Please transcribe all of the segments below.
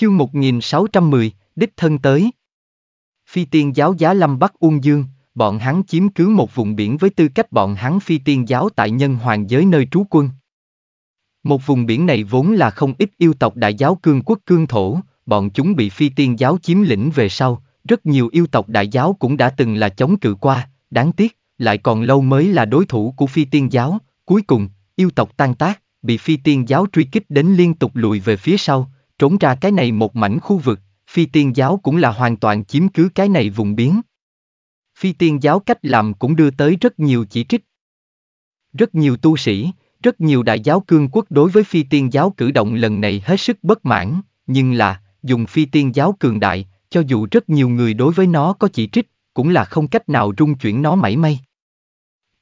Chương 1610, Đích Thân Tới Phi tiên giáo giá Lâm Bắc Uông Dương, bọn hắn chiếm cứ một vùng biển với tư cách bọn hắn phi tiên giáo tại nhân hoàng giới nơi trú quân. Một vùng biển này vốn là không ít yêu tộc đại giáo cương quốc cương thổ, bọn chúng bị phi tiên giáo chiếm lĩnh về sau, rất nhiều yêu tộc đại giáo cũng đã từng là chống cự qua, đáng tiếc, lại còn lâu mới là đối thủ của phi tiên giáo, cuối cùng, yêu tộc tan tác, bị phi tiên giáo truy kích đến liên tục lùi về phía sau, trốn ra cái này một mảnh khu vực, phi tiên giáo cũng là hoàn toàn chiếm cứ cái này vùng biến. Phi tiên giáo cách làm cũng đưa tới rất nhiều chỉ trích. Rất nhiều tu sĩ, rất nhiều đại giáo cương quốc đối với phi tiên giáo cử động lần này hết sức bất mãn, nhưng là, dùng phi tiên giáo cường đại, cho dù rất nhiều người đối với nó có chỉ trích, cũng là không cách nào rung chuyển nó mảy may.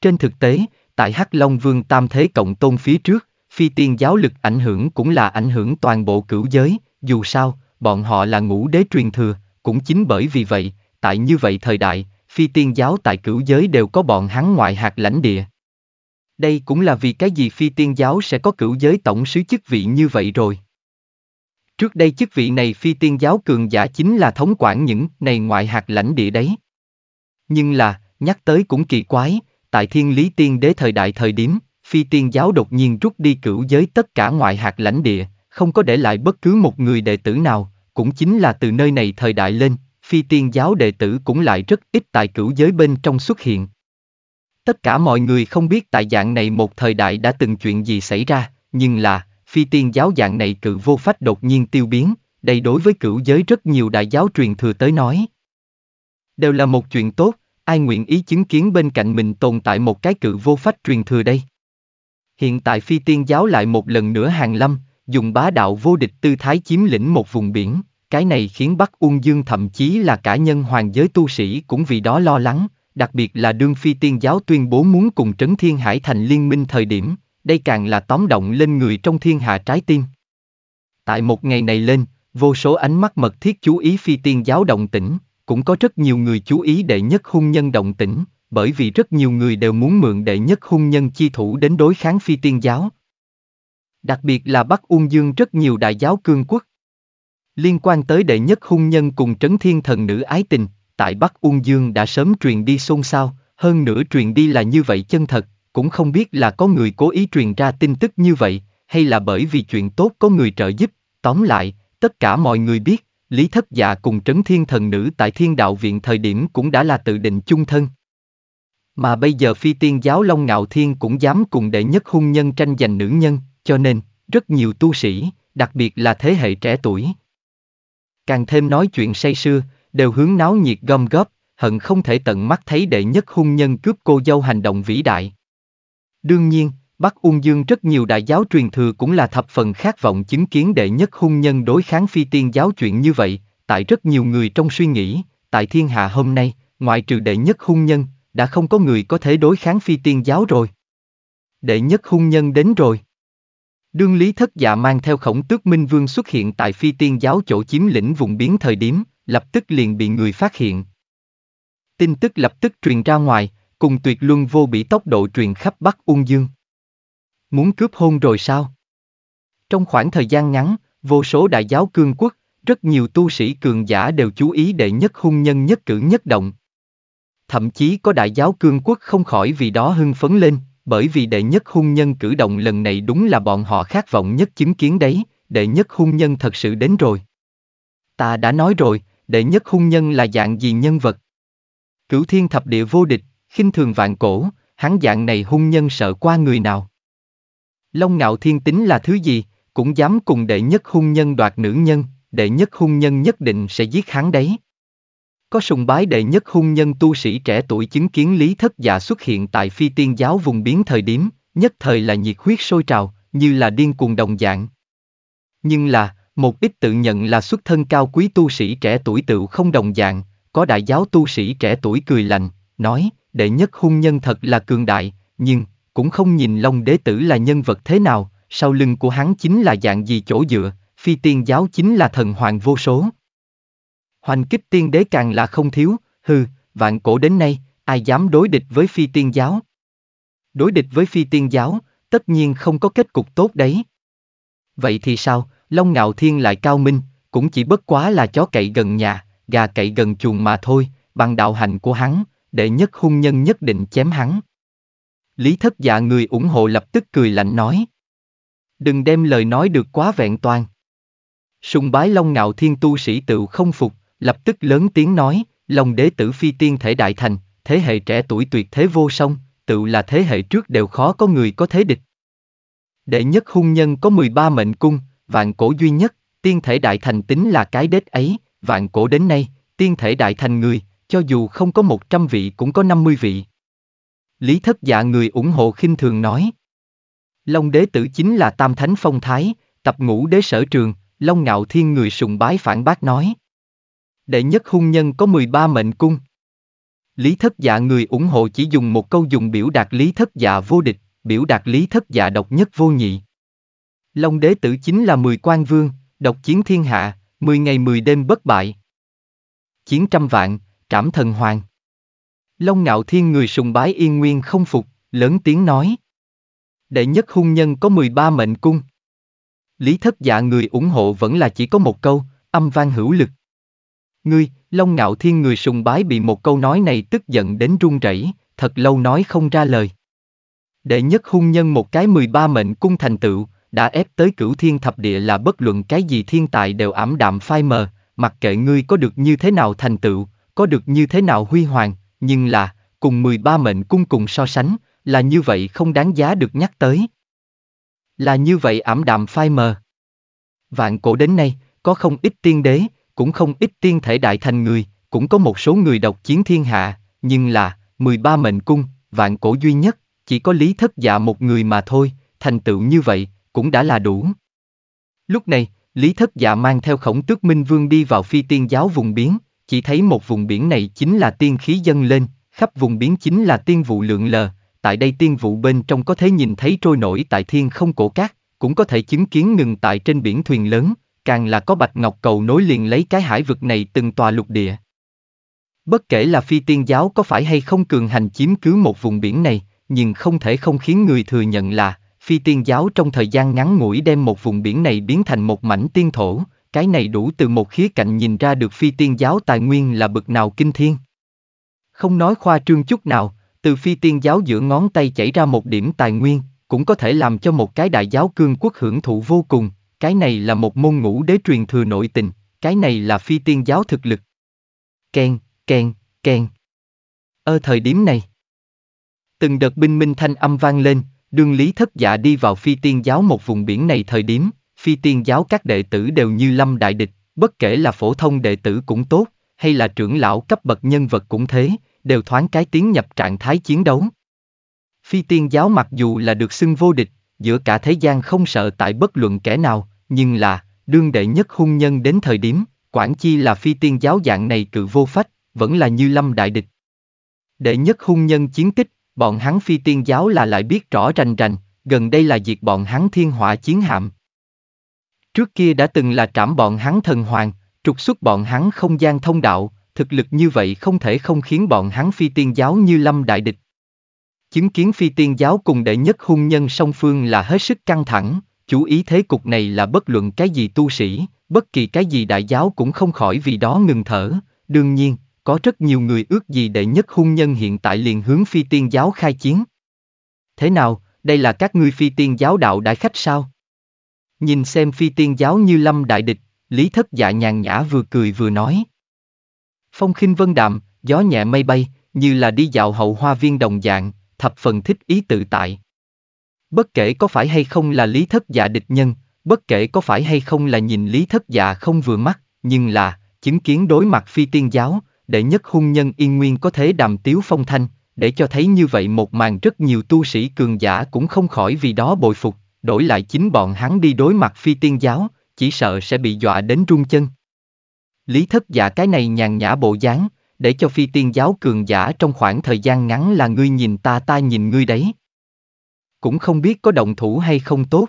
Trên thực tế, tại Hắc Long Vương Tam Thế Cộng Tôn phía trước, phi tiên giáo lực ảnh hưởng cũng là ảnh hưởng toàn bộ cửu giới, dù sao, bọn họ là ngũ đế truyền thừa, cũng chính bởi vì vậy, tại như vậy thời đại, phi tiên giáo tại cửu giới đều có bọn hắn ngoại hạt lãnh địa. Đây cũng là vì cái gì phi tiên giáo sẽ có cửu giới tổng sứ chức vị như vậy rồi. Trước đây chức vị này phi tiên giáo cường giả chính là thống quản những này ngoại hạt lãnh địa đấy. Nhưng là, nhắc tới cũng kỳ quái, tại thiên lý tiên đế thời đại thời điểm, phi tiên giáo đột nhiên rút đi cửu giới tất cả ngoại hạt lãnh địa, không có để lại bất cứ một người đệ tử nào, cũng chính là từ nơi này thời đại lên, phi tiên giáo đệ tử cũng lại rất ít tại cửu giới bên trong xuất hiện. Tất cả mọi người không biết tại dạng này một thời đại đã từng chuyện gì xảy ra, nhưng là, phi tiên giáo dạng này cự vô phách đột nhiên tiêu biến, đây đối với cửu giới rất nhiều đại giáo truyền thừa tới nói. Đều là một chuyện tốt, ai nguyện ý chứng kiến bên cạnh mình tồn tại một cái cự vô phách truyền thừa đây? Hiện tại phi tiên giáo lại một lần nữa hàng lâm, dùng bá đạo vô địch tư thái chiếm lĩnh một vùng biển, cái này khiến Bắc Uông Dương thậm chí là cả nhân hoàng giới tu sĩ cũng vì đó lo lắng, đặc biệt là đương phi tiên giáo tuyên bố muốn cùng Trấn Thiên Hải thành liên minh thời điểm, đây càng là tóm động lên người trong thiên hạ trái tim. Tại một ngày này lên, vô số ánh mắt mật thiết chú ý phi tiên giáo động tĩnh, cũng có rất nhiều người chú ý đệ nhất hung nhân động tĩnh, bởi vì rất nhiều người đều muốn mượn đệ nhất hung nhân chi thủ đến đối kháng phi tiên giáo. Đặc biệt là Bắc Uông Dương rất nhiều đại giáo cương quốc. Liên quan tới đệ nhất hung nhân cùng trấn thiên thần nữ ái tình, tại Bắc Uông Dương đã sớm truyền đi xôn xao, hơn nữa truyền đi là như vậy chân thật, cũng không biết là có người cố ý truyền ra tin tức như vậy, hay là bởi vì chuyện tốt có người trợ giúp, tóm lại, tất cả mọi người biết, Lý Thất Dạ cùng Trấn Thiên Thần Nữ tại Thiên Đạo Viện thời điểm cũng đã là tự định chung thân mà bây giờ phi tiên giáo Long Ngạo Thiên cũng dám cùng đệ nhất hung nhân tranh giành nữ nhân, cho nên, rất nhiều tu sĩ, đặc biệt là thế hệ trẻ tuổi. Càng thêm nói chuyện say sưa, đều hướng náo nhiệt gom góp, hận không thể tận mắt thấy đệ nhất hung nhân cướp cô dâu hành động vĩ đại. Đương nhiên, Bắc Ung Dương rất nhiều đại giáo truyền thừa cũng là thập phần khát vọng chứng kiến đệ nhất hung nhân đối kháng phi tiên giáo chuyện như vậy, tại rất nhiều người trong suy nghĩ, tại thiên hạ hôm nay, ngoại trừ đệ nhất hung nhân, đã không có người có thể đối kháng phi tiên giáo rồi. Đệ nhất hung nhân đến rồi. Đương Lý Thất Dạ mang theo khổng tước Minh Vương xuất hiện tại phi tiên giáo chỗ chiếm lĩnh vùng biến thời điểm, lập tức liền bị người phát hiện. Tin tức lập tức truyền ra ngoài, cùng tuyệt luân vô bị tốc độ truyền khắp Bắc Ung Dương. Muốn cướp hôn rồi sao? Trong khoảng thời gian ngắn, vô số đại giáo cương quốc, rất nhiều tu sĩ cường giả đều chú ý đệ nhất hung nhân nhất cử nhất động, thậm chí có đại giáo cương quốc không khỏi vì đó hưng phấn lên, bởi vì đệ nhất hung nhân cử động lần này đúng là bọn họ khát vọng nhất chứng kiến đấy, đệ nhất hung nhân thật sự đến rồi. Ta đã nói rồi, đệ nhất hung nhân là dạng gì nhân vật? Cửu thiên thập địa vô địch, khinh thường vạn cổ, hắn dạng này hung nhân sợ qua người nào? Long ngạo thiên tính là thứ gì, cũng dám cùng đệ nhất hung nhân đoạt nữ nhân, đệ nhất hung nhân nhất định sẽ giết hắn đấy. Có sùng bái đệ nhất hung nhân tu sĩ trẻ tuổi chứng kiến lý thất dạ xuất hiện tại phi tiên giáo vùng biến thời điểm, nhất thời là nhiệt huyết sôi trào, như là điên cuồng đồng dạng. Nhưng là, một ít tự nhận là xuất thân cao quý tu sĩ trẻ tuổi tựu không đồng dạng, có đại giáo tu sĩ trẻ tuổi cười lành, nói, đệ nhất hung nhân thật là cường đại, nhưng, cũng không nhìn Long Đế Tử là nhân vật thế nào, sau lưng của hắn chính là dạng gì chỗ dựa, phi tiên giáo chính là thần hoàng vô số, Hoành kích tiên đế càng là không thiếu, hừ, vạn cổ đến nay, ai dám đối địch với phi tiên giáo. Đối địch với phi tiên giáo, tất nhiên không có kết cục tốt đấy. Vậy thì sao, Long Ngạo Thiên lại cao minh, cũng chỉ bất quá là chó cậy gần nhà, gà cậy gần chuồng mà thôi, bằng đạo hành của hắn, đệ nhất hung nhân nhất định chém hắn. Lý thất dạ người ủng hộ lập tức cười lạnh nói. Đừng đem lời nói được quá vẹn toàn. Sùng bái Long Ngạo Thiên tu sĩ tự không phục, lập tức lớn tiếng nói, lòng đế tử phi tiên thể đại thành, thế hệ trẻ tuổi tuyệt thế vô song, tự là thế hệ trước đều khó có người có thế địch. Đệ nhất hung nhân có 13 mệnh cung, vạn cổ duy nhất, tiên thể đại thành tính là cái đết ấy, vạn cổ đến nay, tiên thể đại thành người, cho dù không có 100 vị cũng có 50 vị. Lý thất dạ người ủng hộ khinh thường nói. Long đế tử chính là tam thánh phong thái, tập ngũ đế sở trường, long ngạo thiên người sùng bái phản bác nói đệ nhất hung nhân có 13 mệnh cung. Lý thất dạ người ủng hộ chỉ dùng một câu dùng biểu đạt lý thất dạ vô địch, biểu đạt lý thất dạ độc nhất vô nhị. Long đế tử chính là 10 quan vương, độc chiến thiên hạ, 10 ngày 10 đêm bất bại. Chiến trăm vạn, trảm thần hoàng. Long ngạo thiên người sùng bái yên nguyên không phục, lớn tiếng nói. Đệ nhất hung nhân có 13 mệnh cung. Lý thất dạ người ủng hộ vẫn là chỉ có một câu, âm vang hữu lực. Ngươi, Long Ngạo Thiên người sùng bái bị một câu nói này tức giận đến run rẩy, thật lâu nói không ra lời. Đệ nhất hung nhân một cái 13 mệnh cung thành tựu, đã ép tới cửu thiên thập địa là bất luận cái gì thiên tài đều ảm đạm phai mờ, mặc kệ ngươi có được như thế nào thành tựu, có được như thế nào huy hoàng, nhưng là, cùng 13 mệnh cung cùng so sánh, là như vậy không đáng giá được nhắc tới. Là như vậy ảm đạm phai mờ. Vạn cổ đến nay, có không ít tiên đế, cũng không ít tiên thể đại thành người, cũng có một số người độc chiến thiên hạ, nhưng là, 13 mệnh cung, vạn cổ duy nhất, chỉ có lý thất dạ một người mà thôi, thành tựu như vậy, cũng đã là đủ. Lúc này, Lý Thất Dạ mang theo khổng tước Minh Vương đi vào phi tiên giáo vùng biển, chỉ thấy một vùng biển này chính là tiên khí dâng lên, khắp vùng biển chính là tiên vụ lượng lờ, tại đây tiên vụ bên trong có thể nhìn thấy trôi nổi tại thiên không cổ cát, cũng có thể chứng kiến ngừng tại trên biển thuyền lớn, càng là có bạch ngọc cầu nối liền lấy cái hải vực này từng tòa lục địa. Bất kể là phi tiên giáo có phải hay không cường hành chiếm cứ một vùng biển này, nhưng không thể không khiến người thừa nhận là, phi tiên giáo trong thời gian ngắn ngủi đem một vùng biển này biến thành một mảnh tiên thổ, cái này đủ từ một khía cạnh nhìn ra được phi tiên giáo tài nguyên là bực nào kinh thiên. Không nói khoa trương chút nào, từ phi tiên giáo giữa ngón tay chảy ra một điểm tài nguyên, cũng có thể làm cho một cái đại giáo cương quốc hưởng thụ vô cùng, cái này là một môn ngũ đế truyền thừa nội tình, cái này là phi tiên giáo thực lực. Ken, ken, ken. Ở thời điểm này, từng đợt binh minh thanh âm vang lên, Đường lý thất giả dạ đi vào phi tiên giáo một vùng biển này thời điểm, phi tiên giáo các đệ tử đều như lâm đại địch, bất kể là phổ thông đệ tử cũng tốt, hay là trưởng lão cấp bậc nhân vật cũng thế, đều thoáng cái tiếng nhập trạng thái chiến đấu. Phi tiên giáo mặc dù là được xưng vô địch, giữa cả thế gian không sợ tại bất luận kẻ nào, nhưng là, đương đệ nhất hung nhân đến thời điểm, quản chi là phi tiên giáo dạng này cự vô phách, vẫn là như lâm đại địch. Đệ nhất hung nhân chiến tích, bọn hắn phi tiên giáo là lại biết rõ rành rành, gần đây là diệt bọn hắn thiên hỏa chiến hạm. Trước kia đã từng là trảm bọn hắn thần hoàng, trục xuất bọn hắn không gian thông đạo, thực lực như vậy không thể không khiến bọn hắn phi tiên giáo như lâm đại địch. Chứng kiến phi tiên giáo cùng đệ nhất hung nhân song phương là hết sức căng thẳng, chú ý thế cục này là bất luận cái gì tu sĩ, bất kỳ cái gì đại giáo cũng không khỏi vì đó ngừng thở, đương nhiên, có rất nhiều người ước gì đệ nhất hung nhân hiện tại liền hướng phi tiên giáo khai chiến. Thế nào, đây là các ngươi phi tiên giáo đạo đại khách sao? Nhìn xem phi tiên giáo như lâm đại địch, Lý Thất Dạ nhàn nhã vừa cười vừa nói. Phong khinh vân đạm, gió nhẹ mây bay, như là đi dạo hậu hoa viên đồng dạng, thập phần thích ý tự tại. Bất kể có phải hay không là lý thất dạ địch nhân, bất kể có phải hay không là nhìn lý thất dạ không vừa mắt, nhưng là, chứng kiến đối mặt phi tiên giáo, để nhất hung nhân yên nguyên có thể đàm tiếu phong thanh, để cho thấy như vậy một màn rất nhiều tu sĩ cường giả cũng không khỏi vì đó bồi phục, đổi lại chính bọn hắn đi đối mặt phi tiên giáo, chỉ sợ sẽ bị dọa đến run chân. Lý thất dạ cái này nhàn nhã bộ dáng, để cho phi tiên giáo cường giả trong khoảng thời gian ngắn là ngươi nhìn ta ta nhìn ngươi đấy. Cũng không biết có động thủ hay không tốt.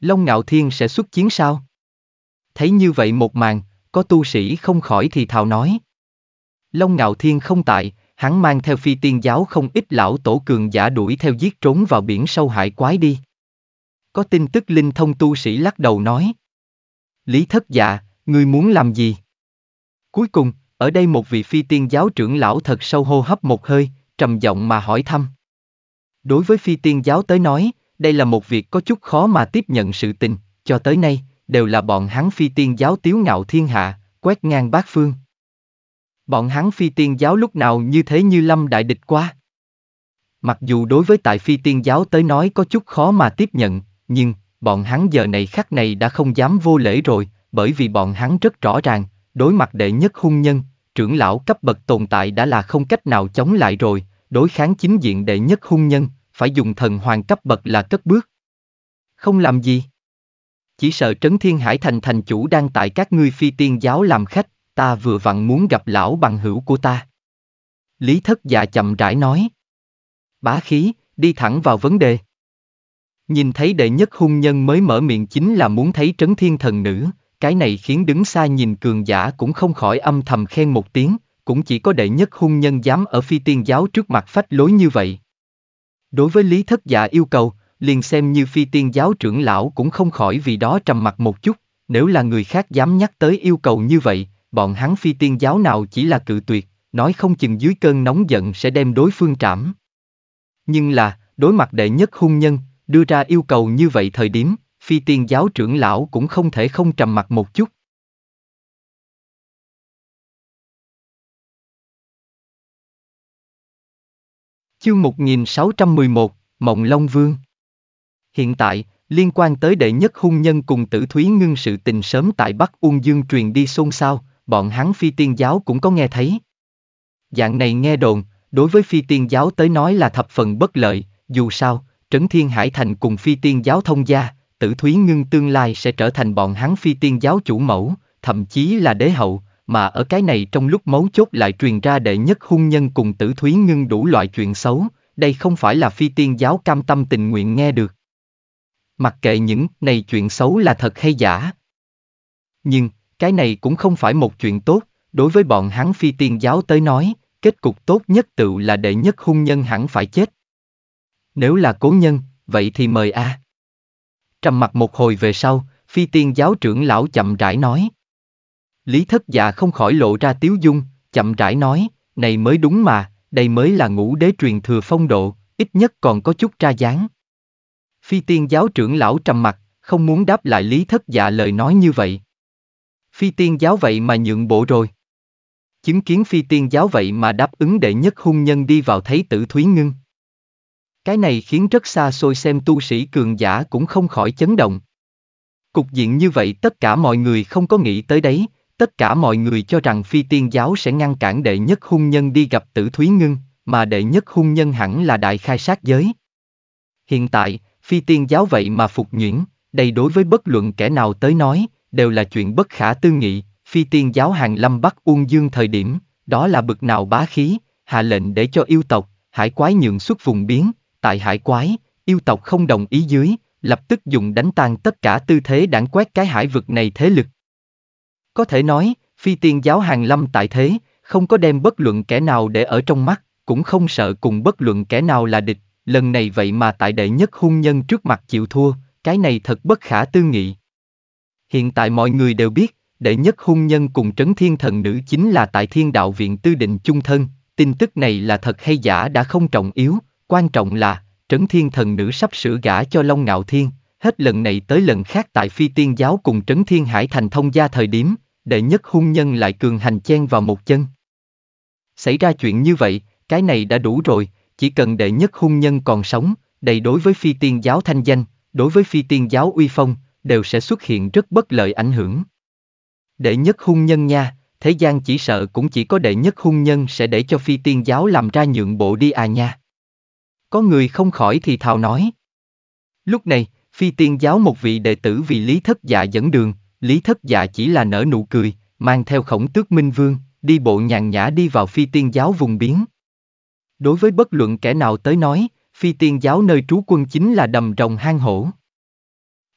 Long Ngạo Thiên sẽ xuất chiến sao? Thấy như vậy một màn, có tu sĩ không khỏi thì thào nói. Long Ngạo Thiên không tại, hắn mang theo phi tiên giáo không ít lão tổ cường giả đuổi theo giết trốn vào biển sâu hải quái đi. Có tin tức linh thông tu sĩ lắc đầu nói. Lý thất dạ, ngươi muốn làm gì? Cuối cùng, ở đây một vị phi tiên giáo trưởng lão thật sâu hô hấp một hơi, trầm giọng mà hỏi thăm. Đối với phi tiên giáo tới nói, đây là một việc có chút khó mà tiếp nhận sự tình, cho tới nay, đều là bọn hắn phi tiên giáo tiếu ngạo thiên hạ, quét ngang bát phương. Bọn hắn phi tiên giáo lúc nào như thế như lâm đại địch quá. Mặc dù đối với tại phi tiên giáo tới nói có chút khó mà tiếp nhận, nhưng, bọn hắn giờ này khắc này đã không dám vô lễ rồi, bởi vì bọn hắn rất rõ ràng, đối mặt đệ nhất hung nhân, trưởng lão cấp bậc tồn tại đã là không cách nào chống lại rồi, đối kháng chính diện đệ nhất hung nhân, phải dùng thần hoàng cấp bậc là cất bước. Không làm gì. Chỉ sợ Trấn Thiên Hải Thành thành chủ đang tại các ngươi phi tiên giáo làm khách, ta vừa vặn muốn gặp lão bằng hữu của ta. Lý thất dạ chậm rãi nói. Bá khí, đi thẳng vào vấn đề. Nhìn thấy đệ nhất hung nhân mới mở miệng chính là muốn thấy Trấn Thiên Thần Nữ, cái này khiến đứng xa nhìn cường giả cũng không khỏi âm thầm khen một tiếng, cũng chỉ có đệ nhất hung nhân dám ở phi tiên giáo trước mặt phách lối như vậy. Đối với lý thất giả dạ yêu cầu, liền xem như phi tiên giáo trưởng lão cũng không khỏi vì đó trầm mặt một chút, nếu là người khác dám nhắc tới yêu cầu như vậy, bọn hắn phi tiên giáo nào chỉ là cự tuyệt, nói không chừng dưới cơn nóng giận sẽ đem đối phương trảm. Nhưng là, đối mặt đệ nhất hung nhân, đưa ra yêu cầu như vậy thời điểm, phi tiên giáo trưởng lão cũng không thể không trầm mặt một chút. Chương 1611, Mộng Long Vương Hiện tại, liên quan tới đệ nhất hung nhân cùng tử thúy ngưng sự tình sớm tại Bắc uông Dương truyền đi xôn xao, bọn hắn phi tiên giáo cũng có nghe thấy. Dạng này nghe đồn, đối với phi tiên giáo tới nói là thập phần bất lợi, dù sao, Trấn Thiên Hải Thành cùng phi tiên giáo thông gia, tử thúy ngưng tương lai sẽ trở thành bọn hắn phi tiên giáo chủ mẫu, thậm chí là đế hậu, mà ở cái này trong lúc mấu chốt lại truyền ra đệ nhất hung nhân cùng tử thúy ngưng đủ loại chuyện xấu, đây không phải là phi tiên giáo cam tâm tình nguyện nghe được. Mặc kệ những này chuyện xấu là thật hay giả. Nhưng, cái này cũng không phải một chuyện tốt, đối với bọn hắn phi tiên giáo tới nói, kết cục tốt nhất tự là đệ nhất hung nhân hẳn phải chết. Nếu là cố nhân, vậy thì mời a. À. Trầm mặt một hồi về sau, phi tiên giáo trưởng lão chậm rãi nói. Lý thất dạ không khỏi lộ ra tiếu dung, chậm rãi nói, này mới đúng mà, đây mới là ngũ đế truyền thừa phong độ, ít nhất còn có chút tra dáng. Phi tiên giáo trưởng lão trầm mặt, không muốn đáp lại lý thất dạ lời nói như vậy. Phi tiên giáo vậy mà nhượng bộ rồi. Chứng kiến phi tiên giáo vậy mà đáp ứng đệ nhất hung nhân đi vào thấy tử Thúy Ngưng. Cái này khiến rất xa xôi xem tu sĩ cường giả cũng không khỏi chấn động. Cục diện như vậy tất cả mọi người không có nghĩ tới đấy, tất cả mọi người cho rằng phi tiên giáo sẽ ngăn cản đệ nhất hung nhân đi gặp tử thúy ngưng, mà đệ nhất hung nhân hẳn là đại khai sát giới. Hiện tại, phi tiên giáo vậy mà phục nhuyễn, đây đối với bất luận kẻ nào tới nói, đều là chuyện bất khả tư nghị, phi tiên giáo hàng lâm bắc uông dương thời điểm, đó là bực nào bá khí, hạ lệnh để cho yêu tộc, hải quái nhượng xuất vùng biến, tại hải quái, yêu tộc không đồng ý dưới, lập tức dùng đánh tan tất cả tư thế đảng quét cái hải vực này thế lực. Có thể nói, phi tiên giáo hàng lâm tại thế, không có đem bất luận kẻ nào để ở trong mắt, cũng không sợ cùng bất luận kẻ nào là địch, lần này vậy mà tại đệ nhất hung nhân trước mặt chịu thua, cái này thật bất khả tư nghị. Hiện tại mọi người đều biết, đệ nhất hung nhân cùng trấn thiên thần nữ chính là tại thiên đạo viện tư định chung thân, tin tức này là thật hay giả đã không trọng yếu, Quan trọng là, Trấn Thiên Thần Nữ sắp sửa gả cho Long Ngạo Thiên, hết lần này tới lần khác tại Phi Tiên Giáo cùng Trấn Thiên Hải thành thông gia thời điểm, đệ nhất hung nhân lại cường hành chen vào một chân. Xảy ra chuyện như vậy, cái này đã đủ rồi, chỉ cần đệ nhất hung nhân còn sống, đầy đối với Phi Tiên Giáo thanh danh, đối với Phi Tiên Giáo uy phong, đều sẽ xuất hiện rất bất lợi ảnh hưởng. Đệ nhất hung nhân nha, thế gian chỉ sợ cũng chỉ có đệ nhất hung nhân sẽ để cho Phi Tiên Giáo làm ra nhượng bộ đi à nha. Có người không khỏi thì thào nói. Lúc này, phi tiên giáo một vị đệ tử vì Lý Thất Dạ dẫn đường, Lý Thất Dạ chỉ là nở nụ cười, mang theo khổng tước minh vương, đi bộ nhàn nhã đi vào phi tiên giáo vùng biến. Đối với bất luận kẻ nào tới nói, phi tiên giáo nơi trú quân chính là đầm rồng hang hổ.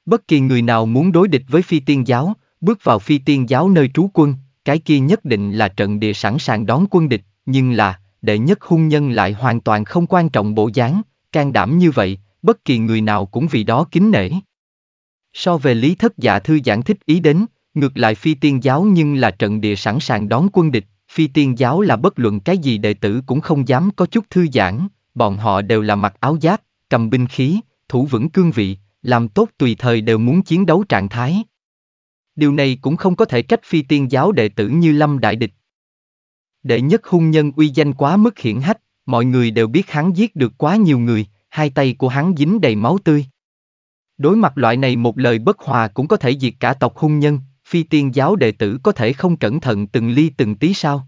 Bất kỳ người nào muốn đối địch với phi tiên giáo, bước vào phi tiên giáo nơi trú quân, cái kia nhất định là trận địa sẵn sàng đón quân địch, nhưng là, đệ nhất hung nhân lại hoàn toàn không quan trọng bộ dáng, can đảm như vậy, bất kỳ người nào cũng vì đó kính nể. So về lý thất giả thư giảng thích ý đến, ngược lại phi tiên giáo nhưng là trận địa sẵn sàng đón quân địch, phi tiên giáo là bất luận cái gì đệ tử cũng không dám có chút thư giãn, bọn họ đều là mặc áo giáp, cầm binh khí, thủ vững cương vị, làm tốt tùy thời đều muốn chiến đấu trạng thái. Điều này cũng không có thể trách phi tiên giáo đệ tử như lâm đại địch, Đệ nhất hung nhân uy danh quá mức hiển hách, mọi người đều biết hắn giết được quá nhiều người, hai tay của hắn dính đầy máu tươi. Đối mặt loại này một lời bất hòa cũng có thể diệt cả tộc hung nhân, phi tiên giáo đệ tử có thể không cẩn thận từng ly từng tí sao.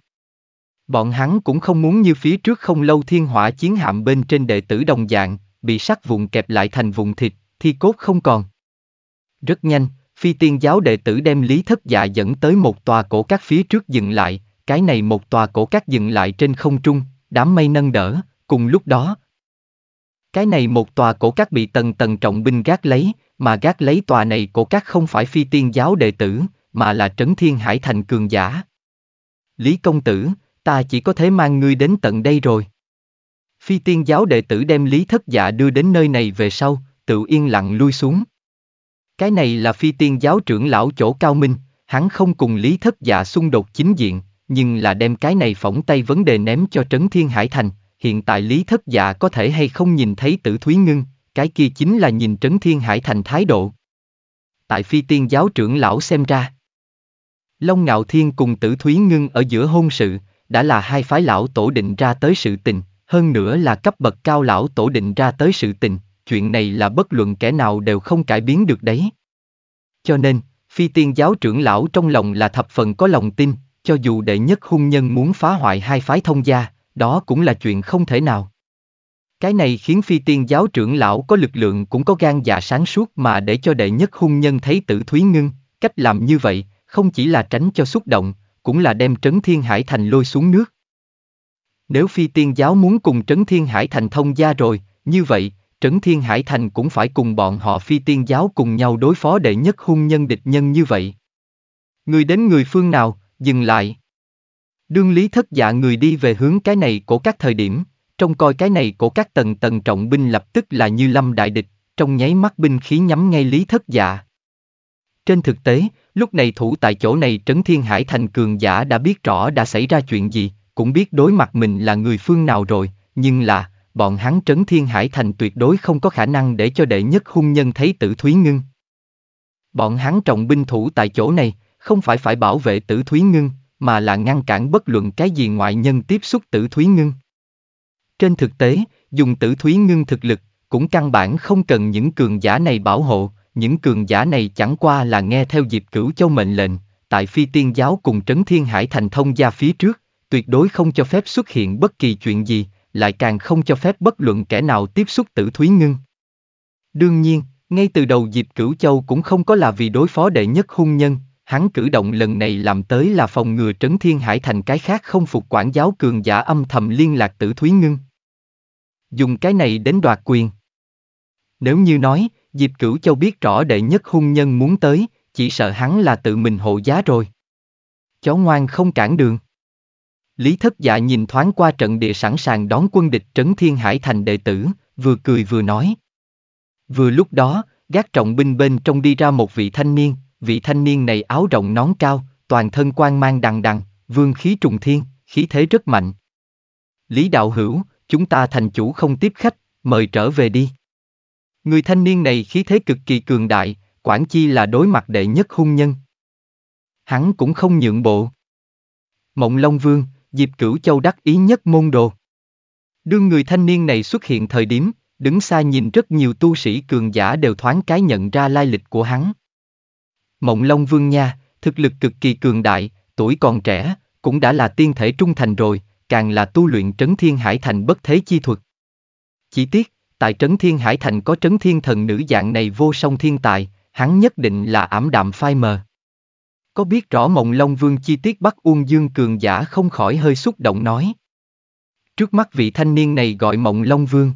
Bọn hắn cũng không muốn như phía trước không lâu thiên hỏa chiến hạm bên trên đệ tử đồng dạng, bị sắc vụn kẹp lại thành vùng thịt, thi cốt không còn. Rất nhanh, phi tiên giáo đệ tử đem lý thất dạ dẫn tới một tòa cổ các phía trước dừng lại, cái này một tòa cổ cát dựng lại trên không trung, đám mây nâng đỡ, cùng lúc đó. Cái này một tòa cổ cát bị tầng tầng trọng binh gác lấy, mà gác lấy tòa này cổ cát không phải phi tiên giáo đệ tử, mà là trấn thiên hải thành cường giả. Lý công tử, ta chỉ có thể mang ngươi đến tận đây rồi. Phi tiên giáo đệ tử đem Lý thất giả dạ đưa đến nơi này về sau, tự yên lặng lui xuống. Cái này là phi tiên giáo trưởng lão chỗ cao minh, hắn không cùng Lý thất giả dạ xung đột chính diện, nhưng là đem cái này phỏng tay vấn đề ném cho Trấn Thiên Hải Thành, hiện tại Lý Thất Dạ có thể hay không nhìn thấy tử Thúy Ngưng, cái kia chính là nhìn Trấn Thiên Hải Thành thái độ. Tại phi tiên giáo trưởng lão xem ra, Long Ngạo Thiên cùng tử Thúy Ngưng ở giữa hôn sự, đã là hai phái lão tổ định ra tới sự tình, hơn nữa là cấp bậc cao lão tổ định ra tới sự tình, chuyện này là bất luận kẻ nào đều không cải biến được đấy. Cho nên, phi tiên giáo trưởng lão trong lòng là thập phần có lòng tin, cho dù đệ nhất hung nhân muốn phá hoại hai phái thông gia, đó cũng là chuyện không thể nào. Cái này khiến phi tiên giáo trưởng lão có lực lượng cũng có gan dạ sáng suốt mà để cho đệ nhất hung nhân thấy tử thúy ngưng, cách làm như vậy, không chỉ là tránh cho xúc động, cũng là đem trấn thiên hải thành lôi xuống nước. Nếu phi tiên giáo muốn cùng trấn thiên hải thành thông gia rồi, như vậy, trấn thiên hải thành cũng phải cùng bọn họ phi tiên giáo cùng nhau đối phó đệ nhất hung nhân địch nhân như vậy. Người đến người phương nào, dừng lại. Đương lý thất dạ người đi về hướng cái này của các thời điểm, trong coi cái này của các tầng tầng trọng binh lập tức là như lâm đại địch, trong nháy mắt binh khí nhắm ngay lý thất dạ. Trên thực tế, lúc này thủ tại chỗ này Trấn Thiên Hải thành cường giả đã biết rõ đã xảy ra chuyện gì, cũng biết đối mặt mình là người phương nào rồi, nhưng là, bọn hắn Trấn Thiên Hải thành tuyệt đối không có khả năng để cho đệ nhất hung nhân thấy tử thúy ngưng. Bọn hắn trọng binh thủ tại chỗ này, không phải phải bảo vệ tử thúy ngưng, mà là ngăn cản bất luận cái gì ngoại nhân tiếp xúc tử thúy ngưng. Trên thực tế, dùng tử thúy ngưng thực lực, cũng căn bản không cần những cường giả này bảo hộ, những cường giả này chẳng qua là nghe theo dịp cửu châu mệnh lệnh, tại phi tiên giáo cùng trấn thiên hải thành thông gia phía trước, tuyệt đối không cho phép xuất hiện bất kỳ chuyện gì, lại càng không cho phép bất luận kẻ nào tiếp xúc tử thúy ngưng. Đương nhiên, ngay từ đầu dịp cửu châu cũng không có là vì đối phó đệ nhất hung nhân, hắn cử động lần này làm tới là phòng ngừa trấn thiên hải thành cái khác không phục quản giáo cường giả âm thầm liên lạc tử thúy ngưng dùng cái này đến đoạt quyền nếu như nói diệp cửu châu biết rõ đệ nhất hung nhân muốn tới chỉ sợ hắn là tự mình hộ giá rồi chó ngoan không cản đường lý thất dạ nhìn thoáng qua trận địa sẵn sàng đón quân địch trấn thiên hải thành đệ tử vừa cười vừa nói vừa lúc đó gác trọng binh bên trong đi ra một vị thanh niên vị thanh niên này áo rộng nón cao, toàn thân quan mang đằng đằng, vương khí trùng thiên, khí thế rất mạnh. Lý đạo hữu, chúng ta thành chủ không tiếp khách, mời trở về đi. Người thanh niên này khí thế cực kỳ cường đại, Quảng Chi là đối mặt đệ nhất hung nhân. Hắn cũng không nhượng bộ. Mộng Long Vương, dịp Cửu Châu đắc ý nhất môn đồ. Đương người thanh niên này xuất hiện thời điểm, đứng xa nhìn rất nhiều tu sĩ cường giả đều thoáng cái nhận ra lai lịch của hắn. Mộng Long Vương Nha, thực lực cực kỳ cường đại, tuổi còn trẻ, cũng đã là tiên thể trung thành rồi, càng là tu luyện trấn thiên hải thành bất thế chi thuật. Chỉ tiếc, tại trấn thiên hải thành có trấn thiên thần nữ dạng này vô song thiên tài, hắn nhất định là ảm đạm phai mờ. Có biết rõ mộng Long Vương chi tiết bắt Uông Dương cường giả không khỏi hơi xúc động nói. Trước mắt vị thanh niên này gọi mộng Long Vương.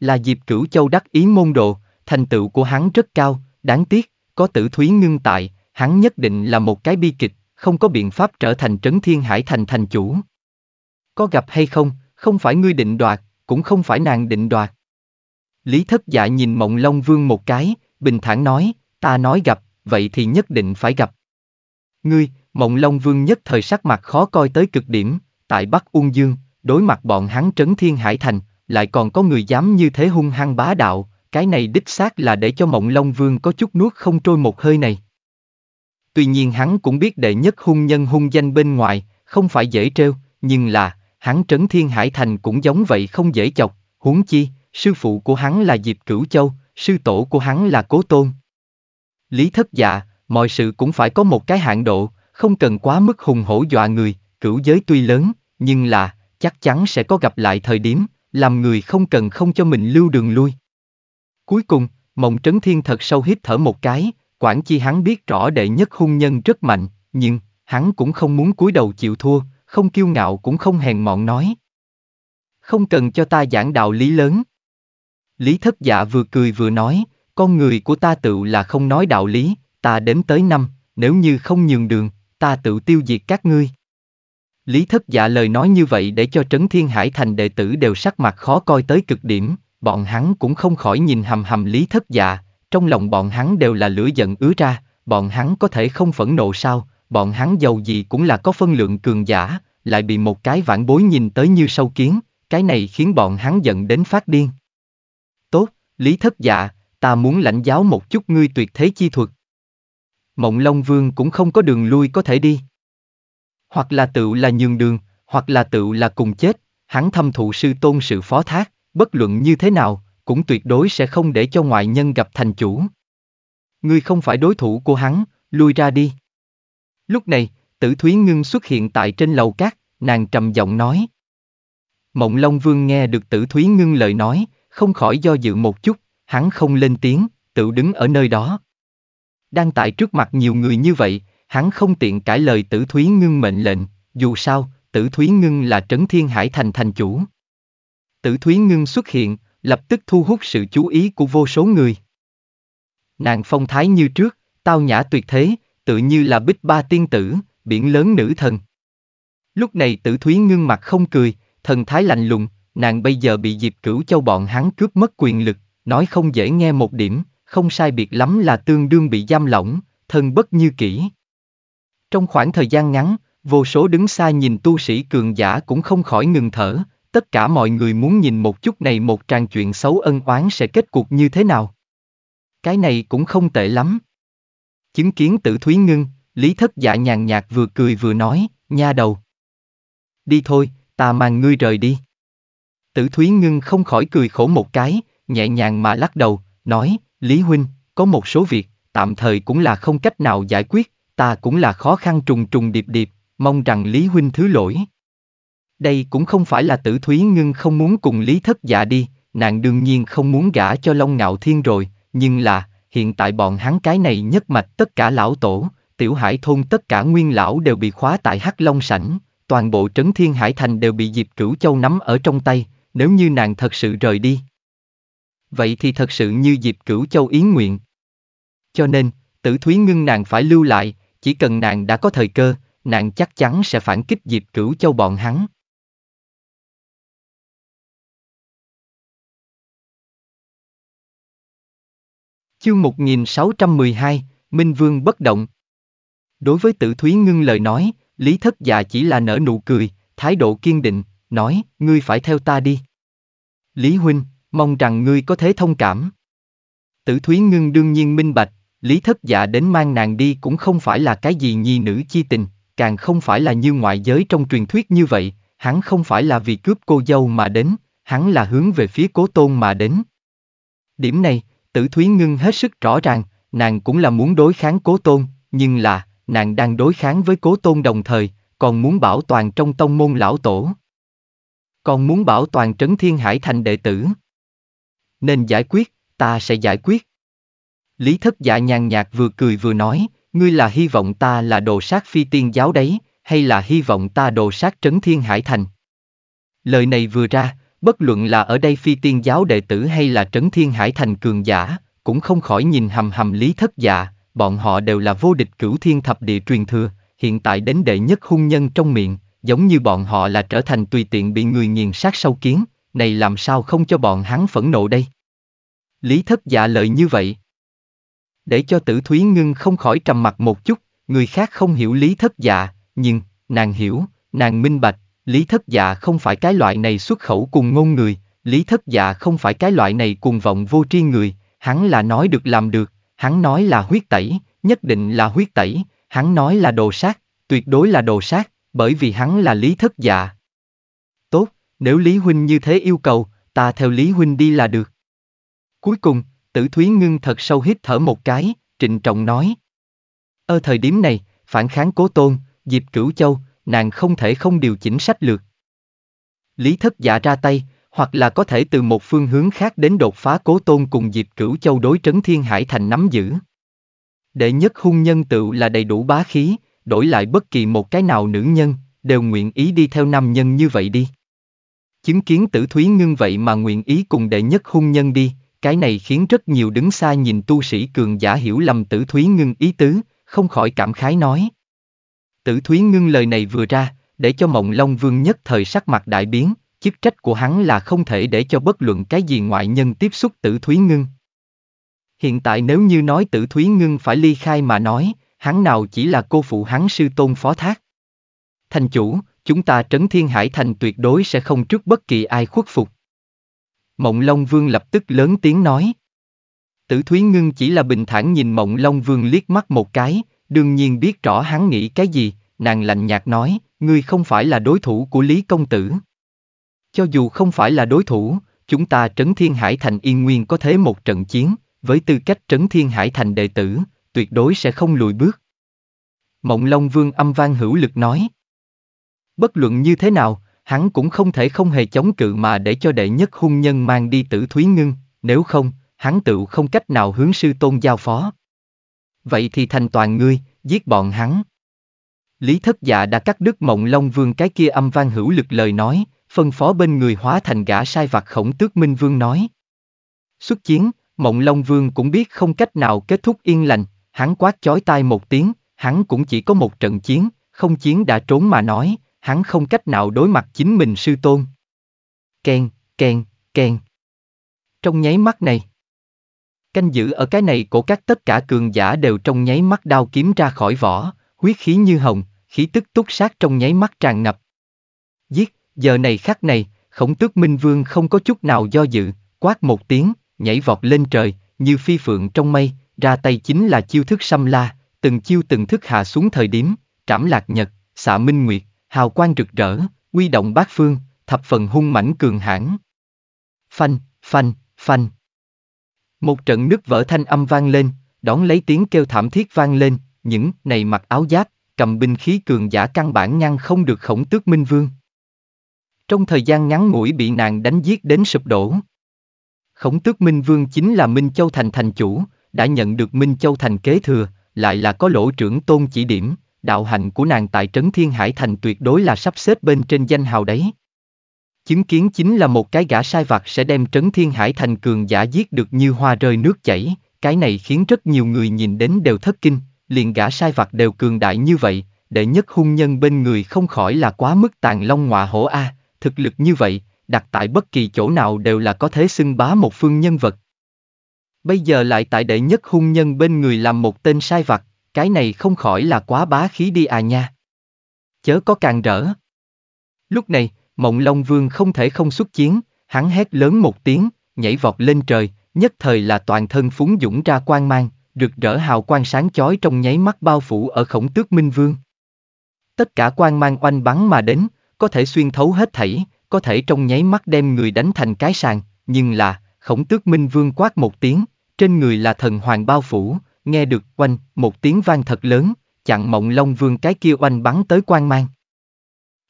Là dịp cửu châu đắc ý môn đồ, thành tựu của hắn rất cao, đáng tiếc, có tử thúy ngưng tại, hắn nhất định là một cái bi kịch, không có biện pháp trở thành trấn thiên hải thành thành chủ. Có gặp hay không, không phải ngươi định đoạt, cũng không phải nàng định đoạt. Lý thất dạ nhìn mộng long vương một cái, bình thản nói, ta nói gặp, vậy thì nhất định phải gặp. Ngươi, mộng long vương nhất thời sắc mặt khó coi tới cực điểm, tại Bắc Ung Dương, đối mặt bọn hắn trấn thiên hải thành, lại còn có người dám như thế hung hăng bá đạo, cái này đích xác là để cho mộng Long Vương có chút nuốt không trôi một hơi này. Tuy nhiên hắn cũng biết đệ nhất hung nhân hung danh bên ngoài, không phải dễ trêu, nhưng là, hắn trấn thiên hải thành cũng giống vậy không dễ chọc, huống chi, sư phụ của hắn là Diệp Cửu Châu, sư tổ của hắn là Cố Tôn. Lý thất dạ, mọi sự cũng phải có một cái hạn độ, không cần quá mức hùng hổ dọa người, cửu giới tuy lớn, nhưng là, chắc chắn sẽ có gặp lại thời điểm, làm người không cần không cho mình lưu đường lui. Cuối cùng, Mộng Trấn Thiên thật sâu hít thở một cái, quản chi hắn biết rõ đệ nhất hung nhân rất mạnh, nhưng, hắn cũng không muốn cúi đầu chịu thua, không kiêu ngạo cũng không hèn mọn nói. Không cần cho ta giảng đạo lý lớn. Lý thất dạ vừa cười vừa nói, con người của ta tự là không nói đạo lý, ta đếm tới năm, nếu như không nhường đường, ta tự tiêu diệt các ngươi. Lý thất dạ lời nói như vậy để cho Trấn Thiên Hải thành đệ tử đều sắc mặt khó coi tới cực điểm, bọn hắn cũng không khỏi nhìn hầm hầm lý thất dạ, trong lòng bọn hắn đều là lửa giận ứa ra, bọn hắn có thể không phẫn nộ sao, bọn hắn giàu gì cũng là có phân lượng cường giả, lại bị một cái vãn bối nhìn tới như sâu kiến, cái này khiến bọn hắn giận đến phát điên. Tốt, lý thất dạ, ta muốn lãnh giáo một chút ngươi tuyệt thế chi thuật. Mộng Long Vương cũng không có đường lui có thể đi. Hoặc là tự là nhường đường, hoặc là tự là cùng chết, hắn thâm thụ sư tôn sự phó thác bất luận như thế nào, cũng tuyệt đối sẽ không để cho ngoại nhân gặp thành chủ. Ngươi không phải đối thủ của hắn, lui ra đi. Lúc này, tử thúy ngưng xuất hiện tại trên lầu cát, nàng trầm giọng nói. Mộng Long Vương nghe được tử thúy ngưng lời nói, không khỏi do dự một chút, hắn không lên tiếng, tự đứng ở nơi đó. Đang tại trước mặt nhiều người như vậy, hắn không tiện cãi lời tử thúy ngưng mệnh lệnh, dù sao, tử thúy ngưng là trấn thiên hải thành thành chủ. Tử Thúy Ngưng xuất hiện, lập tức thu hút sự chú ý của vô số người. Nàng phong thái như trước, tao nhã tuyệt thế, tự như là bích ba tiên tử, biển lớn nữ thần. Lúc này tử thúy ngưng mặt không cười, thần thái lạnh lùng, nàng bây giờ bị diệp cửu châu bọn hắn cướp mất quyền lực, nói không dễ nghe một điểm, không sai biệt lắm là tương đương bị giam lỏng, thân bất như kỹ. Trong khoảng thời gian ngắn, vô số đứng xa nhìn tu sĩ cường giả cũng không khỏi ngừng thở, tất cả mọi người muốn nhìn một chút này một tràng chuyện xấu ân oán sẽ kết cục như thế nào. Cái này cũng không tệ lắm. Chứng kiến tử thúy ngưng, lý thất dạ nhàn nhạt vừa cười vừa nói, nha đầu. Đi thôi, ta mang ngươi rời đi. Tử thúy ngưng không khỏi cười khổ một cái, nhẹ nhàng mà lắc đầu, nói, Lý Huynh, có một số việc, tạm thời cũng là không cách nào giải quyết, ta cũng là khó khăn trùng trùng điệp điệp, mong rằng Lý Huynh thứ lỗi. Đây cũng không phải là tử thúy ngưng không muốn cùng lý thất dạ đi, nàng đương nhiên không muốn gả cho Long Ngạo Thiên rồi, nhưng là, hiện tại bọn hắn cái này nhất mạch tất cả lão tổ, tiểu hải thôn tất cả nguyên lão đều bị khóa tại Hắc Long Sảnh, toàn bộ trấn thiên hải thành đều bị Diệp Cửu Châu nắm ở trong tay, nếu như nàng thật sự rời đi. Vậy thì thật sự như Diệp Cửu Châu yến nguyện. Cho nên, tử thúy ngưng nàng phải lưu lại, chỉ cần nàng đã có thời cơ, nàng chắc chắn sẽ phản kích Diệp Cửu Châu bọn hắn. Chương 1612, Minh Vương bất động. Đối với Tử thúy ngưng lời nói, Lý Thất Dạ chỉ là nở nụ cười, thái độ kiên định, nói, ngươi phải theo ta đi. Lý Huynh, mong rằng ngươi có thể thông cảm. Tử Thúy Ngưng đương nhiên minh bạch, Lý Thất Dạ đến mang nàng đi cũng không phải là cái gì nhi nữ chi tình, càng không phải là như ngoại giới trong truyền thuyết như vậy, hắn không phải là vì cướp cô dâu mà đến, hắn là hướng về phía cố tôn mà đến. Điểm này, Tử Thúy Ngưng hết sức rõ ràng, nàng cũng là muốn đối kháng Cố Tôn, nhưng là, nàng đang đối kháng với Cố Tôn đồng thời, còn muốn bảo toàn trong tông môn lão tổ. Còn muốn bảo toàn trấn thiên hải thành đệ tử. Nên giải quyết, ta sẽ giải quyết. Lý thất dạ nhàn nhạt vừa cười vừa nói, ngươi là hy vọng ta là đồ sát phi tiên giáo đấy, hay là hy vọng ta đồ sát trấn thiên hải thành. Lời này vừa ra, Bất luận là ở đây phi tiên giáo đệ tử hay là trấn thiên hải thành cường giả, cũng không khỏi nhìn hầm hầm lý thất dạ, bọn họ đều là vô địch cửu thiên thập địa truyền thừa, hiện tại đến đệ nhất hung nhân trong miệng, giống như bọn họ là trở thành tùy tiện bị người nghiền sát sâu kiến, này làm sao không cho bọn hắn phẫn nộ đây. Lý thất dạ lợi như vậy. Để cho tử thúy ngưng không khỏi trầm mặt một chút, người khác không hiểu lý thất dạ, nhưng, nàng hiểu, nàng minh bạch, Lý thất dạ không phải cái loại này xuất khẩu cùng ngôn người, lý thất dạ không phải cái loại này cùng vọng vô tri người, hắn là nói được làm được, hắn nói là huyết tẩy, nhất định là huyết tẩy, hắn nói là đồ sát, tuyệt đối là đồ sát, bởi vì hắn là lý thất dạ. Tốt, nếu Lý Huynh như thế yêu cầu, ta theo Lý Huynh đi là được. Cuối cùng, tử thúy ngưng thật sâu hít thở một cái, trịnh trọng nói. Ở thời điểm này, phản kháng cố tôn, Diệp Cửu Châu, nàng không thể không điều chỉnh sách lược. Lý thất giả ra tay, hoặc là có thể từ một phương hướng khác đến đột phá cố tôn cùng Diệp Cửu Châu đối trấn Thiên Hải thành nắm giữ. Đệ nhất hung nhân tự là đầy đủ bá khí, đổi lại bất kỳ một cái nào nữ nhân, đều nguyện ý đi theo nam nhân như vậy đi. Chứng kiến tử thúy ngưng vậy mà nguyện ý cùng đệ nhất hung nhân đi, cái này khiến rất nhiều đứng xa nhìn tu sĩ cường giả hiểu lầm tử thúy ngưng ý tứ, không khỏi cảm khái nói. Tử Thúy ngưng lời này vừa ra, để cho Mộng Long Vương nhất thời sắc mặt đại biến, chức trách của hắn là không thể để cho bất luận cái gì ngoại nhân tiếp xúc Tử Thúy ngưng. Hiện tại nếu như nói Tử Thúy ngưng phải ly khai mà nói, hắn nào chỉ là cô phụ hắn sư tôn phó thác. Thành chủ, chúng ta trấn thiên hải thành tuyệt đối sẽ không trước bất kỳ ai khuất phục. Mộng Long Vương lập tức lớn tiếng nói. Tử Thúy Ngưng chỉ là bình thản nhìn Mộng Long Vương liếc mắt một cái, đương nhiên biết rõ hắn nghĩ cái gì, nàng lạnh nhạt nói, ngươi không phải là đối thủ của Lý Công Tử. Cho dù không phải là đối thủ, chúng ta Trấn Thiên Hải Thành Yên Nguyên có thế một trận chiến, với tư cách Trấn Thiên Hải Thành đệ tử, tuyệt đối sẽ không lùi bước. Mộng Long Vương âm vang hữu lực nói. Bất luận như thế nào, hắn cũng không thể không hề chống cự mà để cho đệ nhất hung nhân mang đi tử thúy ngưng, nếu không, hắn tựu không cách nào hướng sư tôn giao phó vậy thì thành toàn ngươi, giết bọn hắn. Lý thất dạ đã cắt đứt mộng long vương cái kia âm vang hữu lực lời nói, phân phó bên người hóa thành gã sai vặt khổng tước minh vương nói. Xuất chiến, mộng long vương cũng biết không cách nào kết thúc yên lành, hắn quát chói tai một tiếng, hắn cũng chỉ có một trận chiến, không chiến đã trốn mà nói, hắn không cách nào đối mặt chính mình sư tôn. Ken, ken, ken. Trong nháy mắt này, Canh giữ ở cái này của các tất cả cường giả đều trong nháy mắt đao kiếm ra khỏi vỏ, huyết khí như hồng, khí tức túc sát trong nháy mắt tràn ngập. Giết, giờ này khắc này, khổng tước minh vương không có chút nào do dự, quát một tiếng, nhảy vọt lên trời, như phi phượng trong mây, ra tay chính là chiêu thức xâm la, từng chiêu từng thức hạ xuống thời điểm, trảm lạc nhật, xạ minh nguyệt, hào quang rực rỡ, quy động bát phương, thập phần hung mãnh cường hãn. Phanh, phanh, phanh. Một trận nứt vỡ thanh âm vang lên, đón lấy tiếng kêu thảm thiết vang lên, những này mặc áo giáp, cầm binh khí cường giả căn bản ngăn không được khổng tước minh vương. Trong thời gian ngắn ngủi bị nàng đánh giết đến sụp đổ. Khổng tước minh vương chính là Minh Châu Thành thành chủ, đã nhận được Minh Châu Thành kế thừa, lại là có lỗ trưởng tôn chỉ điểm, đạo hành của nàng tại trấn Thiên Hải Thành tuyệt đối là sắp xếp bên trên danh hào đấy chứng kiến chính là một cái gã sai vặt sẽ đem trấn thiên hải thành cường giả giết được như hoa rơi nước chảy, cái này khiến rất nhiều người nhìn đến đều thất kinh, liền gã sai vặt đều cường đại như vậy, đệ nhất hung nhân bên người không khỏi là quá mức tàn long ngọa hổ A, thực lực như vậy, đặt tại bất kỳ chỗ nào đều là có thế xưng bá một phương nhân vật. Bây giờ lại tại đệ nhất hung nhân bên người làm một tên sai vặt, cái này không khỏi là quá bá khí đi à nha. Chớ có càng rỡ. Lúc này, Mộng Long Vương không thể không xuất chiến, hắn hét lớn một tiếng, nhảy vọt lên trời, nhất thời là toàn thân phúng dũng ra quang mang, rực rỡ hào quang sáng chói trong nháy mắt bao phủ ở khổng tước minh vương. Tất cả quang mang oanh bắn mà đến, có thể xuyên thấu hết thảy, có thể trong nháy mắt đem người đánh thành cái sàn, nhưng là, khổng tước minh vương quát một tiếng, trên người là thần hoàng bao phủ, nghe được oanh, một tiếng vang thật lớn, chặn mộng long vương cái kia oanh bắn tới quang mang.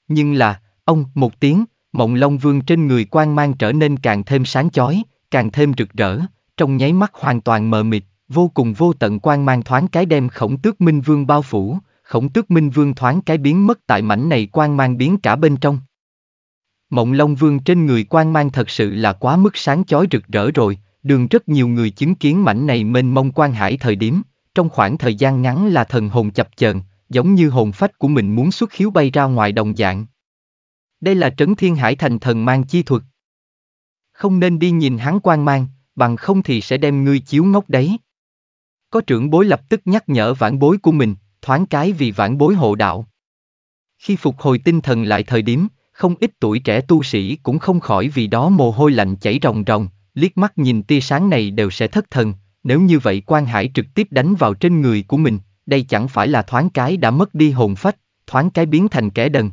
Nhưng là, Ông, một tiếng, mộng long vương trên người quan mang trở nên càng thêm sáng chói, càng thêm rực rỡ, trong nháy mắt hoàn toàn mờ mịt, vô cùng vô tận quan mang thoáng cái đem khổng tước minh vương bao phủ, khổng tước minh vương thoáng cái biến mất tại mảnh này quan mang biến cả bên trong. Mộng Long Vương trên người quan mang thật sự là quá mức sáng chói rực rỡ rồi, đường rất nhiều người chứng kiến mảnh này mênh mông quan hải thời điểm, trong khoảng thời gian ngắn là thần hồn chập chờn, giống như hồn phách của mình muốn xuất khiếu bay ra ngoài đồng dạng. Đây là trấn thiên hải thành thần mang chi thuật. Không nên đi nhìn hắn quan mang, bằng không thì sẽ đem ngươi chiếu ngốc đấy. Có trưởng bối lập tức nhắc nhở vãn bối của mình, thoáng cái vì vãn bối hộ đạo. Khi phục hồi tinh thần lại thời điểm, không ít tuổi trẻ tu sĩ cũng không khỏi vì đó mồ hôi lạnh chảy ròng ròng, liếc mắt nhìn tia sáng này đều sẽ thất thần, nếu như vậy quan hải trực tiếp đánh vào trên người của mình, đây chẳng phải là thoáng cái đã mất đi hồn phách, thoáng cái biến thành kẻ đần.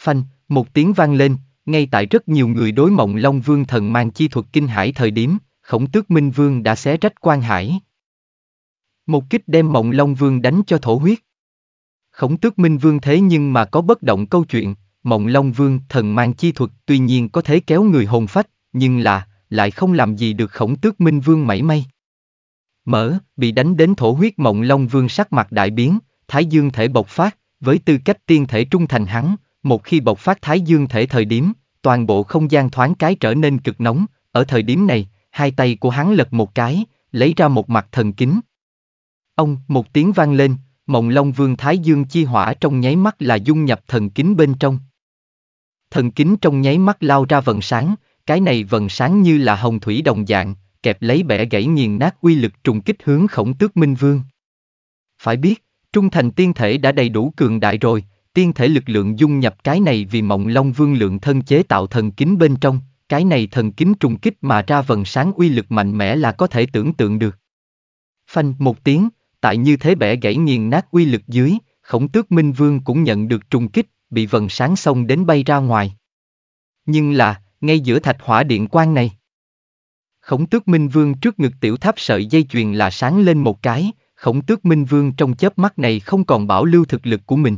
Phanh, một tiếng vang lên, ngay tại rất nhiều người đối mộng Long Vương thần mang chi thuật kinh hải thời điểm, khổng tước Minh Vương đã xé rách quan hải. Một kích đem mộng Long Vương đánh cho thổ huyết. Khổng tước Minh Vương thế nhưng mà có bất động câu chuyện, mộng Long Vương thần mang chi thuật tuy nhiên có thể kéo người hồn phách, nhưng là, lại không làm gì được khổng tước Minh Vương mảy may. Mở, bị đánh đến thổ huyết mộng Long Vương sắc mặt đại biến, thái dương thể bộc phát, với tư cách tiên thể trung thành hắn, một khi bộc phát thái dương thể thời điểm, toàn bộ không gian thoáng cái trở nên cực nóng, ở thời điểm này, hai tay của hắn lật một cái, lấy ra một mặt thần kính. Ông, một tiếng vang lên, mộng long vương thái dương chi hỏa trong nháy mắt là dung nhập thần kính bên trong. Thần kính trong nháy mắt lao ra vần sáng, cái này vần sáng như là hồng thủy đồng dạng, kẹp lấy bẻ gãy nghiền nát uy lực trùng kích hướng khổng tước minh vương. Phải biết, trung thành tiên thể đã đầy đủ cường đại rồi, Tiên thể lực lượng dung nhập cái này vì mộng long vương lượng thân chế tạo thần kính bên trong, cái này thần kính trùng kích mà ra vần sáng uy lực mạnh mẽ là có thể tưởng tượng được. Phanh một tiếng, tại như thế bẻ gãy nghiền nát uy lực dưới, khổng tước minh vương cũng nhận được trùng kích, bị vần sáng xông đến bay ra ngoài. Nhưng là, ngay giữa thạch hỏa điện quang này, khổng tước minh vương trước ngực tiểu tháp sợi dây chuyền là sáng lên một cái, khổng tước minh vương trong chớp mắt này không còn bảo lưu thực lực của mình.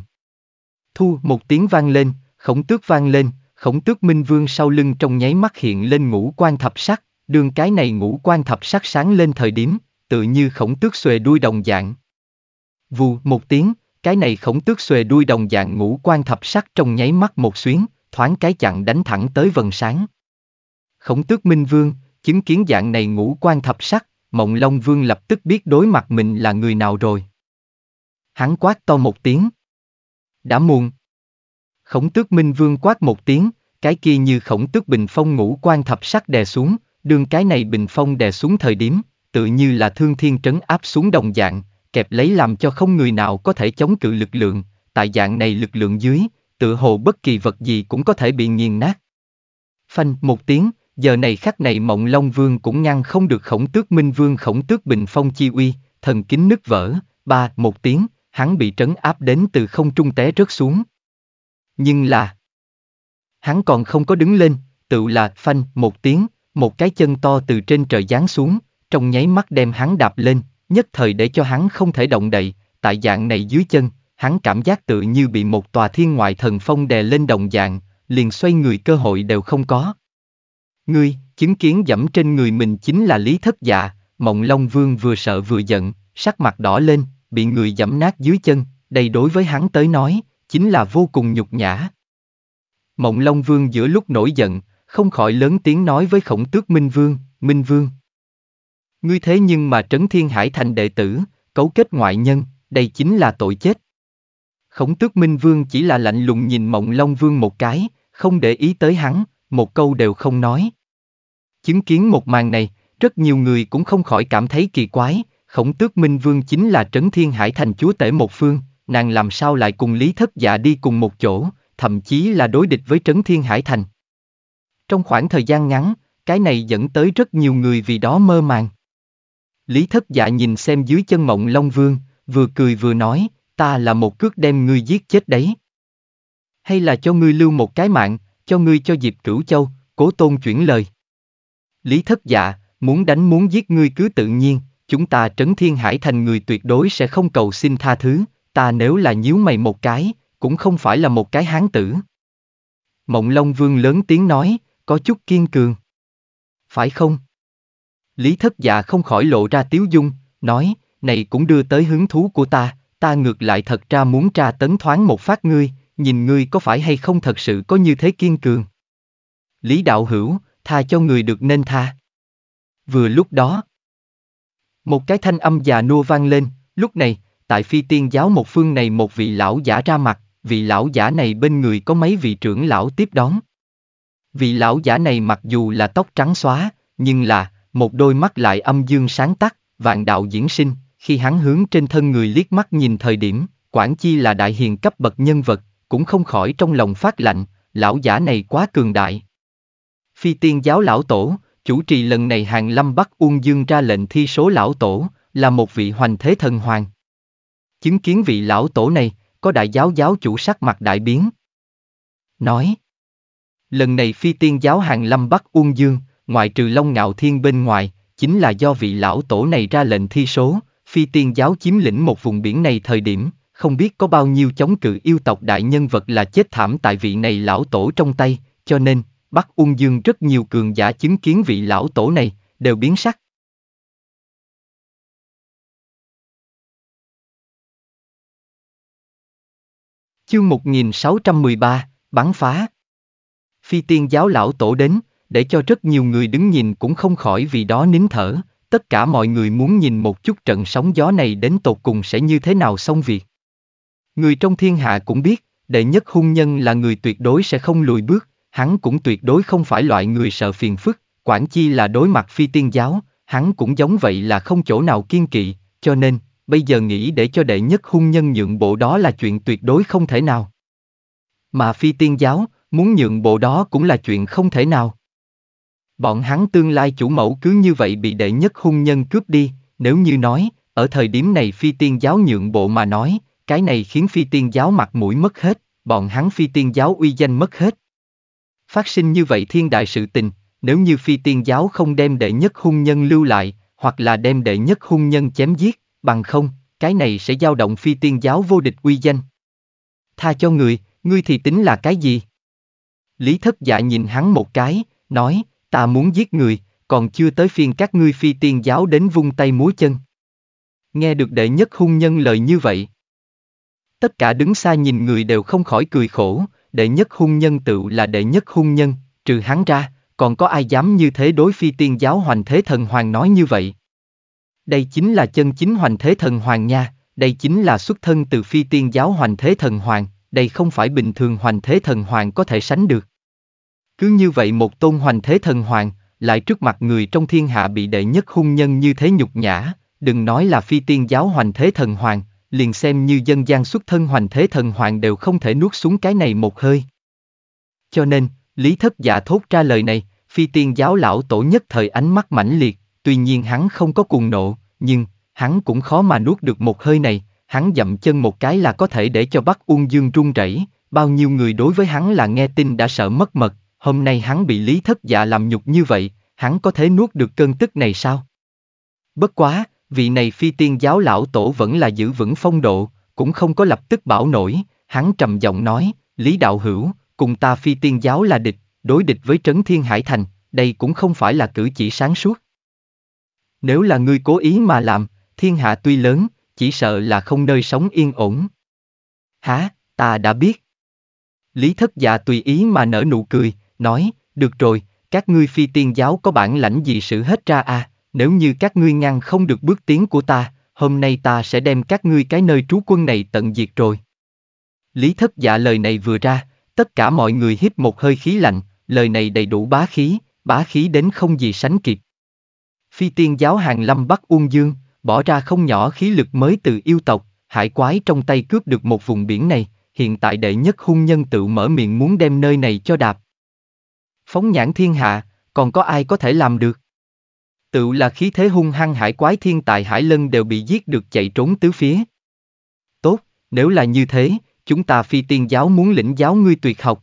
Thu một tiếng vang lên, khổng tước vang lên, khổng tước minh vương sau lưng trong nháy mắt hiện lên ngũ quan thập sắc, đường cái này ngũ quan thập sắc sáng lên thời điểm, tự như khổng tước xuề đuôi đồng dạng. Vù một tiếng, cái này khổng tước xuề đuôi đồng dạng ngũ quan thập sắc trong nháy mắt một xuyến, thoáng cái chặn đánh thẳng tới vần sáng. Khổng tước minh vương, chứng kiến dạng này ngũ quan thập sắc, mộng long vương lập tức biết đối mặt mình là người nào rồi. Hắn quát to một tiếng, đã muộn. Khổng tước minh vương quát một tiếng, cái kia như khổng tước bình phong ngũ quan thập sắc đè xuống, đường cái này bình phong đè xuống thời điểm, tự như là thương thiên trấn áp xuống đồng dạng, kẹp lấy làm cho không người nào có thể chống cự lực lượng, tại dạng này lực lượng dưới, tự hồ bất kỳ vật gì cũng có thể bị nghiền nát. Phanh một tiếng, giờ này khắc này mộng long vương cũng ngăn không được khổng tước minh vương khổng tước bình phong chi uy, thần kính nứt vỡ, ba một tiếng, hắn bị trấn áp đến từ không trung té rớt xuống. Nhưng là... Hắn còn không có đứng lên, tự là phanh một tiếng, một cái chân to từ trên trời giáng xuống, trong nháy mắt đem hắn đạp lên, nhất thời để cho hắn không thể động đậy, tại dạng này dưới chân, hắn cảm giác tự như bị một tòa thiên ngoại thần phong đè lên đồng dạng, liền xoay người cơ hội đều không có. Ngươi, chứng kiến dẫm trên người mình chính là lý thất dạ, mộng long vương vừa sợ vừa giận, sắc mặt đỏ lên, bị người giẫm nát dưới chân, đây đối với hắn tới nói, chính là vô cùng nhục nhã. Mộng Long Vương giữa lúc nổi giận, không khỏi lớn tiếng nói với khổng tước Minh Vương, Minh Vương. Ngươi thế nhưng mà Trấn Thiên Hải thành đệ tử, cấu kết ngoại nhân, đây chính là tội chết. Khổng tước Minh Vương chỉ là lạnh lùng nhìn Mộng Long Vương một cái, không để ý tới hắn, một câu đều không nói. Chứng kiến một màn này, rất nhiều người cũng không khỏi cảm thấy kỳ quái, Khổng tước Minh Vương chính là trấn thiên hải thành chúa tể một phương, nàng làm sao lại cùng Lý Thất Dạ đi cùng một chỗ, thậm chí là đối địch với trấn thiên hải thành. Trong khoảng thời gian ngắn, cái này dẫn tới rất nhiều người vì đó mơ màng. Lý Thất Dạ nhìn xem dưới chân mộng Long Vương, vừa cười vừa nói, ta là một cước đem ngươi giết chết đấy. Hay là cho ngươi lưu một cái mạng, cho ngươi cho dịp cửu châu, cố tôn chuyển lời. Lý Thất Dạ, muốn đánh muốn giết ngươi cứ tự nhiên, chúng ta trấn thiên hải thành người tuyệt đối sẽ không cầu xin tha thứ, ta nếu là nhíu mày một cái, cũng không phải là một cái hán tử. Mộng Long Vương lớn tiếng nói, có chút kiên cường. Phải không? Lý thất dạ không khỏi lộ ra tiếu dung, nói, này cũng đưa tới hứng thú của ta, ta ngược lại thật ra muốn tra tấn thoáng một phát ngươi, nhìn ngươi có phải hay không thật sự có như thế kiên cường. Lý đạo hữu, tha cho người được nên tha. Vừa lúc đó, một cái thanh âm già nua vang lên, lúc này, tại phi tiên giáo một phương này một vị lão giả ra mặt, vị lão giả này bên người có mấy vị trưởng lão tiếp đón. Vị lão giả này mặc dù là tóc trắng xóa, nhưng là, một đôi mắt lại âm dương sáng tắt, vạn đạo diễn sinh, khi hắn hướng trên thân người liếc mắt nhìn thời điểm, Quảng Chi là đại hiền cấp bậc nhân vật, cũng không khỏi trong lòng phát lạnh, lão giả này quá cường đại. Phi tiên giáo lão tổ, chủ trì lần này hàng lâm Bắc Uông Dương ra lệnh thi số lão tổ, là một vị hoành thế thần hoàng. Chứng kiến vị lão tổ này, có đại giáo giáo chủ sắc mặt đại biến. Nói, lần này phi tiên giáo hàng lâm Bắc Uông Dương, ngoại trừ Long Ngạo Thiên bên ngoài, chính là do vị lão tổ này ra lệnh thi số, phi tiên giáo chiếm lĩnh một vùng biển này thời điểm, không biết có bao nhiêu chống cự yêu tộc đại nhân vật là chết thảm tại vị này lão tổ trong tay, cho nên, Bắc Ung Dương rất nhiều cường giả chứng kiến vị lão tổ này, đều biến sắc. Chương 1613, bắn phá. Phi tiên giáo lão tổ đến, để cho rất nhiều người đứng nhìn cũng không khỏi vì đó nín thở, tất cả mọi người muốn nhìn một chút trận sóng gió này đến tột cùng sẽ như thế nào xong việc. Người trong thiên hạ cũng biết, đệ nhất hung nhân là người tuyệt đối sẽ không lùi bước, hắn cũng tuyệt đối không phải loại người sợ phiền phức, quản chi là đối mặt phi tiên giáo, hắn cũng giống vậy là không chỗ nào kiên kỵ, cho nên, bây giờ nghĩ để cho đệ nhất hung nhân nhượng bộ đó là chuyện tuyệt đối không thể nào. Mà phi tiên giáo, muốn nhượng bộ đó cũng là chuyện không thể nào. Bọn hắn tương lai chủ mẫu cứ như vậy bị đệ nhất hung nhân cướp đi, nếu như nói, ở thời điểm này phi tiên giáo nhượng bộ mà nói, cái này khiến phi tiên giáo mặt mũi mất hết, bọn hắn phi tiên giáo uy danh mất hết, Phát sinh như vậy thiên đại sự tình, nếu như phi tiên giáo không đem đệ nhất hung nhân lưu lại, hoặc là đem đệ nhất hung nhân chém giết, bằng không, cái này sẽ dao động phi tiên giáo vô địch uy danh. Tha cho người, ngươi thì tính là cái gì? Lý thất dạ nhìn hắn một cái, nói, ta muốn giết người, còn chưa tới phiên các ngươi phi tiên giáo đến vung tay múa chân. Nghe được đệ nhất hung nhân lời như vậy. Tất cả đứng xa nhìn người đều không khỏi cười khổ, đệ nhất hung nhân tự là đệ nhất hung nhân, trừ hắn ra, còn có ai dám như thế đối phi tiên giáo hoành thế thần hoàng nói như vậy. Đây chính là chân chính hoành thế thần hoàng nha, đây chính là xuất thân từ phi tiên giáo hoành thế thần hoàng, đây không phải bình thường hoành thế thần hoàng có thể sánh được. Cứ như vậy một tôn hoành thế thần hoàng, lại trước mặt người trong thiên hạ bị đệ nhất hung nhân như thế nhục nhã, đừng nói là phi tiên giáo hoành thế thần hoàng, liền xem như dân gian xuất thân hoành thế thần hoàng đều không thể nuốt xuống cái này một hơi. Cho nên, Lý Thất Dạ thốt ra lời này, phi tiên giáo lão tổ nhất thời ánh mắt mãnh liệt, tuy nhiên hắn không có cuồng nộ, nhưng, hắn cũng khó mà nuốt được một hơi này, hắn dậm chân một cái là có thể để cho Bắc uông Dương run rẩy, bao nhiêu người đối với hắn là nghe tin đã sợ mất mật, hôm nay hắn bị Lý Thất Dạ làm nhục như vậy, hắn có thể nuốt được cơn tức này sao? Bất quá, vị này phi tiên giáo lão tổ vẫn là giữ vững phong độ, cũng không có lập tức bảo nổi, hắn trầm giọng nói, Lý Đạo Hữu, cùng ta phi tiên giáo là địch, đối địch với Trấn Thiên Hải Thành, đây cũng không phải là cử chỉ sáng suốt. Nếu là ngươi cố ý mà làm, thiên hạ tuy lớn, chỉ sợ là không nơi sống yên ổn. há, ta đã biết. Lý thất dạ tùy ý mà nở nụ cười, nói, được rồi, các ngươi phi tiên giáo có bản lãnh gì sự hết ra à, nếu như các ngươi ngăn không được bước tiến của ta, hôm nay ta sẽ đem các ngươi cái nơi trú quân này tận diệt rồi. Lý thất dạ lời này vừa ra, tất cả mọi người hít một hơi khí lạnh, lời này đầy đủ bá khí, bá khí đến không gì sánh kịp. Phi tiên giáo hàng lâm Bắc Uông Dương, bỏ ra không nhỏ khí lực mới từ yêu tộc, hải quái trong tay cướp được một vùng biển này, hiện tại đệ nhất hung nhân tự mở miệng muốn đem nơi này cho đạp. Phóng nhãn thiên hạ, còn có ai có thể làm được? Tự là khí thế hung hăng hải quái thiên tài hải lân đều bị giết được chạy trốn tứ phía. Tốt, nếu là như thế, chúng ta phi tiên giáo muốn lĩnh giáo ngươi tuyệt học.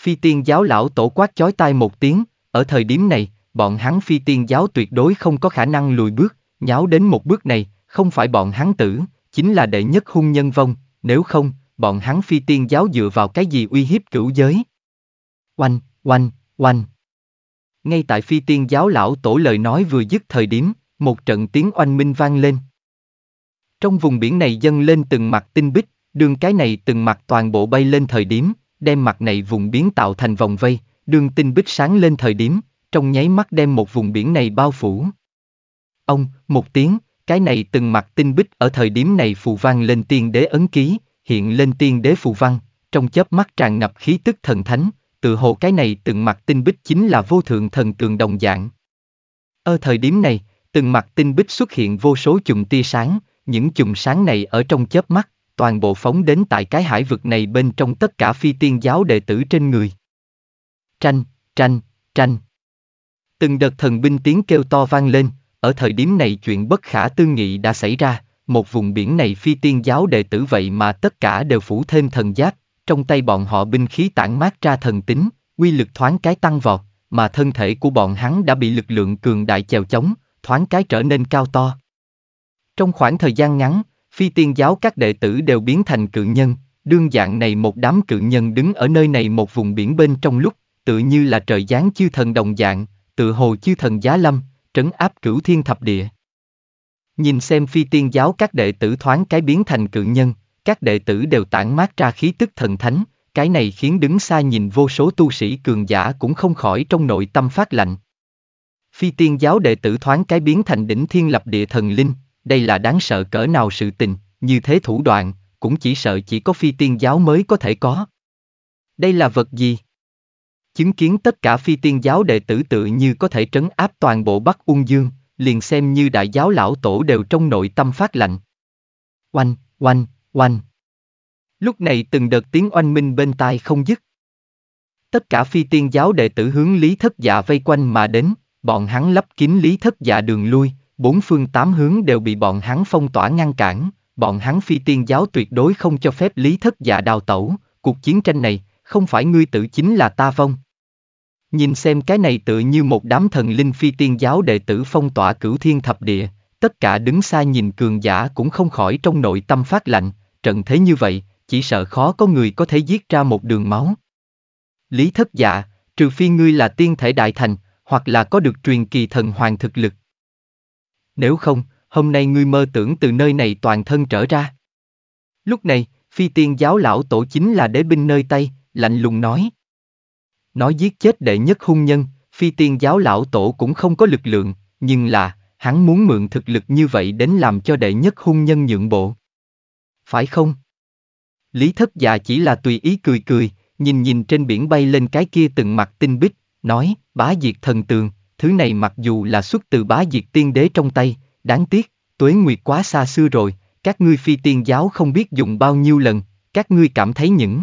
Phi tiên giáo lão tổ quát chói tai một tiếng, ở thời điểm này, bọn hắn phi tiên giáo tuyệt đối không có khả năng lùi bước, nháo đến một bước này, không phải bọn hắn tử, chính là đệ nhất hung nhân vong, nếu không, bọn hắn phi tiên giáo dựa vào cái gì uy hiếp cửu giới. Oanh, oanh, oanh. Ngay tại phi tiên giáo lão tổ lời nói vừa dứt thời điểm, một trận tiếng oanh minh vang lên. Trong vùng biển này dâng lên từng mặt tinh bích, đường cái này từng mặt toàn bộ bay lên thời điểm, đem mặt này vùng biển tạo thành vòng vây, đường tinh bích sáng lên thời điểm, trong nháy mắt đem một vùng biển này bao phủ. Ông, một tiếng, cái này từng mặt tinh bích ở thời điểm này phù vang lên tiên đế ấn ký, hiện lên tiên đế phù văn, trong chớp mắt tràn ngập khí tức thần thánh, từ hồ cái này từng mặt tinh bích chính là vô thượng thần tường đồng dạng. Ở thời điểm này, từng mặt tinh bích xuất hiện vô số chùm tia sáng, những chùm sáng này ở trong chớp mắt, toàn bộ phóng đến tại cái hải vực này bên trong tất cả phi tiên giáo đệ tử trên người. Tranh, tranh, tranh. Từng đợt thần binh tiếng kêu to vang lên, ở thời điểm này chuyện bất khả tư nghị đã xảy ra, một vùng biển này phi tiên giáo đệ tử vậy mà tất cả đều phủ thêm thần giáp, trong tay bọn họ binh khí tản mát ra thần tính, quy lực thoáng cái tăng vọt, mà thân thể của bọn hắn đã bị lực lượng cường đại chèo chống, thoáng cái trở nên cao to. Trong khoảng thời gian ngắn, phi tiên giáo các đệ tử đều biến thành cự nhân, đương dạng này một đám cự nhân đứng ở nơi này một vùng biển bên trong lúc, tự như là trời giáng chư thần đồng dạng, tự hồ chư thần giá lâm, trấn áp cửu thiên thập địa. Nhìn xem phi tiên giáo các đệ tử thoáng cái biến thành cự nhân, các đệ tử đều tản mát ra khí tức thần thánh, cái này khiến đứng xa nhìn vô số tu sĩ cường giả cũng không khỏi trong nội tâm phát lạnh. Phi tiên giáo đệ tử thoáng cái biến thành đỉnh thiên lập địa thần linh, đây là đáng sợ cỡ nào sự tình, như thế thủ đoạn, cũng chỉ sợ chỉ có phi tiên giáo mới có thể có. Đây là vật gì? Chứng kiến tất cả phi tiên giáo đệ tử tự như có thể trấn áp toàn bộ Bắc Ung Dương, liền xem như đại giáo lão tổ đều trong nội tâm phát lạnh. Oanh, oanh, Oanh! Lúc này từng đợt tiếng oanh minh bên tai không dứt. Tất cả phi tiên giáo đệ tử hướng Lý Thất Dạ vây quanh mà đến, bọn hắn lấp kín Lý Thất Dạ đường lui, bốn phương tám hướng đều bị bọn hắn phong tỏa ngăn cản, bọn hắn phi tiên giáo tuyệt đối không cho phép Lý Thất Dạ đào tẩu, cuộc chiến tranh này, không phải ngươi tự chính là ta vong. Nhìn xem cái này tự như một đám thần linh phi tiên giáo đệ tử phong tỏa cửu thiên thập địa, tất cả đứng xa nhìn cường giả cũng không khỏi trong nội tâm phát lạnh, trận thế như vậy, chỉ sợ khó có người có thể giết ra một đường máu. Lý thất dạ, trừ phi ngươi là tiên thể đại thành, hoặc là có được truyền kỳ thần hoàng thực lực. Nếu không, hôm nay ngươi mơ tưởng từ nơi này toàn thân trở ra. Lúc này, phi tiên giáo lão tổ chính là đế binh nơi Tây, lạnh lùng nói. Nói giết chết đệ nhất hung nhân, phi tiên giáo lão tổ cũng không có lực lượng, nhưng là, hắn muốn mượn thực lực như vậy đến làm cho đệ nhất hung nhân nhượng bộ phải không? Lý thất già chỉ là tùy ý cười cười, nhìn nhìn trên biển bay lên cái kia từng mặt tinh bích, nói, bá diệt thần tường, thứ này mặc dù là xuất từ bá diệt tiên đế trong tay, đáng tiếc, tuế nguyệt quá xa xưa rồi, các ngươi phi tiên giáo không biết dùng bao nhiêu lần, các ngươi cảm thấy những...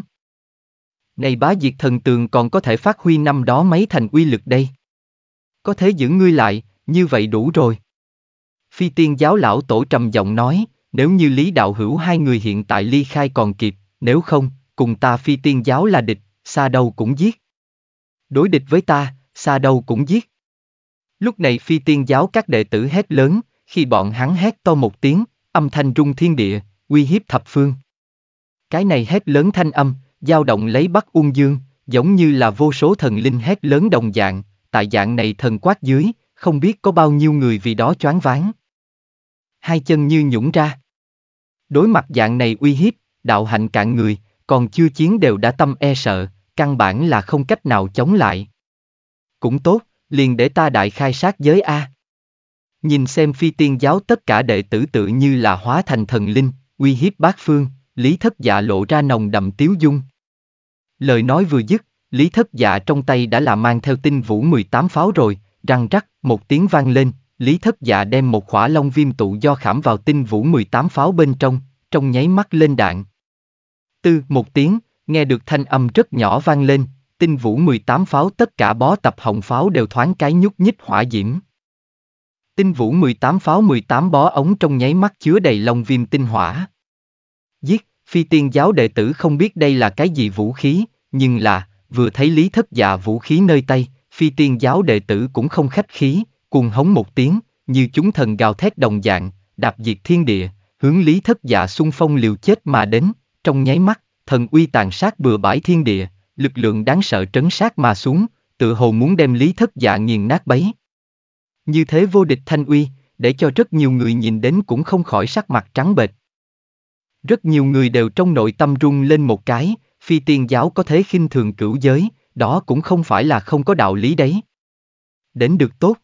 Này bá diệt thần tường còn có thể phát huy năm đó mấy thành uy lực đây. Có thể giữ ngươi lại, như vậy đủ rồi. Phi tiên giáo lão tổ trầm giọng nói, nếu như Lý Đạo Hữu hai người hiện tại ly khai còn kịp, nếu không, cùng ta phi tiên giáo là địch, xa đâu cũng giết. Đối địch với ta, xa đâu cũng giết. Lúc này phi tiên giáo các đệ tử hét lớn, khi bọn hắn hét to một tiếng, âm thanh rung thiên địa, uy hiếp thập phương. Cái này hét lớn thanh âm, dao động lấy bắt ung dương, giống như là vô số thần linh hét lớn đồng dạng, tại dạng này thần quát dưới, không biết có bao nhiêu người vì đó choáng váng hai chân như nhũng ra. Đối mặt dạng này uy hiếp, đạo hạnh cạn người, còn chưa chiến đều đã tâm e sợ, căn bản là không cách nào chống lại. Cũng tốt, liền để ta đại khai sát giới A. Nhìn xem phi tiên giáo tất cả đệ tử tự như là hóa thành thần linh, uy hiếp bát phương, lý thất dạ lộ ra nồng đậm tiếu dung. Lời nói vừa dứt, lý thất dạ trong tay đã là mang theo tinh vũ 18 pháo rồi, răng rắc, một tiếng vang lên, Lý Thất Dạ đem một khỏa long viêm tụ do khảm vào tinh vũ 18 pháo bên trong, trong nháy mắt lên đạn. Tư, một tiếng, nghe được thanh âm rất nhỏ vang lên, tinh vũ 18 pháo tất cả bó tập hồng pháo đều thoáng cái nhúc nhích hỏa diễm. Tinh vũ 18 pháo 18 bó ống trong nháy mắt chứa đầy long viêm tinh hỏa. Giết, phi tiên giáo đệ tử không biết đây là cái gì vũ khí, nhưng là, vừa thấy lý thất dạ vũ khí nơi tay, phi tiên giáo đệ tử cũng không khách khí, cuồng hống một tiếng, như chúng thần gào thét đồng dạng, đạp diệt thiên địa, hướng lý thất dạ xung phong liều chết mà đến, trong nháy mắt, thần uy tàn sát bừa bãi thiên địa, lực lượng đáng sợ trấn sát mà xuống, tự hồ muốn đem lý thất dạ nghiền nát bấy. Như thế vô địch thanh uy, để cho rất nhiều người nhìn đến cũng không khỏi sắc mặt trắng bệch. Rất nhiều người đều trong nội tâm rung lên một cái, phi tiên giáo có thế khinh thường cửu giới, đó cũng không phải là không có đạo lý đấy. Đến được tốt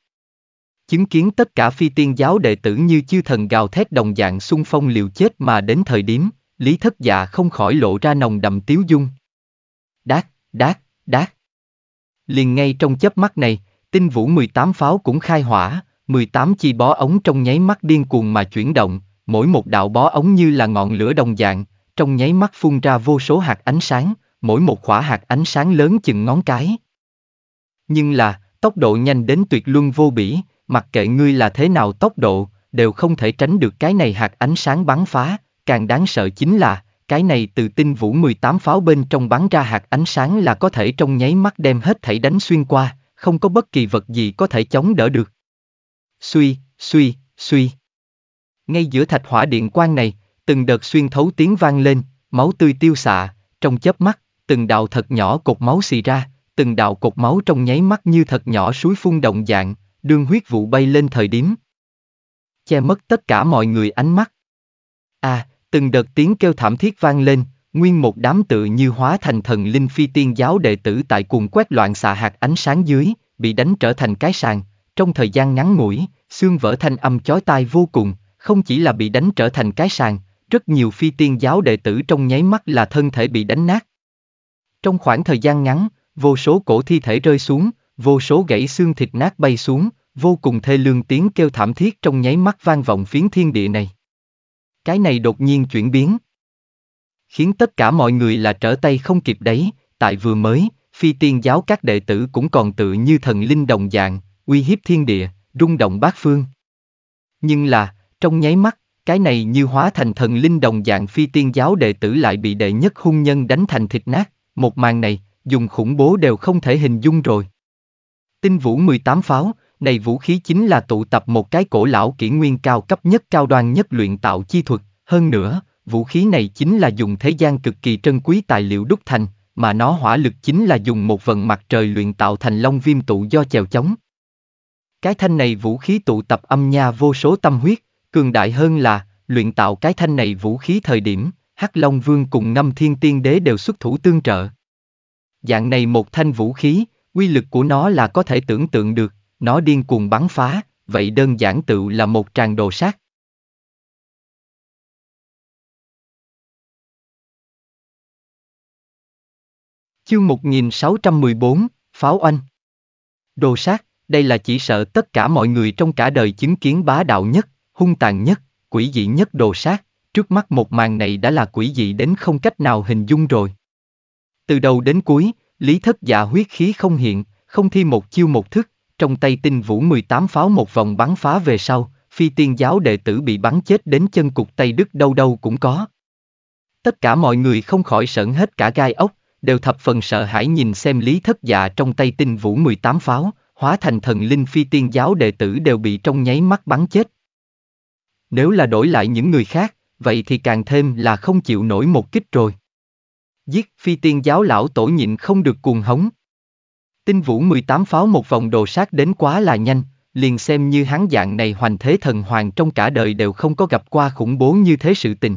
chứng kiến tất cả phi tiên giáo đệ tử như chư thần gào thét đồng dạng xung phong liều chết mà đến thời điểm, Lý Thất Dạ không khỏi lộ ra nồng đầm tiếu dung. Đát, đát, đát. Liền ngay trong chớp mắt này, tinh vũ 18 pháo cũng khai hỏa, 18 chi bó ống trong nháy mắt điên cuồng mà chuyển động, mỗi một đạo bó ống như là ngọn lửa đồng dạng, trong nháy mắt phun ra vô số hạt ánh sáng, mỗi một khỏa hạt ánh sáng lớn chừng ngón cái. Nhưng là, tốc độ nhanh đến tuyệt luân vô bỉ, mặc kệ ngươi là thế nào tốc độ, đều không thể tránh được cái này hạt ánh sáng bắn phá, càng đáng sợ chính là, cái này từ tinh vũ 18 pháo bên trong bắn ra hạt ánh sáng là có thể trong nháy mắt đem hết thảy đánh xuyên qua, không có bất kỳ vật gì có thể chống đỡ được. Suy, suy, suy. Ngay giữa thạch hỏa điện quang này, từng đợt xuyên thấu tiếng vang lên, máu tươi tiêu xạ, trong chớp mắt, từng đạo thật nhỏ cột máu xì ra, từng đạo cột máu trong nháy mắt như thật nhỏ suối phun động dạng, Đường huyết vụ bay lên thời điểm. Che mất tất cả mọi người ánh mắt. À, từng đợt tiếng kêu thảm thiết vang lên, nguyên một đám tự như hóa thành thần linh phi tiên giáo đệ tử tại cùng quét loạn xạ hạt ánh sáng dưới, bị đánh trở thành cái sàn, trong thời gian ngắn ngủi, xương vỡ thanh âm chói tai vô cùng, không chỉ là bị đánh trở thành cái sàn, rất nhiều phi tiên giáo đệ tử trong nháy mắt là thân thể bị đánh nát. Trong khoảng thời gian ngắn, vô số cổ thi thể rơi xuống, vô số gãy xương thịt nát bay xuống, vô cùng thê lương tiếng kêu thảm thiết trong nháy mắt vang vọng phiến thiên địa này. Cái này đột nhiên chuyển biến. Khiến tất cả mọi người là trở tay không kịp đấy, tại vừa mới, phi tiên giáo các đệ tử cũng còn tự như thần linh đồng dạng, uy hiếp thiên địa, rung động bát phương. Nhưng là, trong nháy mắt, cái này như hóa thành thần linh đồng dạng phi tiên giáo đệ tử lại bị đệ nhất hung nhân đánh thành thịt nát, một màn này, dùng khủng bố đều không thể hình dung rồi. Tinh vũ 18 pháo, này vũ khí chính là tụ tập một cái cổ lão kỷ nguyên cao cấp nhất cao đoan nhất luyện tạo chi thuật, hơn nữa, vũ khí này chính là dùng thế gian cực kỳ trân quý tài liệu đúc thành, mà nó hỏa lực chính là dùng một vận mặt trời luyện tạo thành long viêm tụ do chèo chống. Cái thanh này vũ khí tụ tập âm nha vô số tâm huyết, cường đại hơn là, luyện tạo cái thanh này vũ khí thời điểm, Hắc Long Vương cùng năm thiên tiên đế đều xuất thủ tương trợ. Dạng này một thanh vũ khí, Quy lực của nó là có thể tưởng tượng được, nó điên cuồng bắn phá, vậy đơn giản tự là một tràng đồ sát. Chương 1614, Pháo Anh Đồ sát, đây là chỉ sợ tất cả mọi người trong cả đời chứng kiến bá đạo nhất, hung tàn nhất, quỷ dị nhất đồ sát, trước mắt một màn này đã là quỷ dị đến không cách nào hình dung rồi. Từ đầu đến cuối, Lý thất dạ huyết khí không hiện, không thi một chiêu một thức, trong tay tinh vũ 18 pháo một vòng bắn phá về sau, phi tiên giáo đệ tử bị bắn chết đến chân cục tay đứt đâu đâu cũng có. Tất cả mọi người không khỏi sợn hết cả gai ốc, đều thập phần sợ hãi nhìn xem lý thất dạ trong tay tinh vũ 18 pháo, hóa thành thần linh phi tiên giáo đệ tử đều bị trong nháy mắt bắn chết. Nếu là đổi lại những người khác, vậy thì càng thêm là không chịu nổi một kích rồi. Giết phi tiên giáo lão tổ nhịn không được cuồng hống. Tinh vũ 18 pháo một vòng đồ sát đến quá là nhanh, liền xem như hắn dạng này hoành thế thần hoàng trong cả đời đều không có gặp qua khủng bố như thế sự tình.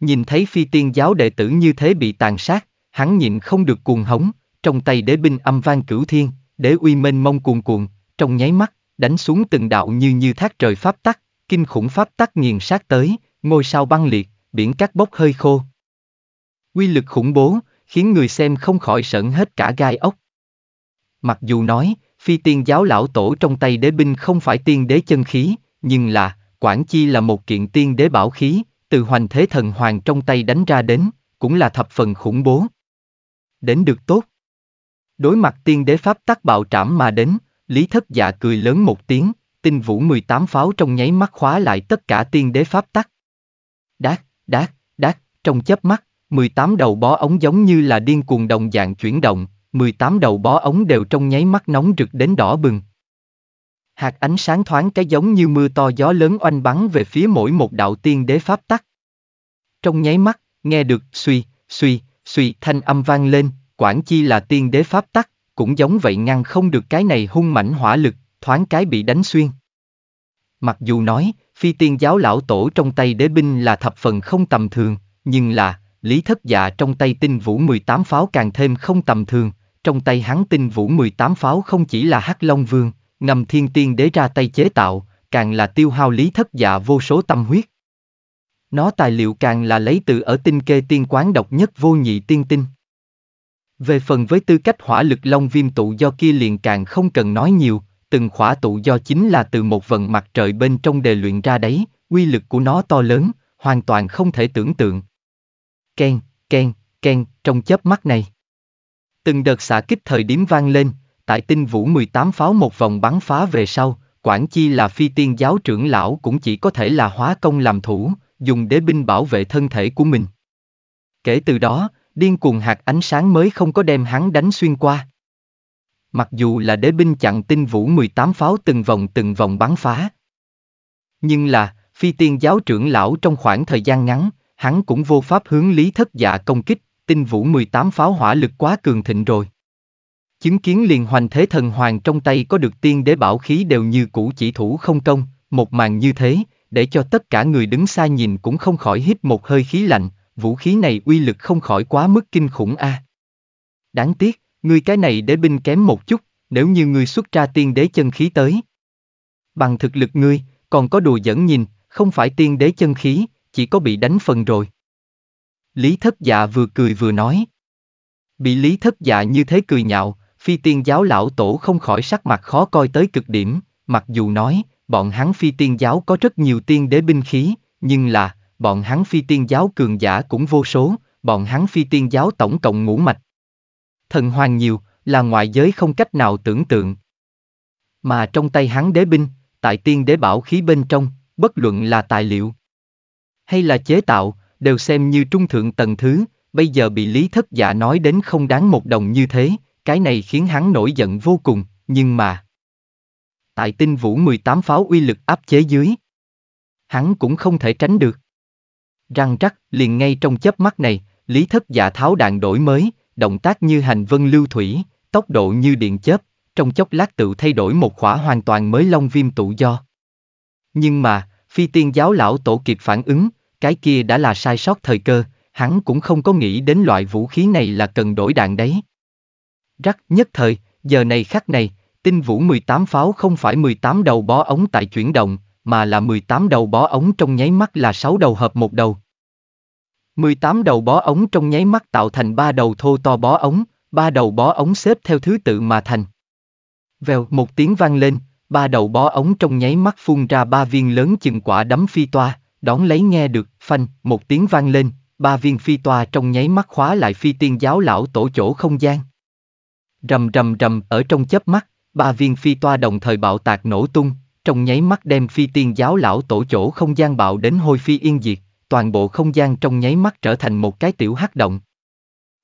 Nhìn thấy phi tiên giáo đệ tử như thế bị tàn sát, hắn nhịn không được cuồng hống, trong tay đế binh âm vang cửu thiên, đế uy mênh mông cuồn cuộn, trong nháy mắt, đánh xuống từng đạo như như thác trời pháp tắc, kinh khủng pháp tắc nghiền sát tới, ngôi sao băng liệt, biển cát bốc hơi khô, Quy lực khủng bố, khiến người xem không khỏi sợn hết cả gai ốc. Mặc dù nói, phi tiên giáo lão tổ trong tay đế binh không phải tiên đế chân khí, nhưng là, quản Chi là một kiện tiên đế bảo khí, từ hoành thế thần hoàng trong tay đánh ra đến, cũng là thập phần khủng bố. Đến được tốt. Đối mặt tiên đế pháp tắc bạo trảm mà đến, Lý Thất Dạ cười lớn một tiếng, tinh vũ 18 pháo trong nháy mắt khóa lại tất cả tiên đế pháp tắc. Đát, đát, đát, trong chớp mắt, 18 đầu bó ống giống như là điên cuồng đồng dạng chuyển động, 18 đầu bó ống đều trong nháy mắt nóng rực đến đỏ bừng. Hạt ánh sáng thoáng cái giống như mưa to gió lớn oanh bắn về phía mỗi một đạo tiên đế pháp tắc. Trong nháy mắt, nghe được suy, suy, suy thanh âm vang lên, quản chi là tiên đế pháp tắc, cũng giống vậy ngăn không được cái này hung mảnh hỏa lực, thoáng cái bị đánh xuyên. Mặc dù nói, phi tiên giáo lão tổ trong tay đế binh là thập phần không tầm thường, nhưng là, Lý Thất Dạ trong tay tinh vũ 18 pháo càng thêm không tầm thường, trong tay hắn tinh vũ 18 pháo không chỉ là hắc long vương, ngầm thiên tiên đế ra tay chế tạo, càng là tiêu hao Lý Thất Dạ vô số tâm huyết. Nó tài liệu càng là lấy từ ở tinh kê tiên quán độc nhất vô nhị tiên tinh. Về phần với tư cách hỏa lực long viêm tụ do kia liền càng không cần nói nhiều, từng khỏa tụ do chính là từ một vận mặt trời bên trong đề luyện ra đấy, quy lực của nó to lớn, hoàn toàn không thể tưởng tượng, Ken, ken, ken, trong chớp mắt này. Từng đợt xả kích thời điểm vang lên, tại tinh vũ 18 pháo một vòng bắn phá về sau, Quảng Chi là phi tiên giáo trưởng lão cũng chỉ có thể là hóa công làm thủ, dùng đế binh bảo vệ thân thể của mình. Kể từ đó, điên cuồng hạt ánh sáng mới không có đem hắn đánh xuyên qua. Mặc dù là đế binh chặn tinh vũ 18 pháo từng vòng từng vòng bắn phá. Nhưng là, phi tiên giáo trưởng lão trong khoảng thời gian ngắn, hắn cũng vô pháp hướng lý thất dạ công kích, tinh vũ 18 pháo hỏa lực quá cường thịnh rồi. Chứng kiến liền hoành thế thần hoàng trong tay có được tiên đế bảo khí đều như cũ chỉ thủ không công, một màn như thế, để cho tất cả người đứng xa nhìn cũng không khỏi hít một hơi khí lạnh, vũ khí này uy lực không khỏi quá mức kinh khủng a. À. Đáng tiếc, ngươi cái này để binh kém một chút, nếu như ngươi xuất ra tiên đế chân khí tới. Bằng thực lực ngươi, còn có đồ dẫn nhìn, không phải tiên đế chân khí, chỉ có bị đánh phần rồi. Lý thất dạ vừa cười vừa nói. Bị lý thất dạ như thế cười nhạo, phi tiên giáo lão tổ không khỏi sắc mặt khó coi tới cực điểm, mặc dù nói, bọn hắn phi tiên giáo có rất nhiều tiên đế binh khí, nhưng là, bọn hắn phi tiên giáo cường giả cũng vô số, bọn hắn phi tiên giáo tổng cộng ngũ mạch. Thần hoàng nhiều, là ngoại giới không cách nào tưởng tượng. Mà trong tay hắn đế binh, tại tiên đế bảo khí bên trong, bất luận là tài liệu, hay là chế tạo, đều xem như trung thượng tầng thứ, bây giờ bị Lý Thất Dạ nói đến không đáng một đồng như thế, cái này khiến hắn nổi giận vô cùng, nhưng mà... Tại tinh vũ 18 pháo uy lực áp chế dưới, hắn cũng không thể tránh được. Răng rắc, liền ngay trong chớp mắt này, Lý Thất Dạ tháo đạn đổi mới, động tác như hành vân lưu thủy, tốc độ như điện chớp, trong chốc lát tự thay đổi một khỏa hoàn toàn mới long viêm tụ do. Nhưng mà, phi tiên giáo lão tổ kịp phản ứng, cái kia đã là sai sót thời cơ, hắn cũng không có nghĩ đến loại vũ khí này là cần đổi đạn đấy. Rắc nhất thời, giờ này khắc này, tinh vũ 18 pháo không phải 18 đầu bó ống tại chuyển động, mà là 18 đầu bó ống trong nháy mắt là 6 đầu hợp một đầu. 18 đầu bó ống trong nháy mắt tạo thành ba đầu thô to bó ống, ba đầu bó ống xếp theo thứ tự mà thành. Vèo một tiếng vang lên, ba đầu bó ống trong nháy mắt phun ra ba viên lớn chừng quả đấm phi toa, đón lấy nghe được phanh, một tiếng vang lên, ba viên phi tòa trong nháy mắt khóa lại phi tiên giáo lão tổ chỗ không gian. Rầm rầm rầm ở trong chớp mắt, ba viên phi toa đồng thời bạo tạc nổ tung, trong nháy mắt đem phi tiên giáo lão tổ chỗ không gian bạo đến hôi phi yên diệt, toàn bộ không gian trong nháy mắt trở thành một cái tiểu hắc động.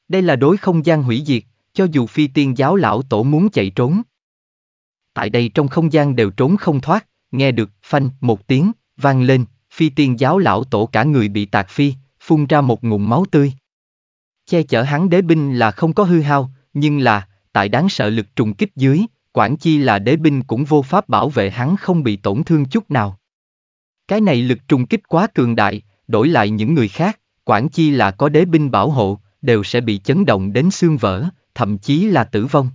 Đây là đối không gian hủy diệt, cho dù phi tiên giáo lão tổ muốn chạy trốn. Tại đây trong không gian đều trốn không thoát, nghe được phanh một tiếng, vang lên, phi tiên giáo lão tổ cả người bị tạc phi, phun ra một ngụm máu tươi. Che chở hắn đế binh là không có hư hao, nhưng là, tại đáng sợ lực trùng kích dưới, quản chi là đế binh cũng vô pháp bảo vệ hắn không bị tổn thương chút nào. Cái này lực trùng kích quá cường đại, đổi lại những người khác, quản chi là có đế binh bảo hộ, đều sẽ bị chấn động đến xương vỡ, thậm chí là tử vong.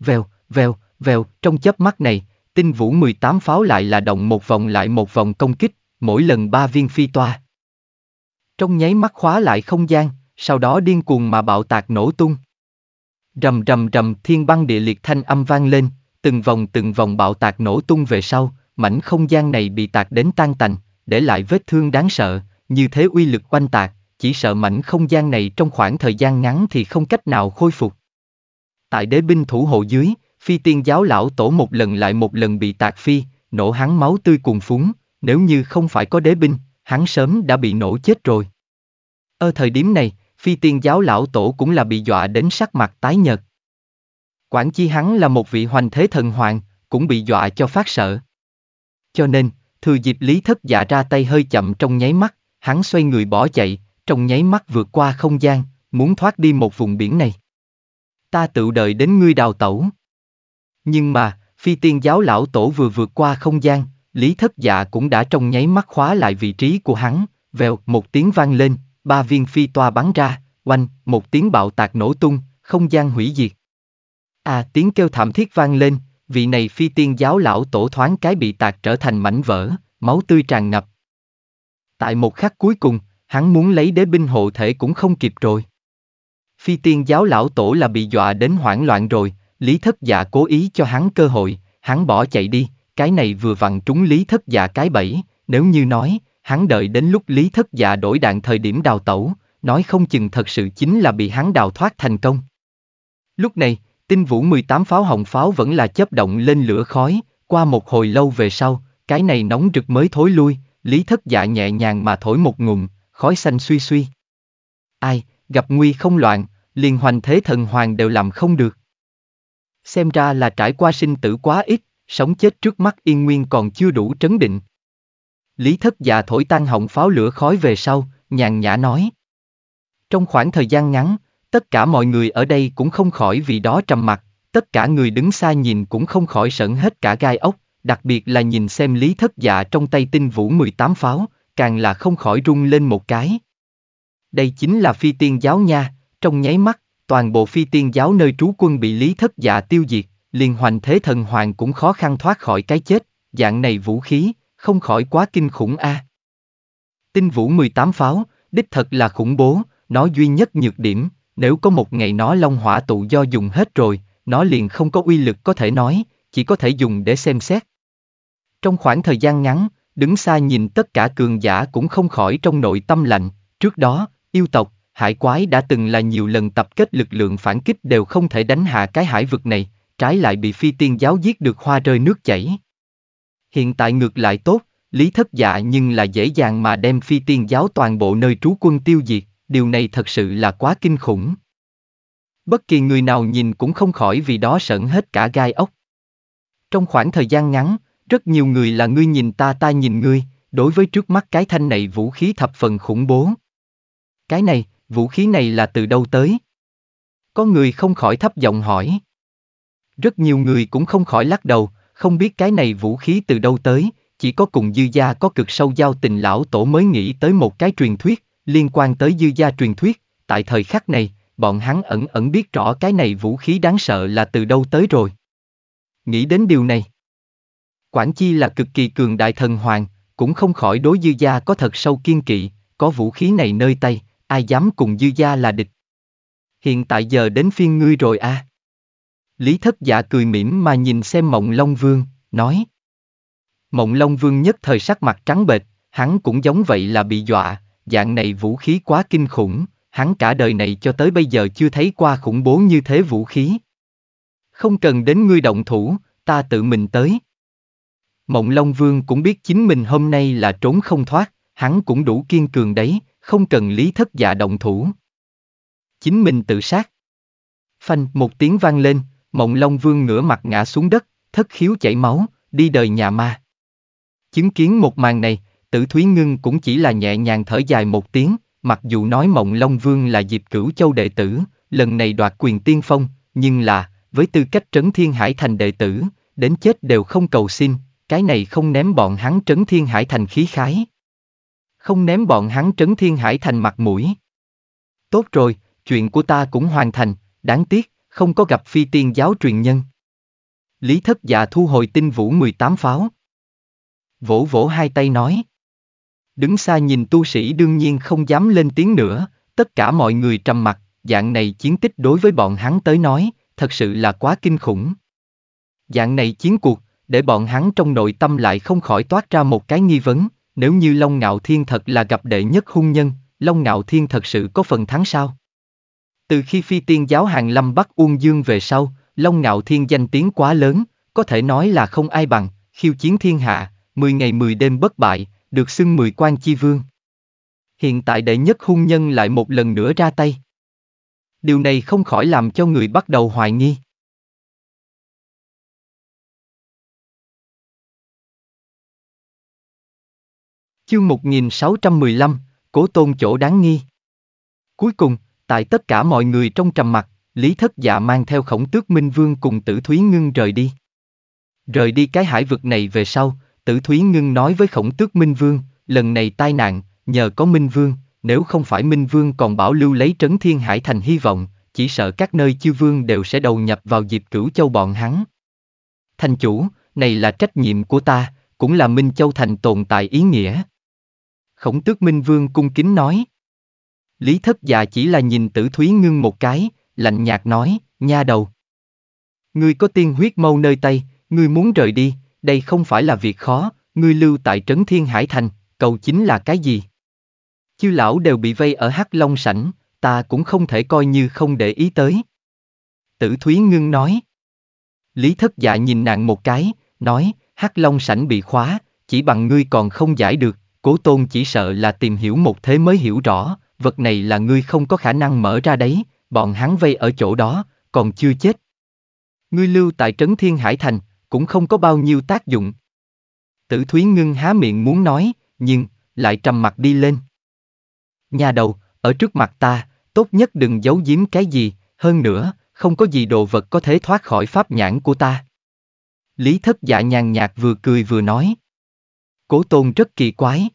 Vèo, vèo, vèo, trong chớp mắt này, tinh vũ 18 pháo lại là động một vòng lại một vòng công kích, mỗi lần ba viên phi toa. Trong nháy mắt khóa lại không gian, sau đó điên cuồng mà bạo tạc nổ tung. Rầm rầm rầm thiên băng địa liệt thanh âm vang lên, từng vòng từng vòng bạo tạc nổ tung về sau, mảnh không gian này bị tạc đến tan tành, để lại vết thương đáng sợ, như thế uy lực oanh tạc, chỉ sợ mảnh không gian này trong khoảng thời gian ngắn thì không cách nào khôi phục. Tại đế binh thủ hộ dưới, phi tiên giáo lão tổ một lần lại một lần bị tạc phi, nổ hắn máu tươi cuồng phúng, nếu như không phải có đế binh, hắn sớm đã bị nổ chết rồi. Ở thời điểm này, phi tiên giáo lão tổ cũng là bị dọa đến sắc mặt tái nhợt. Quản chi hắn là một vị hoành thế thần hoàng, cũng bị dọa cho phát sợ. Cho nên, thừa dịp lý thất dạ ra tay hơi chậm trong nháy mắt, hắn xoay người bỏ chạy, trong nháy mắt vượt qua không gian, muốn thoát đi một vùng biển này. Ta tự đợi đến ngươi đào tẩu. Nhưng mà, phi tiên giáo lão tổ vừa vượt qua không gian, Lý thất dạ cũng đã trong nháy mắt khóa lại vị trí của hắn, vèo, một tiếng vang lên, ba viên phi toa bắn ra, oanh, một tiếng bạo tạc nổ tung, không gian hủy diệt. À, tiếng kêu thảm thiết vang lên, vị này phi tiên giáo lão tổ thoáng cái bị tạc trở thành mảnh vỡ, máu tươi tràn ngập. Tại một khắc cuối cùng, hắn muốn lấy đế binh hộ thể cũng không kịp rồi. Phi tiên giáo lão tổ là bị dọa đến hoảng loạn rồi, lý thất dạ cố ý cho hắn cơ hội, hắn bỏ chạy đi, cái này vừa vặn trúng lý thất dạ cái bẫy, nếu như nói, hắn đợi đến lúc lý thất dạ đổi đạn thời điểm đào tẩu, nói không chừng thật sự chính là bị hắn đào thoát thành công. Lúc này, tinh vũ 18 pháo hồng pháo vẫn là chấp động lên lửa khói, qua một hồi lâu về sau, cái này nóng rực mới thối lui, lý thất dạ nhẹ nhàng mà thổi một ngụm, khói xanh suy suy. Ai, gặp nguy không loạn, liền hoành thế thần hoàng đều làm không được. Xem ra là trải qua sinh tử quá ít, sống chết trước mắt yên nguyên còn chưa đủ trấn định. Lý thất dạ thổi tan họng pháo lửa khói về sau, nhàn nhã nói. Trong khoảng thời gian ngắn, tất cả mọi người ở đây cũng không khỏi vì đó trầm mặc, tất cả người đứng xa nhìn cũng không khỏi sợn hết cả gai ốc, đặc biệt là nhìn xem lý thất dạ trong tay tinh vũ 18 pháo, càng là không khỏi rung lên một cái. Đây chính là phi tiên giáo nha, trong nháy mắt, toàn bộ phi tiên giáo nơi trú quân bị lý thất dạ tiêu diệt, liền hoành thế thần hoàng cũng khó khăn thoát khỏi cái chết, dạng này vũ khí, không khỏi quá kinh khủng a. À. Tinh vũ 18 pháo, đích thật là khủng bố, nó duy nhất nhược điểm, nếu có một ngày nó long hỏa tụ do dùng hết rồi, nó liền không có uy lực có thể nói, chỉ có thể dùng để xem xét. Trong khoảng thời gian ngắn, đứng xa nhìn tất cả cường giả cũng không khỏi trong nội tâm lạnh, trước đó, yêu tộc, hải quái đã từng là nhiều lần tập kết lực lượng phản kích đều không thể đánh hạ cái hải vực này, trái lại bị phi tiên giáo giết được hoa rơi nước chảy. Hiện tại ngược lại tốt, lý thất dạ nhưng là dễ dàng mà đem phi tiên giáo toàn bộ nơi trú quân tiêu diệt, điều này thật sự là quá kinh khủng. Bất kỳ người nào nhìn cũng không khỏi vì đó sợn hết cả gai ốc. Trong khoảng thời gian ngắn, rất nhiều người là ngươi nhìn ta ta nhìn ngươi, đối với trước mắt cái thanh này vũ khí thập phần khủng bố. Cái này, vũ khí này là từ đâu tới? Có người không khỏi thấp giọng hỏi. Rất nhiều người cũng không khỏi lắc đầu, không biết cái này vũ khí từ đâu tới, chỉ có cùng dư gia có cực sâu giao tình lão tổ mới nghĩ tới một cái truyền thuyết, liên quan tới dư gia truyền thuyết, tại thời khắc này, bọn hắn ẩn ẩn biết rõ cái này vũ khí đáng sợ là từ đâu tới rồi. Nghĩ đến điều này, Quảng Chi là cực kỳ cường đại thần hoàng, cũng không khỏi đối dư gia có thật sâu kiên kỵ, có vũ khí này nơi tay, ai dám cùng dư gia là địch. Hiện tại giờ đến phiên ngươi rồi à. Lý thất giả dạ cười mỉm mà nhìn xem mộng Long Vương, nói. Mộng Long Vương nhất thời sắc mặt trắng bệch, hắn cũng giống vậy là bị dọa, dạng này vũ khí quá kinh khủng, hắn cả đời này cho tới bây giờ chưa thấy qua khủng bố như thế vũ khí. Không cần đến ngươi động thủ, ta tự mình tới. Mộng Long Vương cũng biết chính mình hôm nay là trốn không thoát, hắn cũng đủ kiên cường đấy, không cần lý thất dạ động thủ. Chính mình tự sát. Phanh một tiếng vang lên, Mộng Long Vương ngửa mặt ngã xuống đất, thất khiếu chảy máu, đi đời nhà ma. Chứng kiến một màn này, tử Thúy Ngưng cũng chỉ là nhẹ nhàng thở dài một tiếng, mặc dù nói Mộng Long Vương là dịp Cửu Châu đệ tử, lần này đoạt quyền tiên phong, nhưng là, với tư cách Trấn Thiên Hải thành đệ tử, đến chết đều không cầu xin, cái này không ném bọn hắn Trấn Thiên Hải thành khí khái. Không ném bọn hắn Trấn Thiên Hải thành mặt mũi. Tốt rồi, chuyện của ta cũng hoàn thành, đáng tiếc, không có gặp phi tiên giáo truyền nhân. Lý thất dạ thu hồi tinh vũ 18 pháo. Vỗ vỗ hai tay nói. Đứng xa nhìn tu sĩ đương nhiên không dám lên tiếng nữa, tất cả mọi người trầm mặt, dạng này chiến tích đối với bọn hắn tới nói, thật sự là quá kinh khủng. Dạng này chiến cuộc, để bọn hắn trong nội tâm lại không khỏi toát ra một cái nghi vấn, nếu như Long Ngạo Thiên thật là gặp đệ nhất hung nhân, Long Ngạo Thiên thật sự có phần thắng sao? Từ khi phi tiên giáo hàng lâm bắt Uông Dương về sau, Long Ngạo Thiên danh tiếng quá lớn, có thể nói là không ai bằng, khiêu chiến thiên hạ, 10 ngày 10 đêm bất bại, được xưng 10 quan chi vương. Hiện tại đệ nhất hung nhân lại một lần nữa ra tay. Điều này không khỏi làm cho người bắt đầu hoài nghi. Chương 1615, Cố Tôn Chỗ Đáng Nghi Cuối cùng, tại tất cả mọi người trong trầm mặc Lý Thất Dạ mang theo khổng tước Minh Vương cùng Tử Thúy Ngưng rời đi. Rời đi cái hải vực này về sau, Tử Thúy Ngưng nói với khổng tước Minh Vương, lần này tai nạn, nhờ có Minh Vương, nếu không phải Minh Vương còn bảo lưu lấy trấn thiên hải thành hy vọng, chỉ sợ các nơi chư vương đều sẽ đầu nhập vào dịp cửu châu bọn hắn. Thành chủ, này là trách nhiệm của ta, cũng là Minh Châu Thành tồn tại ý nghĩa. Khổng tước Minh Vương cung kính nói, Lý thất già chỉ là nhìn tử thúy ngưng một cái, lạnh nhạt nói, nha đầu. Ngươi có tiên huyết mâu nơi tay, ngươi muốn rời đi, đây không phải là việc khó, ngươi lưu tại trấn thiên hải thành, cầu chính là cái gì? Chư lão đều bị vây ở hắc long sảnh, ta cũng không thể coi như không để ý tới. Tử thúy ngưng nói. Lý thất dạ nhìn nàng một cái, nói, hắc long sảnh bị khóa, chỉ bằng ngươi còn không giải được, cố tôn chỉ sợ là tìm hiểu một thế mới hiểu rõ, vật này là ngươi không có khả năng mở ra đấy, bọn hắn vây ở chỗ đó, còn chưa chết. Ngươi lưu tại trấn Thiên Hải Thành, cũng không có bao nhiêu tác dụng. Tử Thúy Ngưng há miệng muốn nói, nhưng, lại trầm mặt đi lên. Nhà đầu, ở trước mặt ta, tốt nhất đừng giấu giếm cái gì, hơn nữa, không có gì đồ vật có thể thoát khỏi pháp nhãn của ta. Lý thất dạ nhàn nhạt vừa cười vừa nói. Cố tôn rất kỳ quái.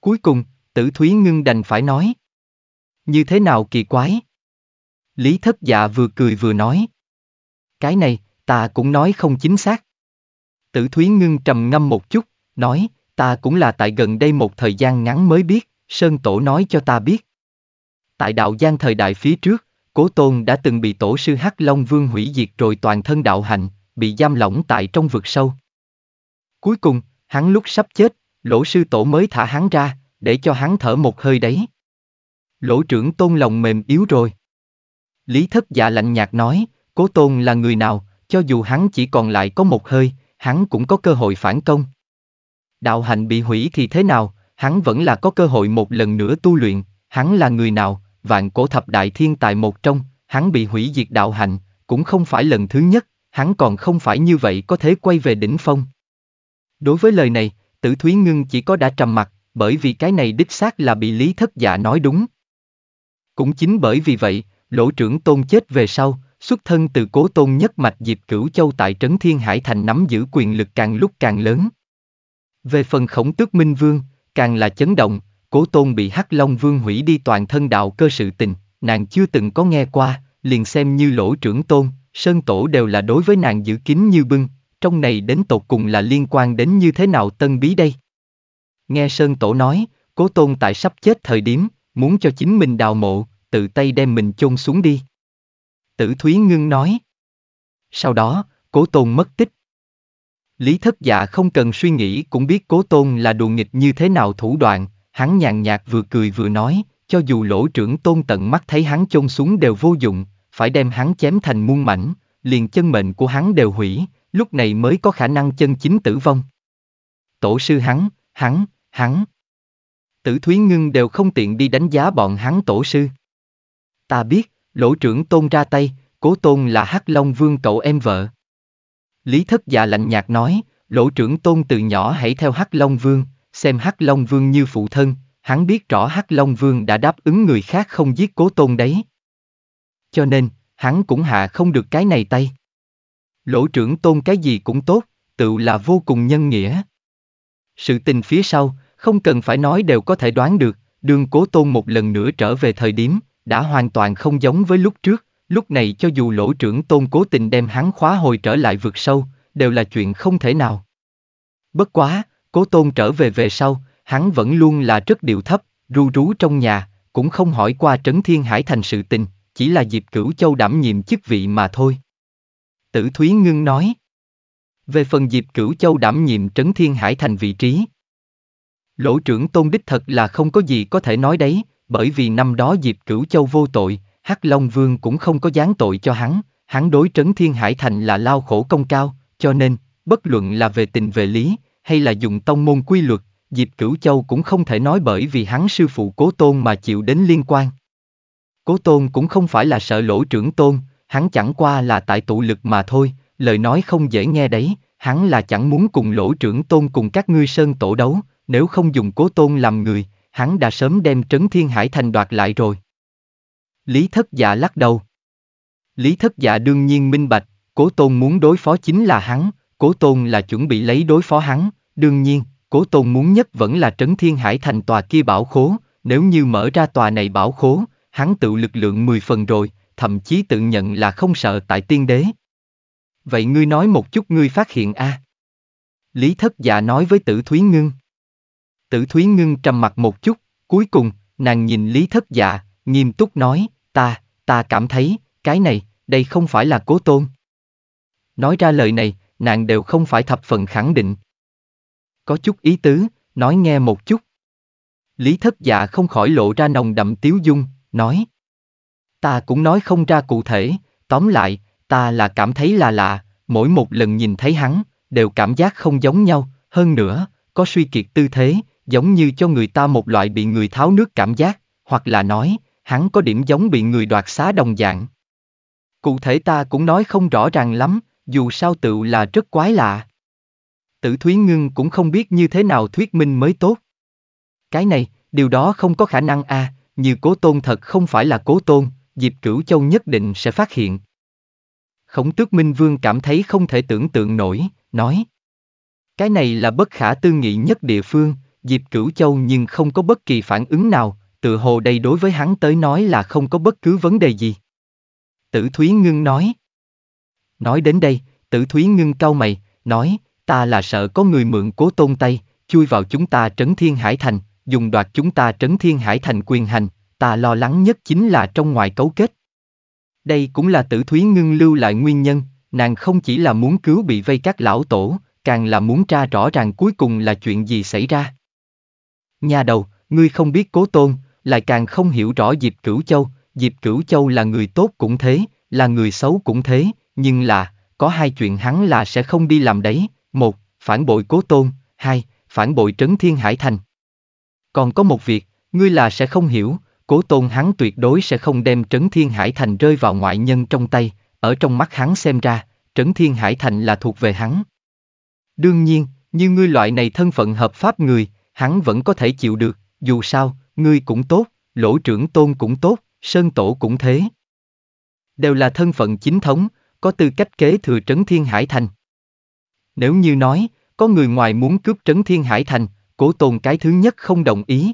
Cuối cùng, tử Thúy Ngưng đành phải nói. Như thế nào kỳ quái? Lý thất dạ vừa cười vừa nói. Cái này, ta cũng nói không chính xác. Tử Thúy Ngưng trầm ngâm một chút, nói, ta cũng là tại gần đây một thời gian ngắn mới biết, Sơn Tổ nói cho ta biết. Tại đạo giang thời đại phía trước, Cố Tôn đã từng bị Tổ sư Hắc Long Vương hủy diệt rồi toàn thân đạo hạnh, bị giam lỏng tại trong vực sâu. Cuối cùng, hắn lúc sắp chết, lỗ sư tổ mới thả hắn ra, để cho hắn thở một hơi đấy. Lỗ trưởng tôn lòng mềm yếu rồi. Lý thất dạ lạnh nhạt nói, cố tôn là người nào, cho dù hắn chỉ còn lại có một hơi, hắn cũng có cơ hội phản công. Đạo hạnh bị hủy thì thế nào, hắn vẫn là có cơ hội một lần nữa tu luyện, hắn là người nào, vạn cổ thập đại thiên tài một trong, hắn bị hủy diệt đạo hạnh, cũng không phải lần thứ nhất, hắn còn không phải như vậy có thể quay về đỉnh phong. Đối với lời này, tử thúy ngưng chỉ có đã trầm mặt, bởi vì cái này đích xác là bị lý thất giả nói đúng. Cũng chính bởi vì vậy, lỗ trưởng tôn chết về sau, xuất thân từ cố tôn nhất mạch Diệp Cửu Châu tại Trấn Thiên Hải Thành nắm giữ quyền lực càng lúc càng lớn. Về phần khổng tước minh vương, càng là chấn động, cố tôn bị Hắc Long Vương hủy đi toàn thân đạo cơ sự tình, nàng chưa từng có nghe qua, liền xem như lỗ trưởng tôn, sơn tổ đều là đối với nàng giữ kín như bưng, trong này đến tột cùng là liên quan đến như thế nào tân bí đây? Nghe Sơn Tổ nói, cố tôn tại sắp chết thời điểm, muốn cho chính mình đào mộ, tự tay đem mình chôn xuống đi. Tử Thúy Ngưng nói. Sau đó, cố tôn mất tích. Lý thất dạ không cần suy nghĩ cũng biết cố tôn là đùa nghịch như thế nào thủ đoạn, hắn nhàn nhạt vừa cười vừa nói, cho dù lỗ trưởng tôn tận mắt thấy hắn chôn xuống đều vô dụng, phải đem hắn chém thành muôn mảnh, liền chân mệnh của hắn đều hủy, lúc này mới có khả năng chân chính tử vong. Tổ sư hắn, hắn, hắn. Tử Thúy Ngưng đều không tiện đi đánh giá bọn hắn tổ sư. Ta biết, lỗ trưởng tôn ra tay, cố tôn là hắc long vương cậu em vợ. Lý thất già dạ lạnh nhạt nói, lỗ trưởng tôn từ nhỏ hãy theo hắc long vương, xem hắc long vương như phụ thân, hắn biết rõ hắc long vương đã đáp ứng người khác không giết cố tôn đấy. Cho nên, hắn cũng hạ không được cái này tay. Lỗ trưởng tôn cái gì cũng tốt, tự là vô cùng nhân nghĩa. Sự tình phía sau, không cần phải nói đều có thể đoán được, đường cố tôn một lần nữa trở về thời điểm, đã hoàn toàn không giống với lúc trước, lúc này cho dù lỗ trưởng tôn cố tình đem hắn khóa hồi trở lại vượt sâu, đều là chuyện không thể nào. Bất quá, cố tôn trở về về sau, hắn vẫn luôn là rất điệu thấp, ru rú trong nhà, cũng không hỏi qua trấn thiên hải thành sự tình, chỉ là dịp cửu châu đảm nhiệm chức vị mà thôi. Tử Thúy Ngưng nói, về phần Diệp Cửu Châu đảm nhiệm trấn thiên hải thành vị trí. Lỗ trưởng tôn đích thật là không có gì có thể nói đấy, bởi vì năm đó Diệp Cửu Châu vô tội, Hắc Long Vương cũng không có gián tội cho hắn, hắn đối trấn thiên hải thành là lao khổ công cao, cho nên, bất luận là về tình về lý, hay là dùng tông môn quy luật, Diệp Cửu Châu cũng không thể nói bởi vì hắn sư phụ Cố Tôn mà chịu đến liên quan. Cố Tôn cũng không phải là sợ lỗ trưởng Tôn, hắn chẳng qua là tại tụ lực mà thôi, lời nói không dễ nghe đấy, hắn là chẳng muốn cùng lỗ trưởng tôn cùng các ngươi sơn tổ đấu, nếu không dùng cố tôn làm người, hắn đã sớm đem trấn thiên hải thành đoạt lại rồi. Lý thất dạ lắc đầu. Lý thất dạ đương nhiên minh bạch, cố tôn muốn đối phó chính là hắn, cố tôn là chuẩn bị lấy đối phó hắn, đương nhiên, cố tôn muốn nhất vẫn là trấn thiên hải thành tòa kia bảo khố, nếu như mở ra tòa này bảo khố, hắn tự lực lượng 10 phần rồi, thậm chí tự nhận là không sợ tại tiên đế, Vậy ngươi nói một chút ngươi phát hiện a à? Lý thất dạ nói với tử Thúy Ngưng. Tử Thúy Ngưng trầm mặt một chút, cuối cùng, nàng nhìn Lý thất dạ, nghiêm túc nói, ta, ta cảm thấy, cái này, đây không phải là cố tôn. Nói ra lời này, nàng đều không phải thập phần khẳng định. Có chút ý tứ, nói nghe một chút. Lý thất dạ không khỏi lộ ra nồng đậm tiếu dung, nói. Ta cũng nói không ra cụ thể, tóm lại, ta là cảm thấy là lạ, mỗi một lần nhìn thấy hắn, đều cảm giác không giống nhau, hơn nữa, có suy kiệt tư thế, giống như cho người ta một loại bị người tháo nước cảm giác, hoặc là nói, hắn có điểm giống bị người đoạt xá đồng dạng. Cụ thể ta cũng nói không rõ ràng lắm, dù sao tự là rất quái lạ. Tử Thúy Ngưng cũng không biết như thế nào thuyết minh mới tốt. Cái này, điều đó không có khả năng a à, như cố tôn thật không phải là cố tôn, Diệp Cửu Châu nhất định sẽ phát hiện. Khổng tước Minh Vương cảm thấy không thể tưởng tượng nổi, nói. Cái này là bất khả tư nghị nhất địa phương, Diệp Cửu Châu nhưng không có bất kỳ phản ứng nào, tự hồ đây đối với hắn tới nói là không có bất cứ vấn đề gì. Tử Thúy Ngưng nói. Nói đến đây, Tử Thúy Ngưng cau mày, nói, ta là sợ có người mượn cố tôn tay, chui vào chúng ta trấn thiên hải thành, dùng đoạt chúng ta trấn thiên hải thành quyền hành, ta lo lắng nhất chính là trong ngoài cấu kết. Đây cũng là tử thúy ngưng lưu lại nguyên nhân, nàng không chỉ là muốn cứu bị vây các lão tổ, càng là muốn tra rõ ràng cuối cùng là chuyện gì xảy ra. Nhà đầu, ngươi không biết cố tôn, lại càng không hiểu rõ Diệp Cửu Châu, Diệp Cửu Châu là người tốt cũng thế, là người xấu cũng thế, nhưng là, có hai chuyện hắn là sẽ không đi làm đấy, một, phản bội cố tôn, hai, phản bội trấn thiên hải thành. Còn có một việc, ngươi là sẽ không hiểu, Cố tôn hắn tuyệt đối sẽ không đem Trấn Thiên Hải Thành rơi vào ngoại nhân trong tay, ở trong mắt hắn xem ra, Trấn Thiên Hải Thành là thuộc về hắn. Đương nhiên, như ngươi loại này thân phận hợp pháp người, hắn vẫn có thể chịu được, dù sao, ngươi cũng tốt, lỗ trưởng tôn cũng tốt, sơn tổ cũng thế. Đều là thân phận chính thống, có tư cách kế thừa Trấn Thiên Hải Thành. Nếu như nói, có người ngoài muốn cướp Trấn Thiên Hải Thành, cố tôn cái thứ nhất không đồng ý.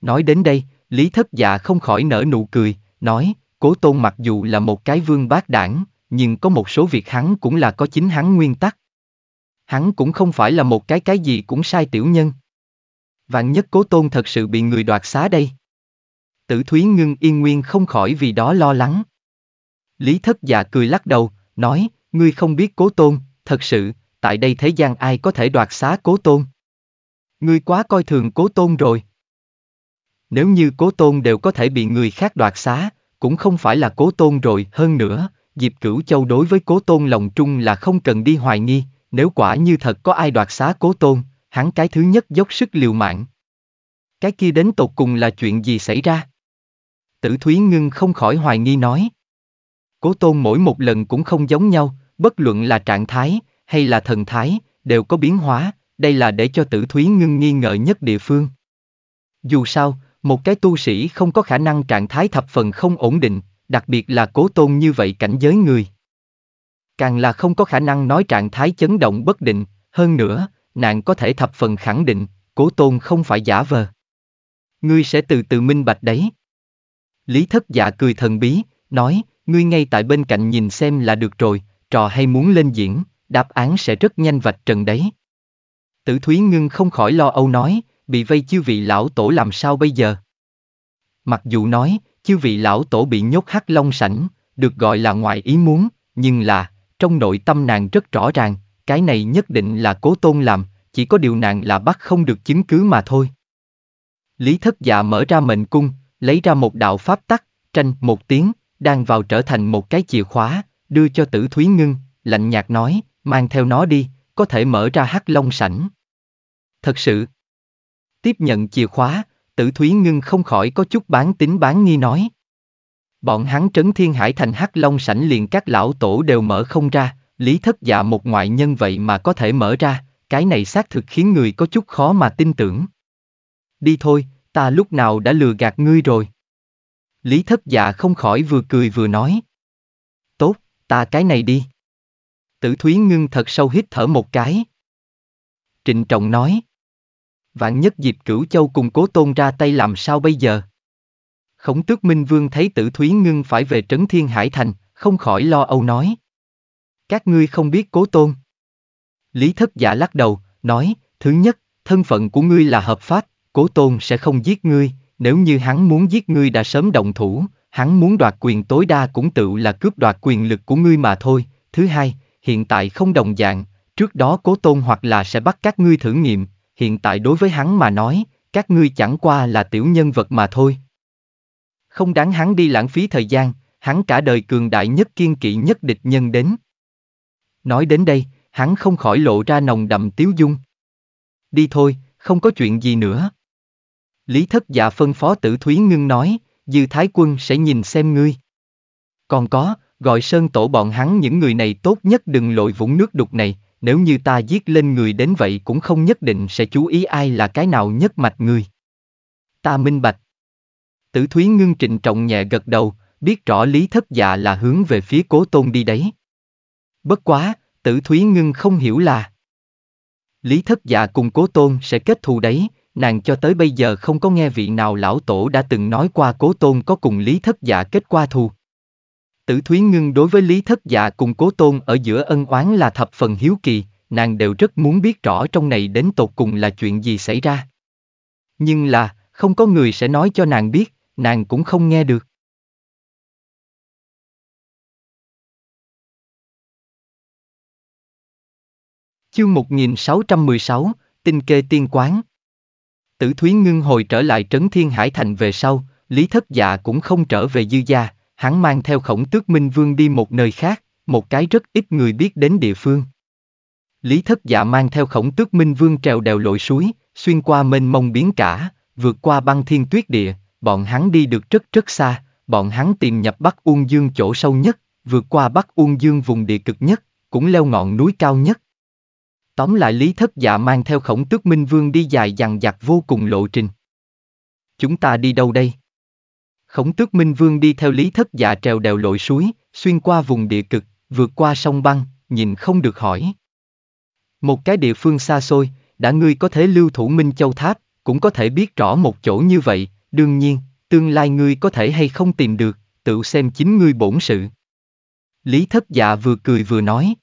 Nói đến đây, Lý thất dạ không khỏi nở nụ cười, nói, cố tôn mặc dù là một cái vương bác đảng, nhưng có một số việc hắn cũng là có chính hắn nguyên tắc. Hắn cũng không phải là một cái cái gì cũng sai tiểu nhân. Vạn nhất cố tôn thật sự bị người đoạt xá đây. Tử Thúy Ngưng yên nguyên không khỏi vì đó lo lắng. Lý thất dạ cười lắc đầu, nói, ngươi không biết cố tôn, thật sự, tại đây thế gian ai có thể đoạt xá cố tôn. Ngươi quá coi thường cố tôn rồi nếu như cố tôn đều có thể bị người khác đoạt xá, cũng không phải là cố tôn rồi. Hơn nữa, dịp Cửu Châu đối với cố tôn lòng trung là không cần đi hoài nghi, nếu quả như thật có ai đoạt xá cố tôn, hắn cái thứ nhất dốc sức liều mạng. Cái kia đến tột cùng là chuyện gì xảy ra? Tử Thúy Ngưng không khỏi hoài nghi nói. Cố tôn mỗi một lần cũng không giống nhau, bất luận là trạng thái, hay là thần thái, đều có biến hóa, đây là để cho tử thúy ngưng nghi ngờ nhất địa phương. Dù sao, một cái tu sĩ không có khả năng trạng thái thập phần không ổn định, đặc biệt là cố tôn như vậy cảnh giới người. Càng là không có khả năng nói trạng thái chấn động bất định, hơn nữa, nạn có thể thập phần khẳng định, cố tôn không phải giả vờ. Ngươi sẽ từ từ minh bạch đấy. Lý thất giả dạ cười thần bí, nói, ngươi ngay tại bên cạnh nhìn xem là được rồi, trò hay muốn lên diễn, đáp án sẽ rất nhanh vạch trần đấy. Tử Thúy Ngưng không khỏi lo âu nói, bị vây chư vị lão tổ làm sao bây giờ? Mặc dù nói, chư vị lão tổ bị nhốt hắc long sảnh, được gọi là ngoài ý muốn, nhưng là, trong nội tâm nàng rất rõ ràng, cái này nhất định là cố tôn làm, chỉ có điều nàng là bắt không được chứng cứ mà thôi. Lý thất dạ mở ra mệnh cung, lấy ra một đạo pháp tắc, tranh một tiếng, đang vào trở thành một cái chìa khóa, đưa cho tử Thúy Ngưng, lạnh nhạt nói, mang theo nó đi, có thể mở ra hắc long sảnh. Thật sự, Tiếp nhận chìa khóa, tử Thúy Ngưng không khỏi có chút bán tính bán nghi nói. Bọn hắn trấn thiên hải thành hắc long sảnh liền các lão tổ đều mở không ra, lý thất dạ một ngoại nhân vậy mà có thể mở ra, cái này xác thực khiến người có chút khó mà tin tưởng. Đi thôi, ta lúc nào đã lừa gạt ngươi rồi. Lý thất dạ không khỏi vừa cười vừa nói. Tốt, ta cái này đi. Tử Thúy Ngưng thật sâu hít thở một cái. Trịnh trọng nói. Vạn nhất dịp Cửu Châu cùng cố tôn ra tay làm sao bây giờ? Khổng tước Minh Vương thấy tử Thúy Ngưng phải về trấn Thiên Hải Thành, không khỏi lo âu nói. Các ngươi không biết cố tôn. Lý thất giả lắc đầu, nói, thứ nhất, thân phận của ngươi là hợp pháp, cố tôn sẽ không giết ngươi, nếu như hắn muốn giết ngươi đã sớm động thủ, hắn muốn đoạt quyền tối đa cũng tự là cướp đoạt quyền lực của ngươi mà thôi. Thứ hai, hiện tại không đồng dạng, trước đó cố tôn hoặc là sẽ bắt các ngươi thử nghiệm, hiện tại đối với hắn mà nói, các ngươi chẳng qua là tiểu nhân vật mà thôi. Không đáng hắn đi lãng phí thời gian, hắn cả đời cường đại nhất kiên kỵ nhất địch nhân đến. Nói đến đây, hắn không khỏi lộ ra nồng đậm tiếu dung. Đi thôi, không có chuyện gì nữa. Lý thất dạ phân phó tử Thúy Ngưng nói, dư thái quân sẽ nhìn xem ngươi. Còn có, gọi sơn tổ bọn hắn những người này tốt nhất đừng lội vũng nước đục này, nếu như ta giết lên người đến vậy cũng không nhất định sẽ chú ý ai là cái nào nhất mạch người. Ta minh bạch. Tử Thúy ngưng trịnh trọng nhẹ gật đầu, biết rõ lý thất dạ là hướng về phía cố tôn đi đấy. Bất quá, tử Thúy ngưng không hiểu là. Lý thất dạ cùng cố tôn sẽ kết thù đấy, nàng cho tới bây giờ không có nghe vị nào lão tổ đã từng nói qua cố tôn có cùng lý thất dạ kết qua thù. Tử Thúy Ngưng đối với Lý Thất Dạ cùng Cố Tôn ở giữa ân oán là thập phần hiếu kỳ, nàng đều rất muốn biết rõ trong này đến tột cùng là chuyện gì xảy ra. Nhưng là, không có người sẽ nói cho nàng biết, nàng cũng không nghe được. Chương 1616, Tinh kê tiên quán Tử Thúy Ngưng hồi trở lại Trấn Thiên Hải Thành về sau, Lý Thất Dạ cũng không trở về dư gia, hắn mang theo khổng tước minh vương đi một nơi khác, một cái rất ít người biết đến địa phương. Lý thất dạ mang theo khổng tước minh vương trèo đèo lội suối, xuyên qua mênh mông biến cả, vượt qua băng thiên tuyết địa, bọn hắn đi được rất rất xa, bọn hắn tìm nhập Bắc Uông Dương chỗ sâu nhất, vượt qua Bắc Uông Dương vùng địa cực nhất, cũng leo ngọn núi cao nhất. Tóm lại Lý Thất Dạ mang theo khổng tước Minh Vương đi dài dằng dặc vô cùng lộ trình. Chúng ta đi đâu đây? Khổng tước Minh Vương đi theo lý thất dạ trèo đèo lội suối, xuyên qua vùng địa cực, vượt qua sông băng, nhìn không được hỏi. Một cái địa phương xa xôi, đã ngươi có thể lưu thủ Minh Châu Tháp, cũng có thể biết rõ một chỗ như vậy, đương nhiên, tương lai ngươi có thể hay không tìm được, tự xem chính ngươi bổn sự. Lý thất dạ vừa cười vừa nói.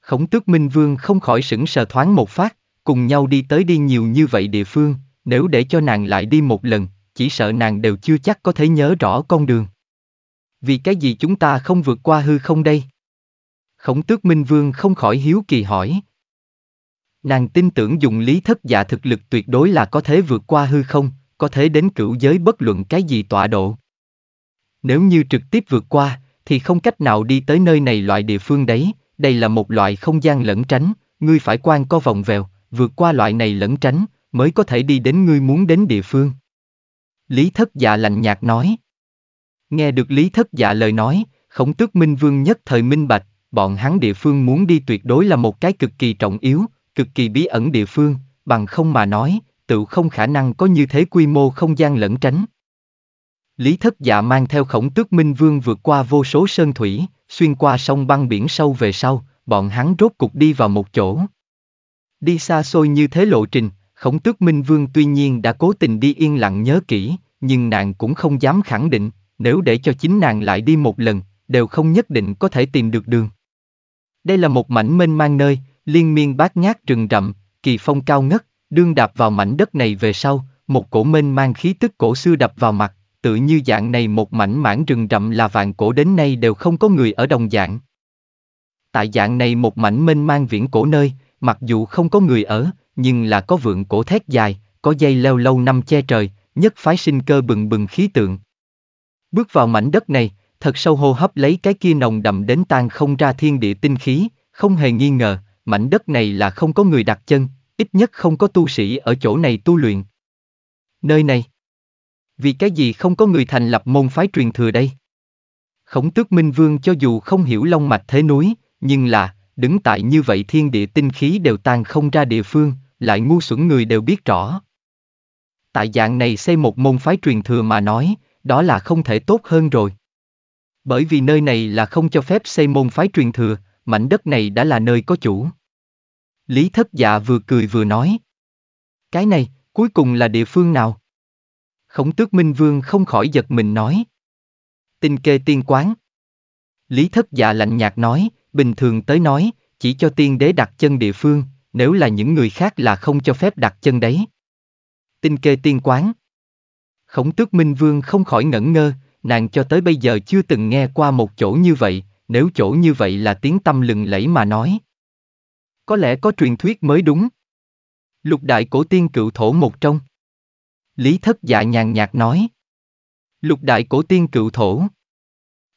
Khổng tước Minh Vương không khỏi sững sờ thoáng một phát, cùng nhau đi tới đi nhiều như vậy địa phương, nếu để cho nàng lại đi một lần, chỉ sợ nàng đều chưa chắc có thể nhớ rõ con đường. Vì cái gì chúng ta không vượt qua hư không đây? Khổng tước Minh Vương không khỏi hiếu kỳ hỏi. Nàng tin tưởng dùng lý thất giả thực lực tuyệt đối là có thể vượt qua hư không, có thể đến cửu giới bất luận cái gì tọa độ. Nếu như trực tiếp vượt qua, thì không cách nào đi tới nơi này loại địa phương đấy, đây là một loại không gian lẫn tránh, ngươi phải quan co vòng vèo, vượt qua loại này lẫn tránh, mới có thể đi đến ngươi muốn đến địa phương. Lý thất dạ lạnh nhạt nói. Nghe được Lý thất dạ lời nói, khổng tước minh vương nhất thời minh bạch, bọn hắn địa phương muốn đi tuyệt đối là một cái cực kỳ trọng yếu, cực kỳ bí ẩn địa phương, bằng không mà nói, tự không khả năng có như thế quy mô không gian lẫn tránh. Lý thất dạ mang theo khổng tước minh vương vượt qua vô số sơn thủy, xuyên qua sông băng biển sâu về sau, bọn hắn rốt cục đi vào một chỗ. Đi xa xôi như thế lộ trình, Khổng tước Minh Vương tuy nhiên đã cố tình đi yên lặng nhớ kỹ, nhưng nàng cũng không dám khẳng định, nếu để cho chính nàng lại đi một lần, đều không nhất định có thể tìm được đường. Đây là một mảnh mênh mang nơi, liên miên bát ngát rừng rậm, kỳ phong cao ngất, đương đạp vào mảnh đất này về sau, một cổ mênh mang khí tức cổ xưa đập vào mặt, tự như dạng này một mảnh mảng rừng rậm là vạn cổ đến nay đều không có người ở đồng dạng. Tại dạng này một mảnh mênh mang viễn cổ nơi, mặc dù không có người ở, nhưng là có vượng cổ thét dài, có dây leo lâu năm che trời, nhất phái sinh cơ bừng bừng khí tượng. Bước vào mảnh đất này, thật sâu hô hấp lấy cái kia nồng đậm đến tan không ra thiên địa tinh khí, không hề nghi ngờ, mảnh đất này là không có người đặt chân, ít nhất không có tu sĩ ở chỗ này tu luyện. Nơi này, vì cái gì không có người thành lập môn phái truyền thừa đây? Khổng tước Minh Vương cho dù không hiểu long mạch thế núi, nhưng là, đứng tại như vậy thiên địa tinh khí đều tan không ra địa phương, lại ngu xuẩn người đều biết rõ. Tại dạng này xây một môn phái truyền thừa mà nói, đó là không thể tốt hơn rồi. Bởi vì nơi này là không cho phép xây môn phái truyền thừa, mảnh đất này đã là nơi có chủ. Lý thất dạ vừa cười vừa nói. Cái này, cuối cùng là địa phương nào? Khổng tước Minh Vương không khỏi giật mình nói. Tinh kê tiên quán. Lý thất dạ lạnh nhạt nói, bình thường tới nói, chỉ cho tiên đế đặt chân địa phương, nếu là những người khác là không cho phép đặt chân đấy. Tinh kê tiên quán Khổng tước Minh Vương không khỏi ngẩn ngơ, nàng cho tới bây giờ chưa từng nghe qua một chỗ như vậy, nếu chỗ như vậy là tiếng tâm lừng lẫy mà nói. Có lẽ có truyền thuyết mới đúng. Lục đại cổ tiên cựu thổ một trong. Lý thất dạ nhàn nhạt nói. Lục đại cổ tiên cựu thổ.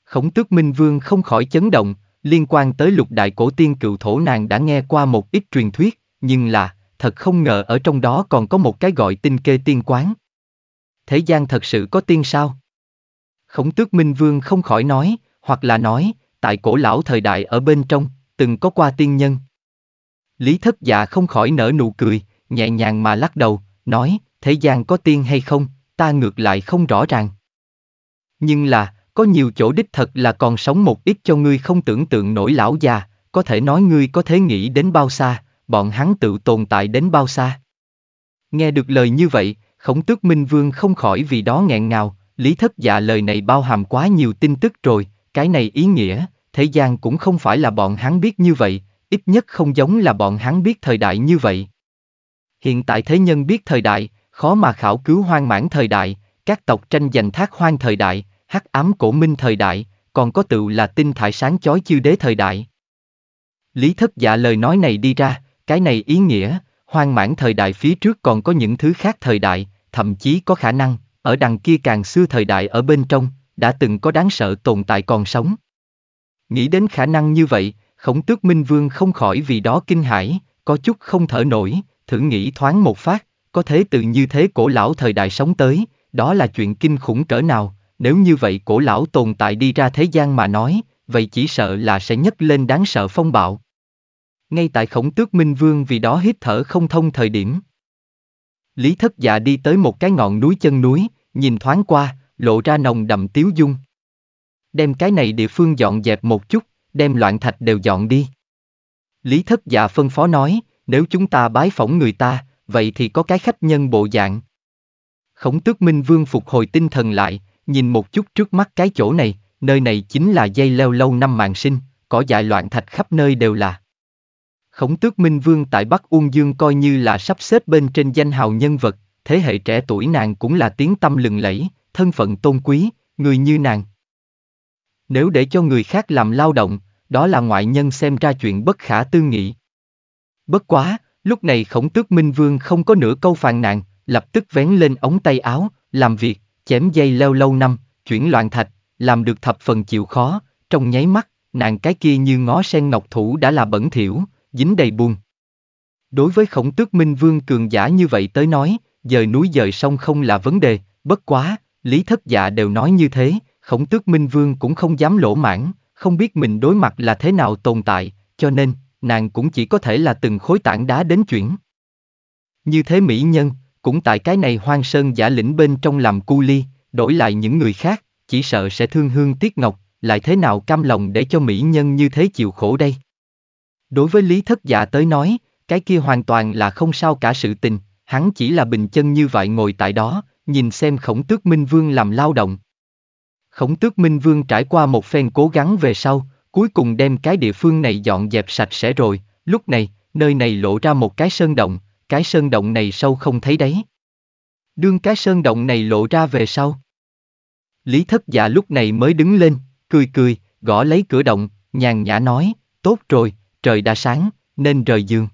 Khổng tước Minh Vương không khỏi chấn động, Liên quan tới lục đại cổ tiên cựu thổ nàng đã nghe qua một ít truyền thuyết, nhưng là, thật không ngờ ở trong đó còn có một cái gọi tinh kê tiên quán. Thế gian thật sự có tiên sao? Khổng tước Minh Vương không khỏi nói, hoặc là nói, tại cổ lão thời đại ở bên trong, từng có qua tiên nhân. Lý thất dạ không khỏi nở nụ cười, nhẹ nhàng mà lắc đầu, nói, thế gian có tiên hay không, ta ngược lại không rõ ràng. Nhưng là, có nhiều chỗ đích thật là còn sống một ít cho ngươi không tưởng tượng nổi lão già, có thể nói ngươi có thể nghĩ đến bao xa, bọn hắn tự tồn tại đến bao xa. Nghe được lời như vậy, khổng tước minh vương không khỏi vì đó nghẹn ngào, lý thất dạ lời này bao hàm quá nhiều tin tức rồi, cái này ý nghĩa, thế gian cũng không phải là bọn hắn biết như vậy, ít nhất không giống là bọn hắn biết thời đại như vậy. Hiện tại thế nhân biết thời đại, khó mà khảo cứu hoang mãn thời đại, các tộc tranh giành thác hoang thời đại, hắc ám cổ minh thời đại, còn có tựu là tinh thải sáng chói chiêu đế thời đại. Lý thất giả dạ lời nói này đi ra, cái này ý nghĩa, hoang mãn thời đại phía trước còn có những thứ khác thời đại, thậm chí có khả năng, ở đằng kia càng xưa thời đại ở bên trong, đã từng có đáng sợ tồn tại còn sống. Nghĩ đến khả năng như vậy, khổng tước minh vương không khỏi vì đó kinh hãi, có chút không thở nổi, thử nghĩ thoáng một phát, có thế từ như thế cổ lão thời đại sống tới, đó là chuyện kinh khủng cỡ nào, nếu như vậy cổ lão tồn tại đi ra thế gian mà nói, vậy chỉ sợ là sẽ nhấc lên đáng sợ phong bạo. Ngay tại khổng tước minh vương vì đó hít thở không thông thời điểm. Lý thất dạ đi tới một cái ngọn núi chân núi, nhìn thoáng qua, lộ ra nồng đậm tiếu dung. Đem cái này địa phương dọn dẹp một chút, đem loạn thạch đều dọn đi. Lý thất dạ phân phó nói, nếu chúng ta bái phỏng người ta, vậy thì có cái khách nhân bộ dạng. Khổng tước minh vương phục hồi tinh thần lại, Nhìn một chút trước mắt cái chỗ này, nơi này chính là dây leo lâu năm mạng sinh, cỏ dại loạn thạch khắp nơi đều là. Khổng tước Minh Vương tại Bắc Uông Dương coi như là sắp xếp bên trên danh hào nhân vật, thế hệ trẻ tuổi nàng cũng là tiếng tâm lừng lẫy, thân phận tôn quý, người như nàng. Nếu để cho người khác làm lao động, đó là ngoại nhân xem ra chuyện bất khả tư nghị. Bất quá, lúc này khổng tước Minh Vương không có nửa câu phàn nàn, lập tức vén lên ống tay áo, làm việc chém dây leo lâu năm, chuyển loạn thạch, làm được thập phần chịu khó, trong nháy mắt, nàng cái kia như ngó sen ngọc thủ đã là bẩn thỉu, dính đầy buồn. Đối với khổng tước minh vương cường giả như vậy tới nói, dời núi dời sông không là vấn đề, bất quá, lý thất dạ đều nói như thế, khổng tước minh vương cũng không dám lỗ mãn, không biết mình đối mặt là thế nào tồn tại, cho nên, nàng cũng chỉ có thể là từng khối tảng đá đến chuyển. Như thế mỹ nhân, cũng tại cái này hoang sơn giả lĩnh bên trong làm cu ly, đổi lại những người khác, chỉ sợ sẽ thương hương tiếc ngọc, lại thế nào cam lòng để cho mỹ nhân như thế chịu khổ đây. Đối với Lý Thất giả dạ tới nói, cái kia hoàn toàn là không sao cả sự tình, hắn chỉ là bình chân như vậy ngồi tại đó, nhìn xem khổng tước Minh Vương làm lao động. Khổng tước Minh Vương trải qua một phen cố gắng về sau, cuối cùng đem cái địa phương này dọn dẹp sạch sẽ rồi, lúc này, nơi này lộ ra một cái sơn động, cái sơn động này sâu không thấy đấy. Đương cái sơn động này lộ ra về sau. Lý thất giả dạ lúc này mới đứng lên, cười cười, gõ lấy cửa động, nhàn nhã nói, tốt rồi, trời đã sáng, nên rời giường.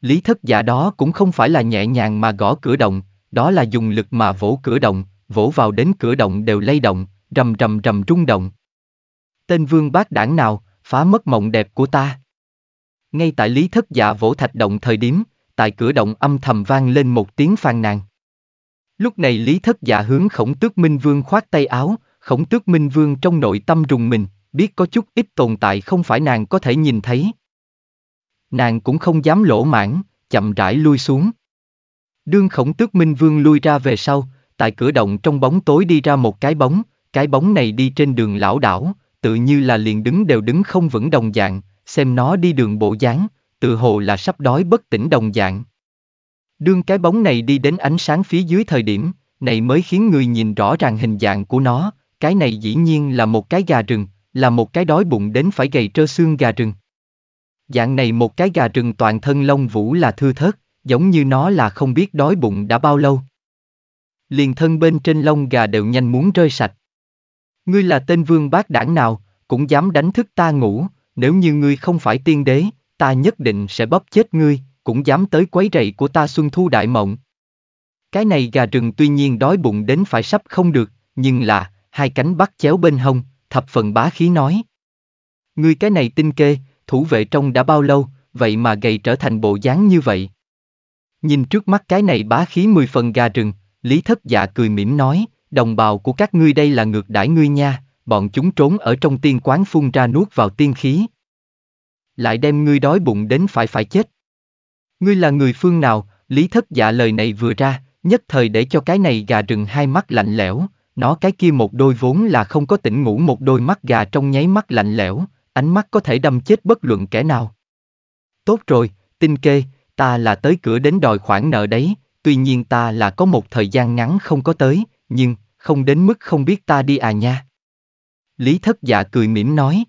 Lý thất giả dạ đó cũng không phải là nhẹ nhàng mà gõ cửa động, đó là dùng lực mà vỗ cửa động, vỗ vào đến cửa động đều lay động, rầm rầm rầm rung động. Tên vương bác đảng nào, phá mất mộng đẹp của ta. Ngay tại Lý thất giả dạ vỗ thạch động thời điểm, tại cửa động âm thầm vang lên một tiếng phàn nàn. Lúc này Lý Thất Dạ hướng khổng tước Minh Vương khoát tay áo, khổng tước Minh Vương trong nội tâm rùng mình, biết có chút ít tồn tại không phải nàng có thể nhìn thấy. Nàng cũng không dám lỗ mãn, chậm rãi lui xuống. Đương khổng tước Minh Vương lui ra về sau, tại cửa động trong bóng tối đi ra một cái bóng, cái bóng này đi trên đường lão đảo, tự như là liền đứng đều đứng không vững đồng dạng, xem nó đi đường bộ dáng, tự hồ là sắp đói bất tỉnh đồng dạng. Đương cái bóng này đi đến ánh sáng phía dưới thời điểm, này mới khiến người nhìn rõ ràng hình dạng của nó, cái này dĩ nhiên là một cái gà rừng, là một cái đói bụng đến phải gầy trơ xương gà rừng. Dạng này một cái gà rừng toàn thân lông vũ là thưa thớt, giống như nó là không biết đói bụng đã bao lâu. Liền thân bên trên lông gà đều nhanh muốn rơi sạch. Ngươi là tên vương bác đảng nào, cũng dám đánh thức ta ngủ, nếu như ngươi không phải tiên đế, ta nhất định sẽ bóp chết ngươi, cũng dám tới quấy rầy của ta xuân thu đại mộng. Cái này gà rừng tuy nhiên đói bụng đến phải sắp không được, nhưng là, hai cánh bắt chéo bên hông, thập phần bá khí nói. Ngươi cái này tinh kê, thủ vệ trong đã bao lâu, vậy mà gầy trở thành bộ dáng như vậy. Nhìn trước mắt cái này bá khí mười phần gà rừng, Lý Thất Dạ cười mỉm nói, đồng bào của các ngươi đây là ngược đãi ngươi nha, bọn chúng trốn ở trong tiên quán phun ra nuốt vào tiên khí, lại đem ngươi đói bụng đến phải phải chết. Ngươi là người phương nào, lý thất dạ lời này vừa ra, nhất thời để cho cái này gà rừng hai mắt lạnh lẽo, nó cái kia một đôi vốn là không có tỉnh ngủ một đôi mắt gà trong nháy mắt lạnh lẽo, ánh mắt có thể đâm chết bất luận kẻ nào. Tốt rồi, tinh kê, ta là tới cửa đến đòi khoản nợ đấy, tuy nhiên ta là có một thời gian ngắn không có tới, nhưng, không đến mức không biết ta đi à nha. Lý thất dạ cười mỉm nói,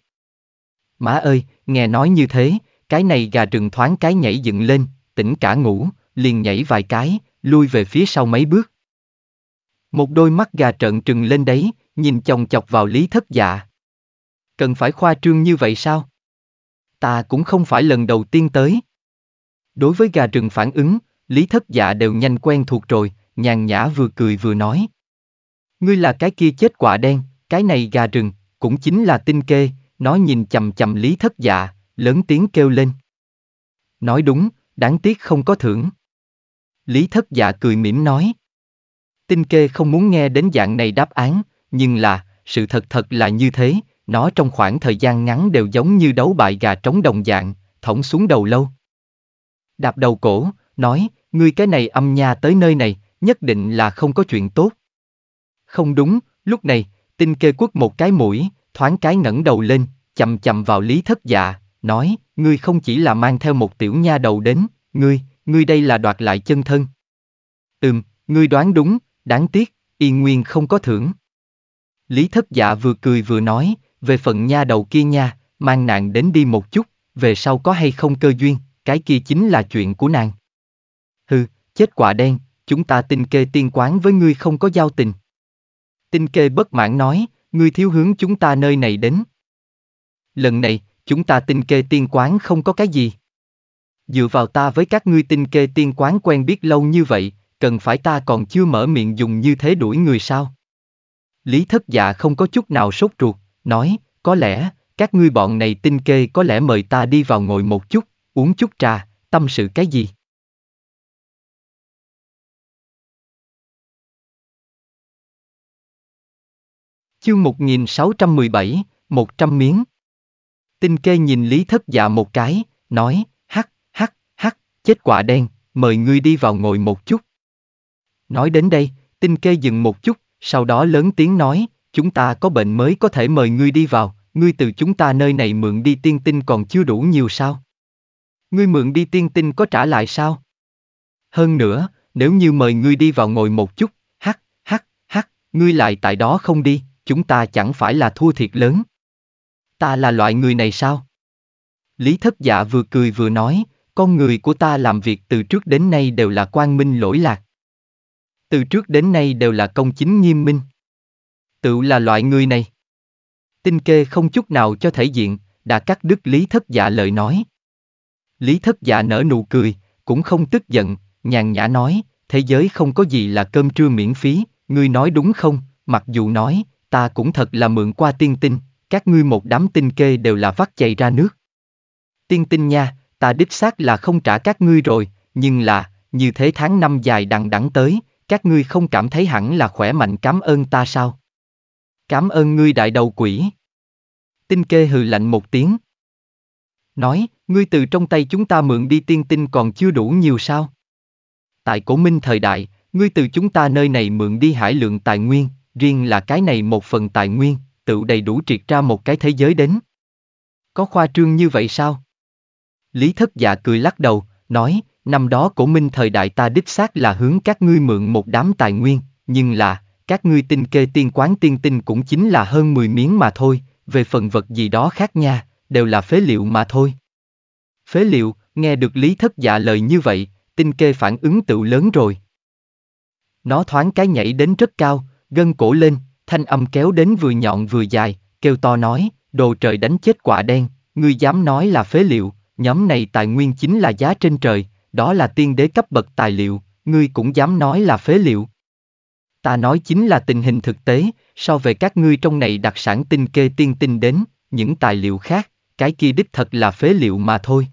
Má ơi, nghe nói như thế, cái này gà rừng thoáng cái nhảy dựng lên, tỉnh cả ngủ, liền nhảy vài cái, lui về phía sau mấy bước. Một đôi mắt gà trợn trừng lên đấy, nhìn chồng chọc vào lý thất dạ. Cần phải khoa trương như vậy sao? Ta cũng không phải lần đầu tiên tới. Đối với gà rừng phản ứng, lý thất dạ đều nhanh quen thuộc rồi, nhàn nhã vừa cười vừa nói. Ngươi là cái kia chết quả đen, cái này gà rừng, cũng chính là tinh kê, nó nhìn chầm chầm lý thất dạ, lớn tiếng kêu lên. Nói đúng, đáng tiếc không có thưởng. Lý thất dạ cười mỉm nói. Tinh kê không muốn nghe đến dạng này đáp án, nhưng là, sự thật thật là như thế, nó trong khoảng thời gian ngắn đều giống như đấu bại gà trống đồng dạng, thõng xuống đầu lâu. Đạp đầu cổ, nói, ngươi cái này âm nha tới nơi này, nhất định là không có chuyện tốt. Không đúng, lúc này, tinh kê quất một cái mũi, thoáng cái ngẩng đầu lên, chầm chầm vào Lý Thất Dạ, nói, ngươi không chỉ là mang theo một tiểu nha đầu đến, ngươi, ngươi đây là đoạt lại chân thân. Ừm, ngươi đoán đúng, đáng tiếc, y nguyên không có thưởng. Lý Thất Dạ vừa cười vừa nói, về phần nha đầu kia nha, mang nàng đến đi một chút, về sau có hay không cơ duyên, cái kia chính là chuyện của nàng. Hừ, chết quả đen, chúng ta tinh kê tiên quán với ngươi không có giao tình. Tinh kê bất mãn nói, ngươi thiếu hướng chúng ta nơi này đến, lần này, chúng ta tinh kê tiên quán không có cái gì. Dựa vào ta với các ngươi tinh kê tiên quán quen biết lâu như vậy, cần phải ta còn chưa mở miệng dùng như thế đuổi người sao? Lý thất dạ không có chút nào sốt ruột, nói, có lẽ, các ngươi bọn này tinh kê có lẽ mời ta đi vào ngồi một chút, uống chút trà, tâm sự cái gì? Chương 1617, 100 miếng Tinh kê nhìn Lý Thất Dạ một cái, nói, hắc, hắc, hắc, chết quả đen, mời ngươi đi vào ngồi một chút. Nói đến đây, tinh kê dừng một chút, sau đó lớn tiếng nói, chúng ta có bệnh mới có thể mời ngươi đi vào, ngươi từ chúng ta nơi này mượn đi tiên tinh còn chưa đủ nhiều sao? Ngươi mượn đi tiên tinh có trả lại sao? Hơn nữa, nếu như mời ngươi đi vào ngồi một chút, hắc, hắc, hắc, ngươi lại tại đó không đi, chúng ta chẳng phải là thua thiệt lớn ta là loại người này sao? Lý thất dạ vừa cười vừa nói, con người của ta làm việc từ trước đến nay đều là quan minh lỗi lạc. Từ trước đến nay đều là công chính nghiêm minh. Tự là loại người này. Tinh kê không chút nào cho thể diện, đã cắt đứt Lý thất dạ lời nói. Lý thất dạ nở nụ cười, cũng không tức giận, nhàn nhã nói, thế giới không có gì là cơm trưa miễn phí, ngươi nói đúng không, mặc dù nói, ta cũng thật là mượn qua tiên tinh, các ngươi một đám tinh kê đều là vắt chạy ra nước. Tiên tinh nha, ta đích xác là không trả các ngươi rồi, nhưng là, như thế tháng năm dài đằng đẵng tới, các ngươi không cảm thấy hẳn là khỏe mạnh cảm ơn ta sao? Cảm ơn ngươi đại đầu quỷ. Tinh kê hừ lạnh một tiếng. Nói, ngươi từ trong tay chúng ta mượn đi tiên tinh còn chưa đủ nhiều sao? Tại cổ minh thời đại, ngươi từ chúng ta nơi này mượn đi hải lượng tài nguyên, riêng là cái này một phần tài nguyên, tự đầy đủ triệt ra một cái thế giới đến. Có khoa trương như vậy sao? Lý thất dạ cười lắc đầu, nói, năm đó cổ minh thời đại ta đích xác là hướng các ngươi mượn một đám tài nguyên, nhưng là, các ngươi tinh kê tiên quán tiên tinh cũng chính là hơn 10 miếng mà thôi, về phần vật gì đó khác nha, đều là phế liệu mà thôi. Phế liệu, nghe được lý thất dạ lời như vậy, tinh kê phản ứng tự lớn rồi. Nó thoáng cái nhảy đến rất cao, gân cổ lên, thanh âm kéo đến vừa nhọn vừa dài, kêu to nói, đồ trời đánh chết quả đen, ngươi dám nói là phế liệu, nhóm này tài nguyên chính là giá trên trời, đó là tiên đế cấp bậc tài liệu, ngươi cũng dám nói là phế liệu. Ta nói chính là tình hình thực tế, so về các ngươi trong này đặc sản tinh kê tiên tinh đến, những tài liệu khác, cái kia đích thật là phế liệu mà thôi.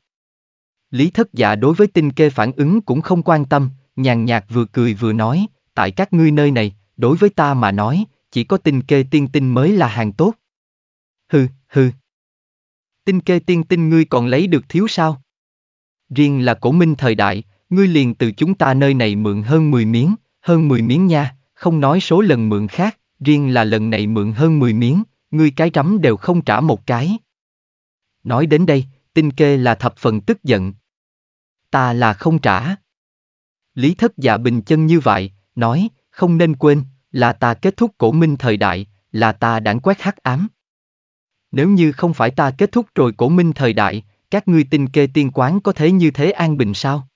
Lý thất giả đối với tinh kê phản ứng cũng không quan tâm, nhàn nhạt vừa cười vừa nói, tại các ngươi nơi này, đối với ta mà nói, chỉ có tinh kê tiên tinh mới là hàng tốt. Hừ, hừ. Tinh kê tiên tinh ngươi còn lấy được thiếu sao? Riêng là cổ minh thời đại, ngươi liền từ chúng ta nơi này mượn hơn 10 miếng, hơn 10 miếng nha, không nói số lần mượn khác, riêng là lần này mượn hơn 10 miếng, ngươi cái rắm đều không trả một cái. Nói đến đây, tinh kê là thập phần tức giận. Ta là không trả. Lý thất dạ bình chân như vậy, nói, không nên quên, là ta kết thúc cổ minh thời đại, là ta đảng quét hắc ám. Nếu như không phải ta kết thúc rồi cổ minh thời đại, các ngươi tinh kê tiên quán có thể như thế an bình sao?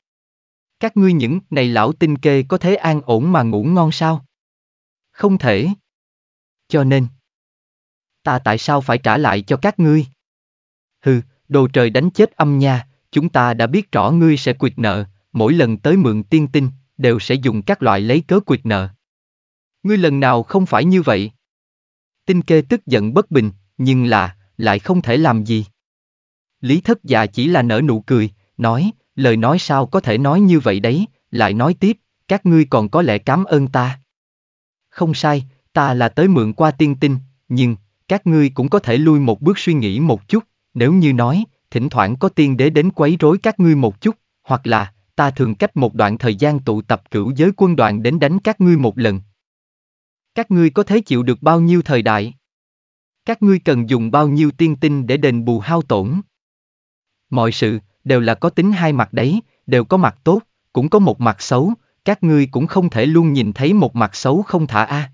Các ngươi những này lão tinh kê có thể an ổn mà ngủ ngon sao? Không thể. Cho nên, ta tại sao phải trả lại cho các ngươi? Hừ, đồ trời đánh chết âm nha, chúng ta đã biết rõ ngươi sẽ quyệt nợ, mỗi lần tới mượn tiên tinh, đều sẽ dùng các loại lấy cớ quyệt nợ ngươi lần nào không phải như vậy. Tinh kê tức giận bất bình, nhưng là, lại không thể làm gì. Lý thất già chỉ là nở nụ cười, nói, lời nói sao có thể nói như vậy đấy, lại nói tiếp, các ngươi còn có lẽ cảm ơn ta. Không sai, ta là tới mượn qua tiên tinh, nhưng, các ngươi cũng có thể lui một bước suy nghĩ một chút, nếu như nói, thỉnh thoảng có tiên đế đến quấy rối các ngươi một chút, hoặc là, ta thường cách một đoạn thời gian tụ tập cửu giới quân đoàn đến đánh các ngươi một lần, các ngươi có thể chịu được bao nhiêu thời đại? Các ngươi cần dùng bao nhiêu tiên tinh để đền bù hao tổn? Mọi sự, đều là có tính hai mặt đấy, đều có mặt tốt, cũng có một mặt xấu, các ngươi cũng không thể luôn nhìn thấy một mặt xấu không thả a.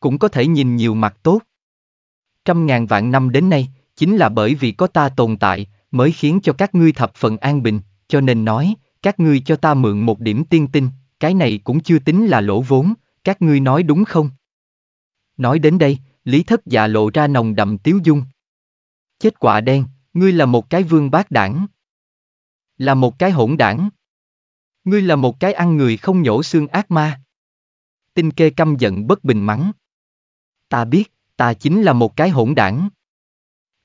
Cũng có thể nhìn nhiều mặt tốt. Trăm ngàn vạn năm đến nay, chính là bởi vì có ta tồn tại, mới khiến cho các ngươi thập phần an bình, cho nên nói, các ngươi cho ta mượn một điểm tiên tinh, cái này cũng chưa tính là lỗ vốn, các ngươi nói đúng không? Nói đến đây, Lý Thất Dạ lộ ra nồng đậm tiếu dung. Chết quả đen, ngươi là một cái vương bác đảng. Là một cái hỗn đảng. Ngươi là một cái ăn người không nhổ xương ác ma. Tinh kê căm giận bất bình mắng. Ta biết, ta chính là một cái hỗn đảng.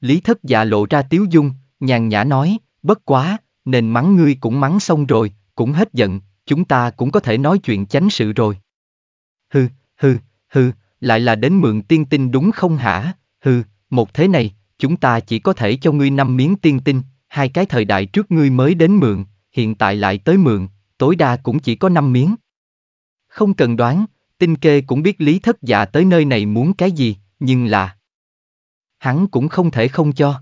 Lý thất dạ lộ ra tiếu dung, nhàn nhã nói, bất quá, nên mắng ngươi cũng mắng xong rồi, cũng hết giận, chúng ta cũng có thể nói chuyện chánh sự rồi hừ, hừ, hừ, lại là đến mượn tiên tinh đúng không hả, hừ, một thế này, chúng ta chỉ có thể cho ngươi năm miếng tiên tinh, hai cái thời đại trước ngươi mới đến mượn, hiện tại lại tới mượn, tối đa cũng chỉ có năm miếng. Không cần đoán, tinh kê cũng biết lý thất dạ tới nơi này muốn cái gì, nhưng là... Hắn cũng không thể không cho.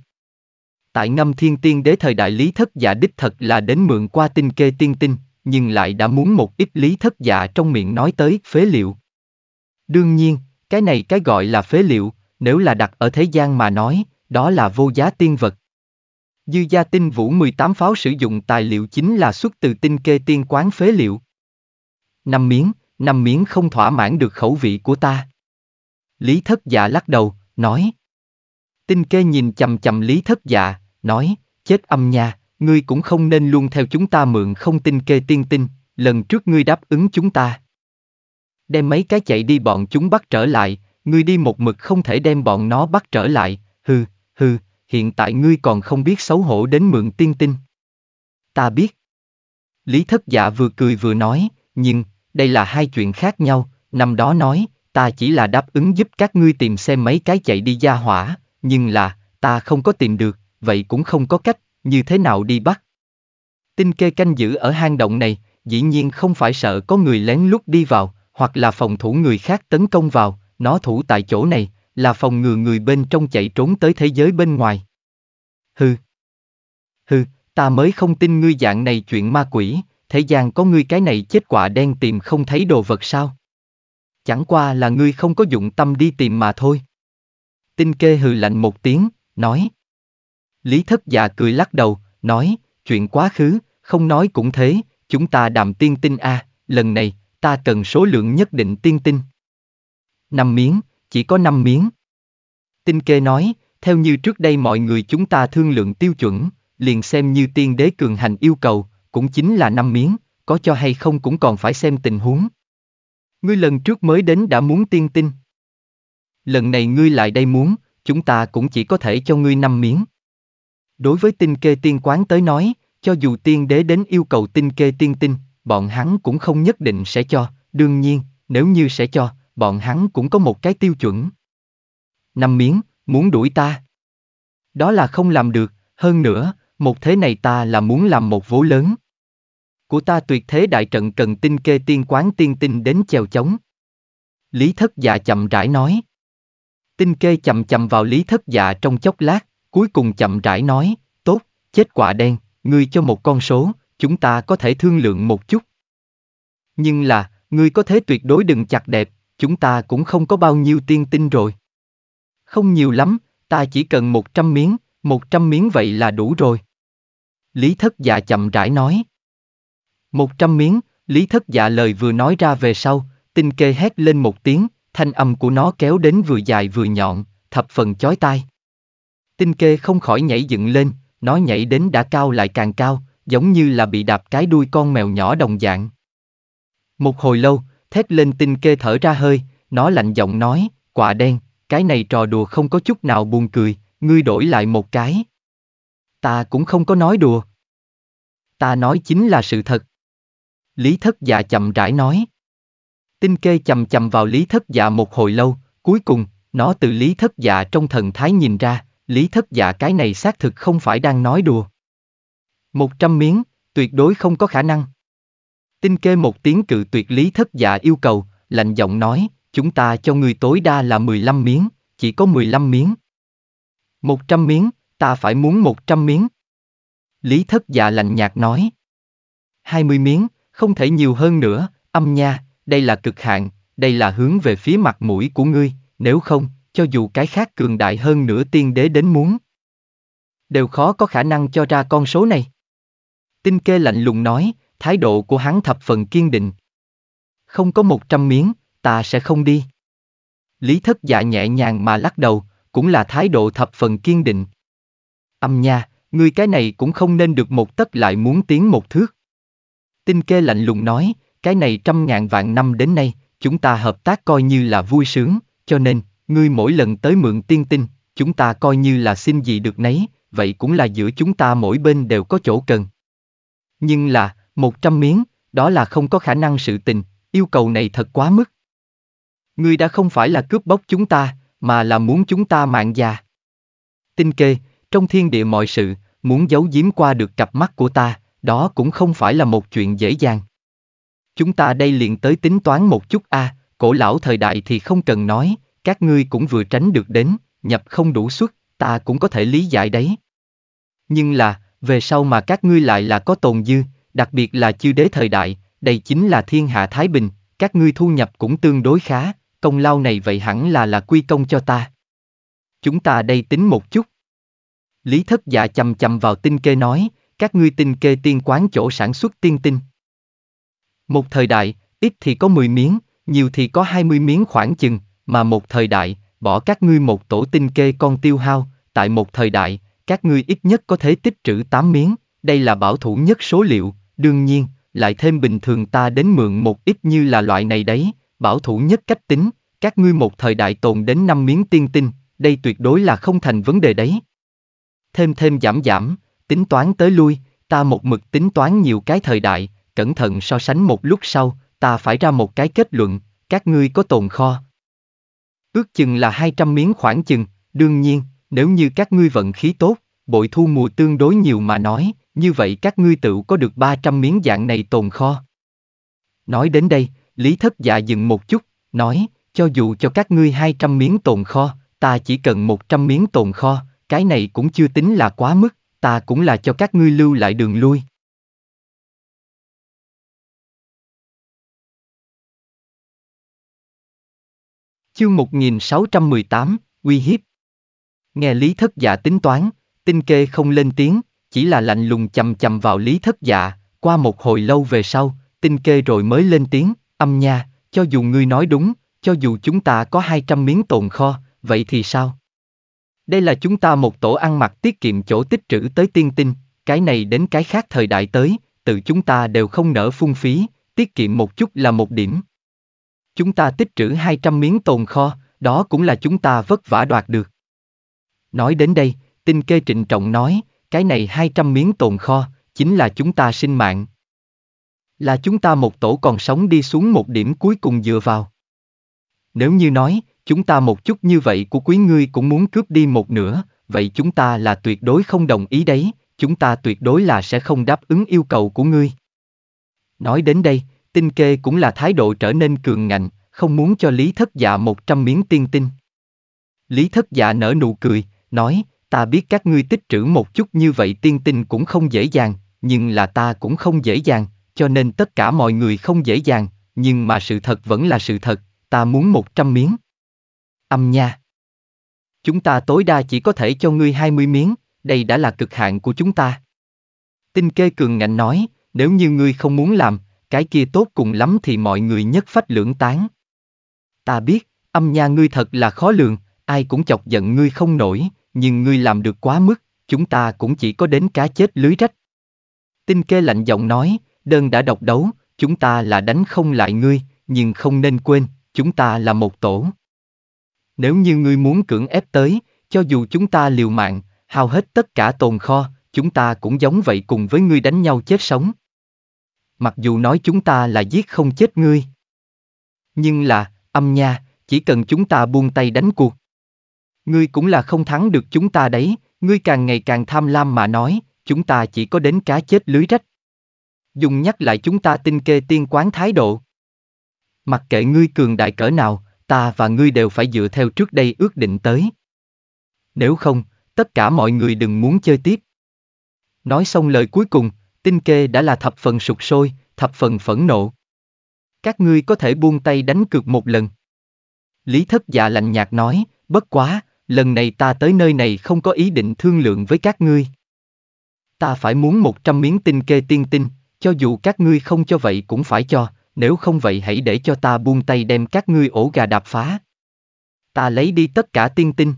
Tại ngâm thiên tiên đế thời đại lý thất giả đích thật là đến mượn qua tinh kê tiên tinh, nhưng lại đã muốn một ít lý thất dạ trong miệng nói tới phế liệu. Đương nhiên, cái này cái gọi là phế liệu, nếu là đặt ở thế gian mà nói, đó là vô giá tiên vật. Dư gia tinh vũ 18 pháo sử dụng tài liệu chính là xuất từ tinh kê tiên quán phế liệu. Năm miếng, năm miếng không thỏa mãn được khẩu vị của ta. Lý thất dạ lắc đầu, nói. Tinh kê nhìn chầm chầm lý thất dạ, nói, chết âm nha, ngươi cũng không nên luôn theo chúng ta mượn không tin kê tiên tin, lần trước ngươi đáp ứng chúng ta. Đem mấy cái chạy đi bọn chúng bắt trở lại, ngươi đi một mực không thể đem bọn nó bắt trở lại, hừ, hừ, hiện tại ngươi còn không biết xấu hổ đến mượn tiên tin. Ta biết. Lý thất giả dạ vừa cười vừa nói, nhưng, đây là hai chuyện khác nhau, năm đó nói, ta chỉ là đáp ứng giúp các ngươi tìm xem mấy cái chạy đi gia hỏa, nhưng là, ta không có tìm được, vậy cũng không có cách, như thế nào đi bắt. Tinh kê canh giữ ở hang động này, dĩ nhiên không phải sợ có người lén lút đi vào, hoặc là phòng thủ người khác tấn công vào, nó thủ tại chỗ này, là phòng ngừa người bên trong chạy trốn tới thế giới bên ngoài. Hừ. Hừ, ta mới không tin ngươi dạng này chuyện ma quỷ, thế gian có ngươi cái này chết quả đen tìm không thấy đồ vật sao? Chẳng qua là ngươi không có dụng tâm đi tìm mà thôi. Tinh kê hừ lạnh một tiếng, nói. Lý thất già cười lắc đầu, nói, chuyện quá khứ, không nói cũng thế, chúng ta đàm tiên tinh a, à, lần này, ta cần số lượng nhất định tiên tinh. Năm miếng, chỉ có năm miếng. Tinh kê nói, theo như trước đây mọi người chúng ta thương lượng tiêu chuẩn, liền xem như tiên đế cường hành yêu cầu, cũng chính là năm miếng, có cho hay không cũng còn phải xem tình huống. Ngươi lần trước mới đến đã muốn tiên tinh. Lần này ngươi lại đây muốn, chúng ta cũng chỉ có thể cho ngươi năm miếng. Đối với tinh kê tiên quán tới nói, cho dù tiên đế đến yêu cầu tinh kê tiên tinh, bọn hắn cũng không nhất định sẽ cho, đương nhiên, nếu như sẽ cho, bọn hắn cũng có một cái tiêu chuẩn. Năm miếng, muốn đuổi ta. Đó là không làm được, hơn nữa, một thế này ta là muốn làm một vố lớn. Của ta tuyệt thế đại trận cần tinh kê tiên quán tiên tinh đến chèo chống. Lý thất dạ chậm rãi nói. Tinh kê chậm chậm vào lý thất dạ trong chốc lát, cuối cùng chậm rãi nói, tốt, chết quả đen, ngươi cho một con số, chúng ta có thể thương lượng một chút. Nhưng là, ngươi có thế tuyệt đối đừng chặt đẹp, chúng ta cũng không có bao nhiêu tiên tinh rồi. Không nhiều lắm, ta chỉ cần 100 miếng, 100 miếng vậy là đủ rồi. Lý thất dạ chậm rãi nói. 100 miếng, Lý thất dạ lời vừa nói ra về sau, tinh kê hét lên một tiếng, thanh âm của nó kéo đến vừa dài vừa nhọn, thập phần chói tai. Tinh kê không khỏi nhảy dựng lên, nó nhảy đến đã cao lại càng cao, giống như là bị đạp cái đuôi con mèo nhỏ đồng dạng. Một hồi lâu, thét lên tinh kê thở ra hơi, nó lạnh giọng nói, quả đen, cái này trò đùa không có chút nào buồn cười, ngươi đổi lại một cái. Ta cũng không có nói đùa. Ta nói chính là sự thật. Lý thất dạ chậm rãi nói. Tinh kê chầm chầm vào lý thất dạ một hồi lâu, cuối cùng, nó từ lý thất dạ trong thần thái nhìn ra, Lý thất dạ cái này xác thực không phải đang nói đùa. Một trăm miếng, tuyệt đối không có khả năng. Tinh kê một tiếng cự tuyệt lý thất dạ yêu cầu, lạnh giọng nói, chúng ta cho người tối đa là mười lăm miếng, chỉ có mười lăm miếng. Một trăm miếng, ta phải muốn một trăm miếng. Lý thất dạ lạnh nhạt nói. hai mươi miếng, không thể nhiều hơn nữa, âm nha, đây là cực hạn, đây là hướng về phía mặt mũi của ngươi, nếu không, cho dù cái khác cường đại hơn nửa tiên đế đến muốn. Đều khó có khả năng cho ra con số này. Tinh kê lạnh lùng nói, thái độ của hắn thập phần kiên định. Không có một trăm miếng, ta sẽ không đi. Lý thất dạ nhẹ nhàng mà lắc đầu, cũng là thái độ thập phần kiên định. Âm nha, người cái này cũng không nên được một tất lại muốn tiến một thước. Tinh kê lạnh lùng nói, cái này trăm ngàn vạn năm đến nay, chúng ta hợp tác coi như là vui sướng, cho nên, Ngươi mỗi lần tới mượn tiên tinh, chúng ta coi như là xin gì được nấy, vậy cũng là giữa chúng ta mỗi bên đều có chỗ cần. Nhưng là, một trăm miếng, đó là không có khả năng sự tình, yêu cầu này thật quá mức. Ngươi đã không phải là cướp bóc chúng ta, mà là muốn chúng ta mạng già. Tinh kê, trong thiên địa mọi sự, muốn giấu giếm qua được cặp mắt của ta, đó cũng không phải là một chuyện dễ dàng. Chúng ta đây liền tới tính toán một chút a, à, cổ lão thời đại thì không cần nói, các ngươi cũng vừa tránh được đến, nhập không đủ suất, ta cũng có thể lý giải đấy. Nhưng là, về sau mà các ngươi lại là có tồn dư, đặc biệt là chư đế thời đại, đây chính là thiên hạ Thái Bình, các ngươi thu nhập cũng tương đối khá, công lao này vậy hẳn là là quy công cho ta. Chúng ta đây tính một chút. Lý thất dạ chầm chầm vào tinh kê nói, các ngươi tinh kê tiên quán chỗ sản xuất tiên tinh. Một thời đại, ít thì có 10 miếng, nhiều thì có 20 miếng khoảng chừng, mà một thời đại, bỏ các ngươi một tổ tinh kê con tiêu hao, tại một thời đại, các ngươi ít nhất có thể tích trữ 8 miếng, đây là bảo thủ nhất số liệu, đương nhiên, lại thêm bình thường ta đến mượn một ít như là loại này đấy, bảo thủ nhất cách tính, các ngươi một thời đại tồn đến 5 miếng tiên tinh, đây tuyệt đối là không thành vấn đề đấy. Thêm thêm giảm giảm, tính toán tới lui, ta một mực tính toán nhiều cái thời đại, cẩn thận so sánh một lúc sau, ta phải ra một cái kết luận, các ngươi có tồn kho, Ước chừng là 200 miếng khoảng chừng, đương nhiên, nếu như các ngươi vận khí tốt, bội thu mùa tương đối nhiều mà nói, như vậy các ngươi tự có được 300 miếng dạng này tồn kho. Nói đến đây, Lý Thất Dạ dừng một chút, nói, cho dù cho các ngươi 200 miếng tồn kho, ta chỉ cần 100 miếng tồn kho, cái này cũng chưa tính là quá mức, ta cũng là cho các ngươi lưu lại đường lui. Chương 1618, uy hiếp. Nghe Lý Thất Dạ tính toán, tinh kê không lên tiếng, chỉ là lạnh lùng chầm chầm vào Lý Thất Dạ, qua một hồi lâu về sau, tinh kê rồi mới lên tiếng, âm nha, cho dù ngươi nói đúng, cho dù chúng ta có 200 miếng tồn kho, vậy thì sao? Đây là chúng ta một tổ ăn mặc tiết kiệm chỗ tích trữ tới tiên tinh, cái này đến cái khác thời đại tới, tự chúng ta đều không nỡ phung phí, tiết kiệm một chút là một điểm. Chúng ta tích trữ 200 miếng tồn kho, đó cũng là chúng ta vất vả đoạt được. Nói đến đây, tinh kê trịnh trọng nói, cái này 200 miếng tồn kho, chính là chúng ta sinh mạng. Là chúng ta một tổ còn sống đi xuống một điểm cuối cùng dựa vào. Nếu như nói, chúng ta một chút như vậy của quý ngươi cũng muốn cướp đi một nửa, vậy chúng ta là tuyệt đối không đồng ý đấy, chúng ta tuyệt đối là sẽ không đáp ứng yêu cầu của ngươi. Nói đến đây, Tinh kê cũng là thái độ trở nên cường ngạnh, không muốn cho Lý Thất Dạ một trăm miếng tiên tinh. Lý Thất Dạ nở nụ cười, nói, ta biết các ngươi tích trữ một chút như vậy tiên tinh cũng không dễ dàng, nhưng là ta cũng không dễ dàng, cho nên tất cả mọi người không dễ dàng, nhưng mà sự thật vẫn là sự thật, ta muốn một trăm miếng. Âm nha. Chúng ta tối đa chỉ có thể cho ngươi hai mươi miếng, đây đã là cực hạn của chúng ta. Tinh kê cường ngạnh nói, nếu như ngươi không muốn làm, cái kia tốt cùng lắm thì mọi người nhất phách lưỡng tán. Ta biết, âm nha ngươi thật là khó lường, ai cũng chọc giận ngươi không nổi, nhưng ngươi làm được quá mức, chúng ta cũng chỉ có đến cá chết lưới rách. Tinh kê lạnh giọng nói, đơn đã độc đấu, chúng ta là đánh không lại ngươi, nhưng không nên quên, chúng ta là một tổ. Nếu như ngươi muốn cưỡng ép tới, cho dù chúng ta liều mạng, hao hết tất cả tồn kho, chúng ta cũng giống vậy cùng với ngươi đánh nhau chết sống mặc dù nói chúng ta là giết không chết ngươi. Nhưng là, âm nha, chỉ cần chúng ta buông tay đánh cuộc. Ngươi cũng là không thắng được chúng ta đấy, ngươi càng ngày càng tham lam mà nói, chúng ta chỉ có đến cá chết lưới rách. Dùng nhắc lại chúng ta tinh kê tiên quán thái độ. Mặc kệ ngươi cường đại cỡ nào, ta và ngươi đều phải dựa theo trước đây ước định tới. Nếu không, tất cả mọi người đừng muốn chơi tiếp. Nói xong lời cuối cùng, tinh kê đã là thập phần sụt sôi, thập phần phẫn nộ. Các ngươi có thể buông tay đánh cược một lần. Lý thất dạ lạnh nhạt nói, bất quá, lần này ta tới nơi này không có ý định thương lượng với các ngươi. Ta phải muốn một trăm miếng tinh kê tiên tinh, cho dù các ngươi không cho vậy cũng phải cho, nếu không vậy hãy để cho ta buông tay đem các ngươi ổ gà đạp phá. Ta lấy đi tất cả tiên tinh.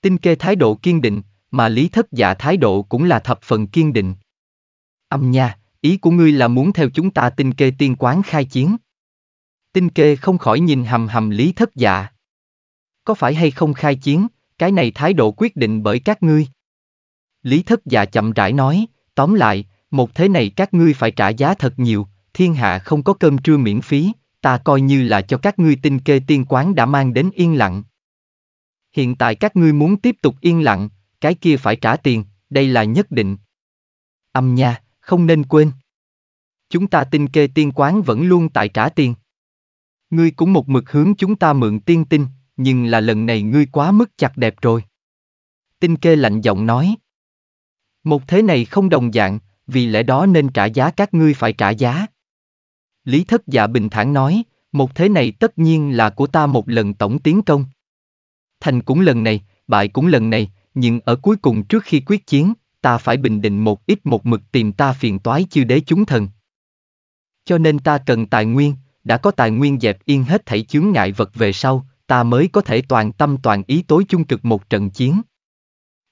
Tinh kê thái độ kiên định, mà lý thất dạ thái độ cũng là thập phần kiên định. Âm nha, ý của ngươi là muốn theo chúng ta tinh kê tiên quán khai chiến. Tinh kê không khỏi nhìn hầm hầm lý thất dạ. Có phải hay không khai chiến, cái này thái độ quyết định bởi các ngươi. Lý thất dạ chậm rãi nói, tóm lại, một thế này các ngươi phải trả giá thật nhiều, thiên hạ không có cơm trưa miễn phí, ta coi như là cho các ngươi tinh kê tiên quán đã mang đến yên lặng. Hiện tại các ngươi muốn tiếp tục yên lặng, cái kia phải trả tiền, đây là nhất định. Âm nha, không nên quên. Chúng ta tinh kê tiên quán vẫn luôn tại trả tiền. Ngươi cũng một mực hướng chúng ta mượn tiên tinh, nhưng là lần này ngươi quá mức chặt đẹp rồi. Tinh kê lạnh giọng nói. Một thế này không đồng dạng, vì lẽ đó nên trả giá các ngươi phải trả giá. Lý thất dạ bình thản nói, một thế này tất nhiên là của ta một lần tổng tiến công. Thành cũng lần này, bại cũng lần này, nhưng ở cuối cùng trước khi quyết chiến, ta phải bình định một ít một mực tìm ta phiền toái chư đế chúng thần. Cho nên ta cần tài nguyên, đã có tài nguyên dẹp yên hết thảy chướng ngại vật về sau, ta mới có thể toàn tâm toàn ý tối chung cực một trận chiến.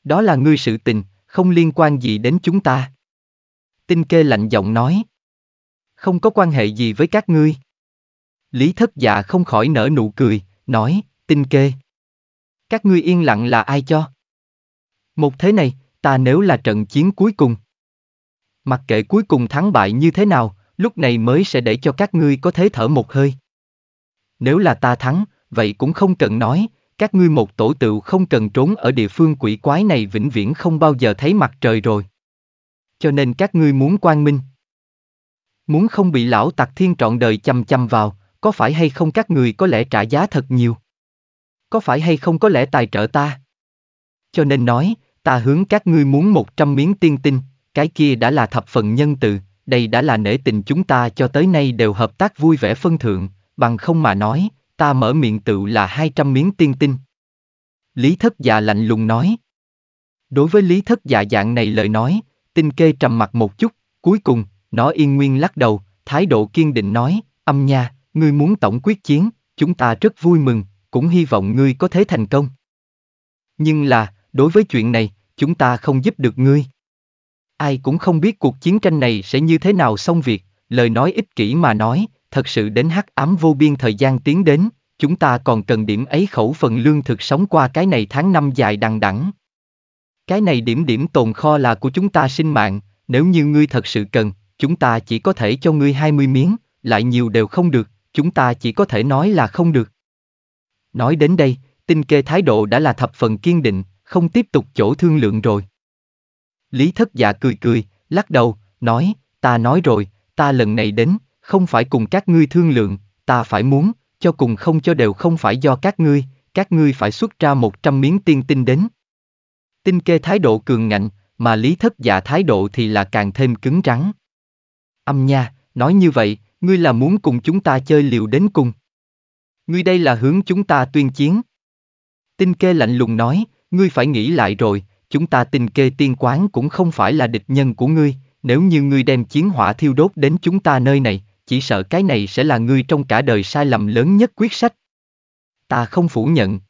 Đó là ngươi sự tình, không liên quan gì đến chúng ta. Tinh kê lạnh giọng nói. Không có quan hệ gì với các ngươi. Lý thất dạ không khỏi nở nụ cười, nói, tinh kê. Các ngươi yên lặng là ai cho? Một thế này, ta nếu là trận chiến cuối cùng. Mặc kệ cuối cùng thắng bại như thế nào, lúc này mới sẽ để cho các ngươi có thế thở một hơi. Nếu là ta thắng, vậy cũng không cần nói, các ngươi một tổ tựu không cần trốn ở địa phương quỷ quái này vĩnh viễn không bao giờ thấy mặt trời rồi. Cho nên các ngươi muốn quang minh. Muốn không bị lão tặc thiên trọn đời chăm chăm vào, có phải hay không các người có lẽ trả giá thật nhiều? Có phải hay không có lẽ tài trợ ta? Cho nên nói, ta hướng các ngươi muốn một trăm miếng tiên tinh, cái kia đã là thập phần nhân từ, đây đã là nể tình chúng ta cho tới nay đều hợp tác vui vẻ phân thượng, bằng không mà nói, ta mở miệng tự là hai trăm miếng tiên tinh. Lý thất già dạ lạnh lùng nói. Đối với lý thất già dạ dạng này lời nói, tinh kê trầm mặt một chút, cuối cùng, nó yên nguyên lắc đầu, thái độ kiên định nói, âm nha, ngươi muốn tổng quyết chiến, chúng ta rất vui mừng, cũng hy vọng ngươi có thể thành công. Nhưng là, đối với chuyện này, chúng ta không giúp được ngươi. Ai cũng không biết cuộc chiến tranh này sẽ như thế nào xong việc, lời nói ích kỷ mà nói, thật sự đến hắc ám vô biên thời gian tiến đến, chúng ta còn cần điểm ấy khẩu phần lương thực sống qua cái này tháng năm dài đằng đẵng. Cái này điểm điểm tồn kho là của chúng ta sinh mạng, nếu như ngươi thật sự cần, chúng ta chỉ có thể cho ngươi 20 miếng, lại nhiều đều không được, chúng ta chỉ có thể nói là không được. Nói đến đây, tinh kê thái độ đã là thập phần kiên định, không tiếp tục chỗ thương lượng rồi. Lý thất dạ cười cười, lắc đầu, nói, ta nói rồi, ta lần này đến, không phải cùng các ngươi thương lượng, ta phải muốn, cho cùng không cho đều không phải do các ngươi, các ngươi phải xuất ra một trăm miếng tiên tinh đến. Tinh kê thái độ cường ngạnh, mà lý thất dạ thái độ thì là càng thêm cứng rắn. Âm nha, nói như vậy, ngươi là muốn cùng chúng ta chơi liều đến cùng. Ngươi đây là hướng chúng ta tuyên chiến. Tinh kê lạnh lùng nói, Ngươi phải nghĩ lại rồi, chúng ta tình kê tiên quán cũng không phải là địch nhân của ngươi, nếu như ngươi đem chiến hỏa thiêu đốt đến chúng ta nơi này, chỉ sợ cái này sẽ là ngươi trong cả đời sai lầm lớn nhất quyết sách. Ta không phủ nhận.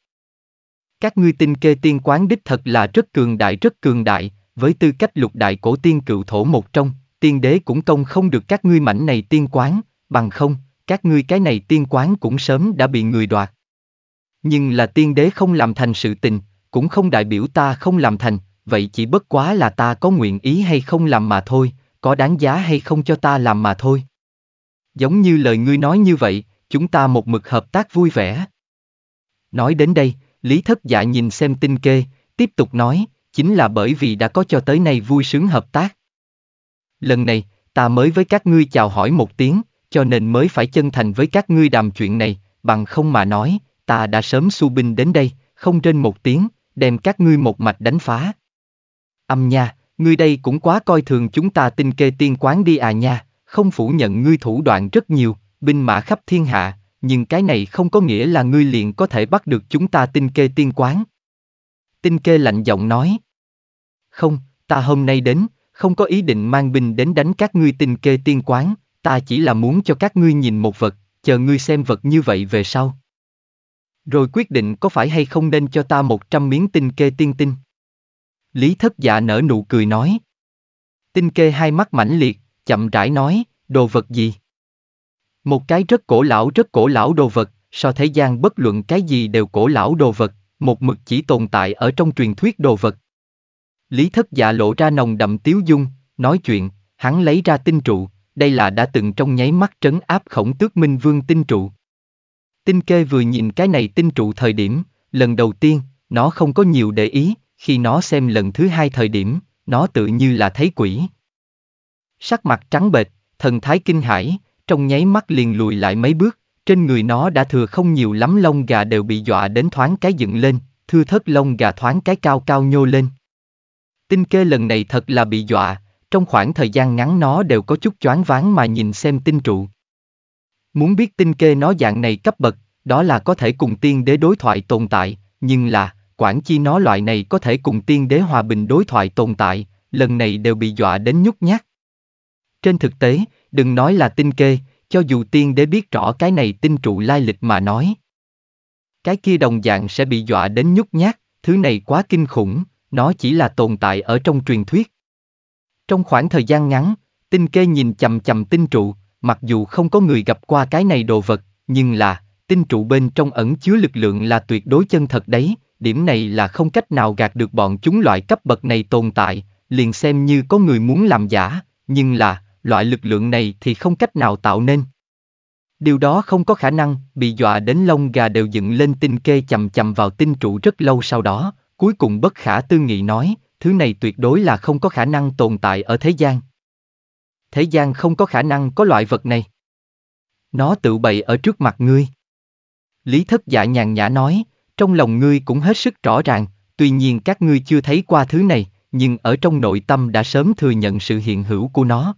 Các ngươi tinh kê tiên quán đích thật là rất cường đại rất cường đại, với tư cách lục đại cổ tiên cựu thổ một trong, tiên đế cũng công không được các ngươi mảnh này tiên quán, bằng không, các ngươi cái này tiên quán cũng sớm đã bị người đoạt. Nhưng là tiên đế không làm thành sự tình, cũng không đại biểu ta không làm thành, vậy chỉ bất quá là ta có nguyện ý hay không làm mà thôi, có đáng giá hay không cho ta làm mà thôi. Giống như lời ngươi nói như vậy, chúng ta một mực hợp tác vui vẻ. Nói đến đây, Lý Thất Dạ nhìn xem tinh kê, tiếp tục nói, chính là bởi vì đã có cho tới nay vui sướng hợp tác. Lần này, ta mới với các ngươi chào hỏi một tiếng, cho nên mới phải chân thành với các ngươi đàm chuyện này, bằng không mà nói, ta đã sớm su binh đến đây, không trên một tiếng, đem các ngươi một mạch đánh phá. Âm nha, ngươi đây cũng quá coi thường chúng ta tinh kê tiên quán đi à nha, không phủ nhận ngươi thủ đoạn rất nhiều, binh mã khắp thiên hạ, nhưng cái này không có nghĩa là ngươi liền có thể bắt được chúng ta tinh kê tiên quán. Tinh kê lạnh giọng nói. Không, ta hôm nay đến, không có ý định mang binh đến đánh các ngươi tinh kê tiên quán, ta chỉ là muốn cho các ngươi nhìn một vật, chờ ngươi xem vật như vậy về sau, rồi quyết định có phải hay không nên cho ta một trăm miếng tinh kê tiên tinh. Lý thất dạ nở nụ cười nói. Tinh kê hai mắt mãnh liệt, chậm rãi nói, đồ vật gì? Một cái rất cổ lão rất cổ lão đồ vật, so thế gian bất luận cái gì đều cổ lão đồ vật, một mực chỉ tồn tại ở trong truyền thuyết đồ vật. Lý thất dạ lộ ra nồng đậm tiếu dung, nói chuyện, hắn lấy ra tinh trụ, đây là đã từng trong nháy mắt trấn áp khổng tước minh vương tinh trụ. Tinh kê vừa nhìn cái này tinh trụ thời điểm, lần đầu tiên, nó không có nhiều để ý, khi nó xem lần thứ hai thời điểm, nó tự như là thấy quỷ. Sắc mặt trắng bệch, thần thái kinh hãi, trong nháy mắt liền lùi lại mấy bước, trên người nó đã thừa không nhiều lắm lông gà đều bị dọa đến thoáng cái dựng lên, thưa thớt lông gà thoáng cái cao cao nhô lên. Tinh kê lần này thật là bị dọa, trong khoảng thời gian ngắn nó đều có chút choáng váng mà nhìn xem tinh trụ. Muốn biết tinh kê nó dạng này cấp bậc, đó là có thể cùng tiên đế đối thoại tồn tại, nhưng là, quản chi nó loại này có thể cùng tiên đế hòa bình đối thoại tồn tại, lần này đều bị dọa đến nhút nhát. Trên thực tế, đừng nói là tinh kê, cho dù tiên đế biết rõ cái này tinh trụ lai lịch mà nói. Cái kia đồng dạng sẽ bị dọa đến nhút nhát, thứ này quá kinh khủng, nó chỉ là tồn tại ở trong truyền thuyết. Trong khoảng thời gian ngắn, tinh kê nhìn chầm chầm tinh trụ, mặc dù không có người gặp qua cái này đồ vật, nhưng là, tinh trụ bên trong ẩn chứa lực lượng là tuyệt đối chân thật đấy, điểm này là không cách nào gạt được bọn chúng loại cấp bậc này tồn tại, liền xem như có người muốn làm giả, nhưng là, loại lực lượng này thì không cách nào tạo nên. Điều đó không có khả năng, bị dọa đến lông gà đều dựng lên tinh kê chầm chầm vào tinh trụ rất lâu sau đó, cuối cùng bất khả tư nghị nói, thứ này tuyệt đối là không có khả năng tồn tại ở thế gian thế gian không có khả năng có loại vật này. Nó tự bày ở trước mặt ngươi. Lý thất dạ nhàn nhã nói, trong lòng ngươi cũng hết sức rõ ràng, tuy nhiên các ngươi chưa thấy qua thứ này, nhưng ở trong nội tâm đã sớm thừa nhận sự hiện hữu của nó.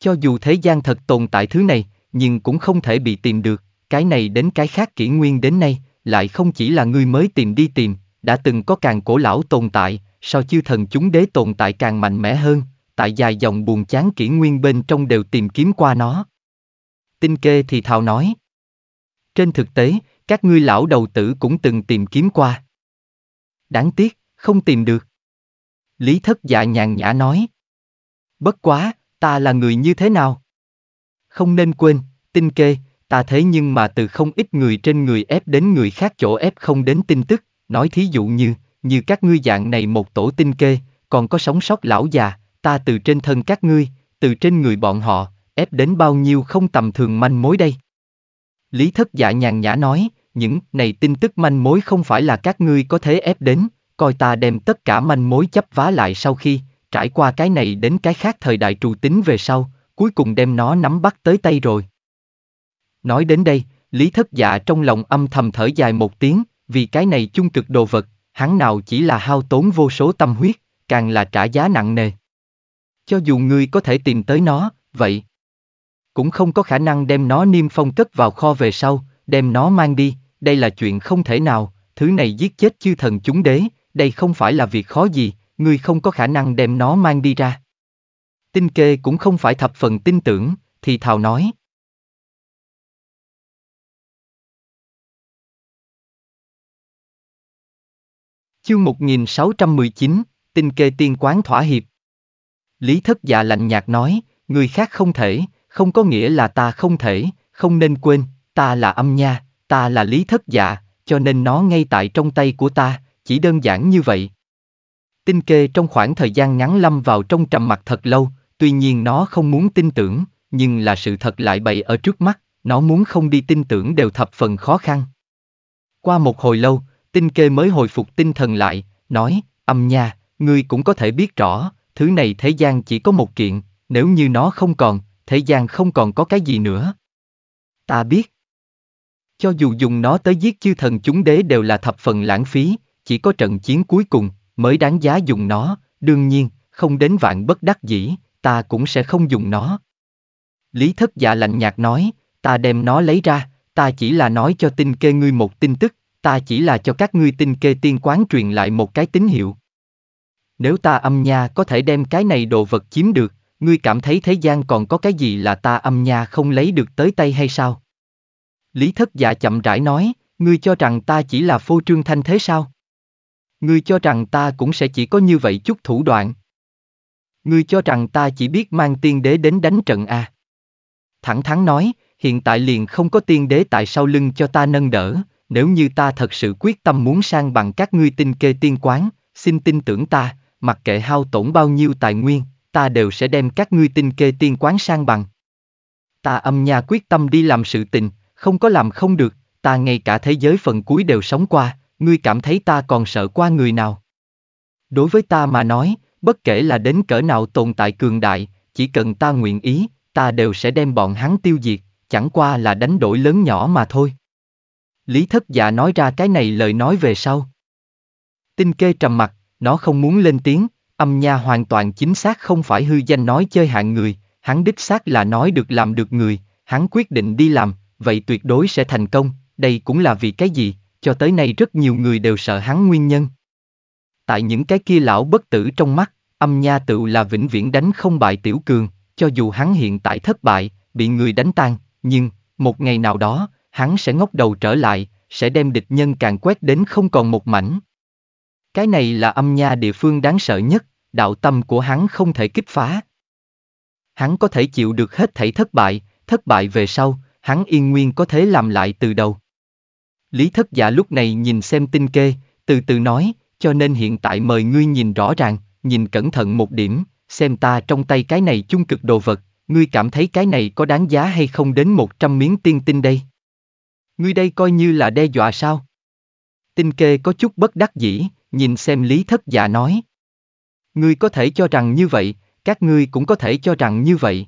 Cho dù thế gian thật tồn tại thứ này, nhưng cũng không thể bị tìm được, cái này đến cái khác kỷ nguyên đến nay, lại không chỉ là ngươi mới tìm đi tìm, đã từng có càng cổ lão tồn tại, sao chư thần chúng đế tồn tại càng mạnh mẽ hơn, tại dài dòng buồn chán kỷ nguyên bên trong đều tìm kiếm qua nó. Tinh kê thì thào nói. Trên thực tế, các ngươi lão đầu tử cũng từng tìm kiếm qua. Đáng tiếc, không tìm được. Lý thất dạ nhàn nhã nói. Bất quá, ta là người như thế nào? Không nên quên, tinh kê, ta thế nhưng mà từ không ít người trên người ép đến người khác chỗ ép không đến tin tức, nói thí dụ như, như các ngươi dạng này một tổ tinh kê, còn có sống sót lão già, ta từ trên thân các ngươi, từ trên người bọn họ, ép đến bao nhiêu không tầm thường manh mối đây. Lý thất giả dạ nhàn nhã nói, những này tin tức manh mối không phải là các ngươi có thể ép đến, coi ta đem tất cả manh mối chấp vá lại sau khi, trải qua cái này đến cái khác thời đại trù tính về sau, cuối cùng đem nó nắm bắt tới tay rồi. Nói đến đây, Lý thất giả dạ trong lòng âm thầm thở dài một tiếng, vì cái này chung cực đồ vật, hắn nào chỉ là hao tốn vô số tâm huyết, càng là trả giá nặng nề. Cho dù ngươi có thể tìm tới nó, vậy cũng không có khả năng đem nó niêm phong cất vào kho về sau, đem nó mang đi, đây là chuyện không thể nào, thứ này giết chết chư thần chúng đế, đây không phải là việc khó gì, ngươi không có khả năng đem nó mang đi ra. Tinh kê cũng không phải thập phần tin tưởng, thì thào nói. Chương 1619, tinh kê tiên quán thỏa hiệp. Lý thất dạ lạnh nhạt nói, người khác không thể, không có nghĩa là ta không thể, không nên quên, ta là âm nha, ta là lý thất dạ, cho nên nó ngay tại trong tay của ta, chỉ đơn giản như vậy. Tinh kê trong khoảng thời gian ngắn lâm vào trong trầm mặt thật lâu, tuy nhiên nó không muốn tin tưởng, nhưng là sự thật lại bày ở trước mắt, nó muốn không đi tin tưởng đều thập phần khó khăn. Qua một hồi lâu, tinh kê mới hồi phục tinh thần lại, nói, âm nha, ngươi cũng có thể biết rõ, thứ này thế gian chỉ có một kiện, nếu như nó không còn, thế gian không còn có cái gì nữa. Ta biết. Cho dù dùng nó tới giết chư thần chúng đế đều là thập phần lãng phí, chỉ có trận chiến cuối cùng mới đáng giá dùng nó, đương nhiên, không đến vạn bất đắc dĩ, ta cũng sẽ không dùng nó. Lý thất dạ lạnh nhạt nói, ta đem nó lấy ra, ta chỉ là nói cho tinh kê ngươi một tin tức, ta chỉ là cho các ngươi tinh kê tiên quán truyền lại một cái tín hiệu. Nếu ta âm nha có thể đem cái này đồ vật chiếm được, ngươi cảm thấy thế gian còn có cái gì là ta âm nha không lấy được tới tay hay sao? Lý thất dạ chậm rãi nói, ngươi cho rằng ta chỉ là phô trương thanh thế sao? Ngươi cho rằng ta cũng sẽ chỉ có như vậy chút thủ đoạn. Ngươi cho rằng ta chỉ biết mang tiên đế đến đánh trận à? Thẳng thắn nói, hiện tại liền không có tiên đế tại sau lưng cho ta nâng đỡ, nếu như ta thật sự quyết tâm muốn sang bằng các ngươi tinh kê tiên quán, xin tin tưởng ta, mặc kệ hao tổn bao nhiêu tài nguyên, ta đều sẽ đem các ngươi tinh kê tiên quán sang bằng. Ta âm nhà quyết tâm đi làm sự tình, không có làm không được, ta ngay cả thế giới phần cuối đều sống qua, ngươi cảm thấy ta còn sợ qua người nào. Đối với ta mà nói, bất kể là đến cỡ nào tồn tại cường đại, chỉ cần ta nguyện ý, ta đều sẽ đem bọn hắn tiêu diệt, chẳng qua là đánh đổi lớn nhỏ mà thôi. Lý thất dạ nói ra cái này lời nói về sau. Tinh kê trầm mặt, nó không muốn lên tiếng, âm nha hoàn toàn chính xác không phải hư danh nói chơi hạng người, hắn đích xác là nói được làm được người, hắn quyết định đi làm, vậy tuyệt đối sẽ thành công, đây cũng là vì cái gì, cho tới nay rất nhiều người đều sợ hắn nguyên nhân. Tại những cái kia lão bất tử trong mắt, âm nha tự là vĩnh viễn đánh không bại tiểu cường, cho dù hắn hiện tại thất bại, bị người đánh tan, nhưng, một ngày nào đó, hắn sẽ ngóc đầu trở lại, sẽ đem địch nhân càng quét đến không còn một mảnh. Cái này là âm nha địa phương đáng sợ nhất, đạo tâm của hắn không thể kích phá. Hắn có thể chịu được hết thảy thất bại, thất bại về sau, hắn yên nguyên có thể làm lại từ đầu. Lý thất giả lúc này nhìn xem tinh kê, từ từ nói, cho nên hiện tại mời ngươi nhìn rõ ràng, nhìn cẩn thận một điểm, xem ta trong tay cái này chung cực đồ vật, ngươi cảm thấy cái này có đáng giá hay không đến 100 miếng tiên tinh đây. Ngươi đây coi như là đe dọa sao? Tinh kê có chút bất đắc dĩ, nhìn xem lý thất Dạ nói. Ngươi có thể cho rằng như vậy, các ngươi cũng có thể cho rằng như vậy.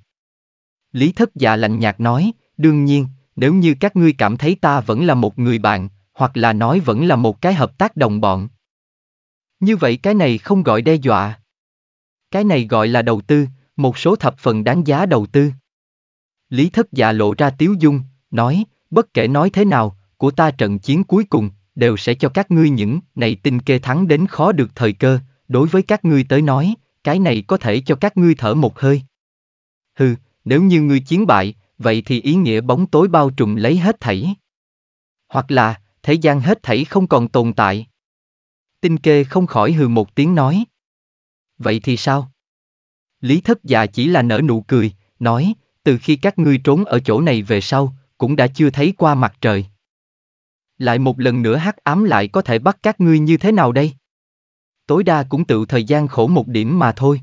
Lý thất Dạ lạnh nhạt nói, đương nhiên, nếu như các ngươi cảm thấy ta vẫn là một người bạn, hoặc là nói vẫn là một cái hợp tác đồng bọn. Như vậy cái này không gọi đe dọa. Cái này gọi là đầu tư, một số thập phần đáng giá đầu tư. Lý thất dạ lộ ra tiếu dung, nói, bất kể nói thế nào, của ta trận chiến cuối cùng, đều sẽ cho các ngươi những này tinh kê thắng đến khó được thời cơ, đối với các ngươi tới nói, cái này có thể cho các ngươi thở một hơi. Hừ, nếu như ngươi chiến bại, vậy thì ý nghĩa bóng tối bao trùm lấy hết thảy. Hoặc là, thế gian hết thảy không còn tồn tại. Tinh kê không khỏi hừ một tiếng nói. Vậy thì sao? Lý thất già chỉ là nở nụ cười, nói, từ khi các ngươi trốn ở chỗ này về sau, cũng đã chưa thấy qua mặt trời lại một lần nữa hắc ám lại có thể bắt các ngươi như thế nào đây? Tối đa cũng tự thời gian khổ một điểm mà thôi.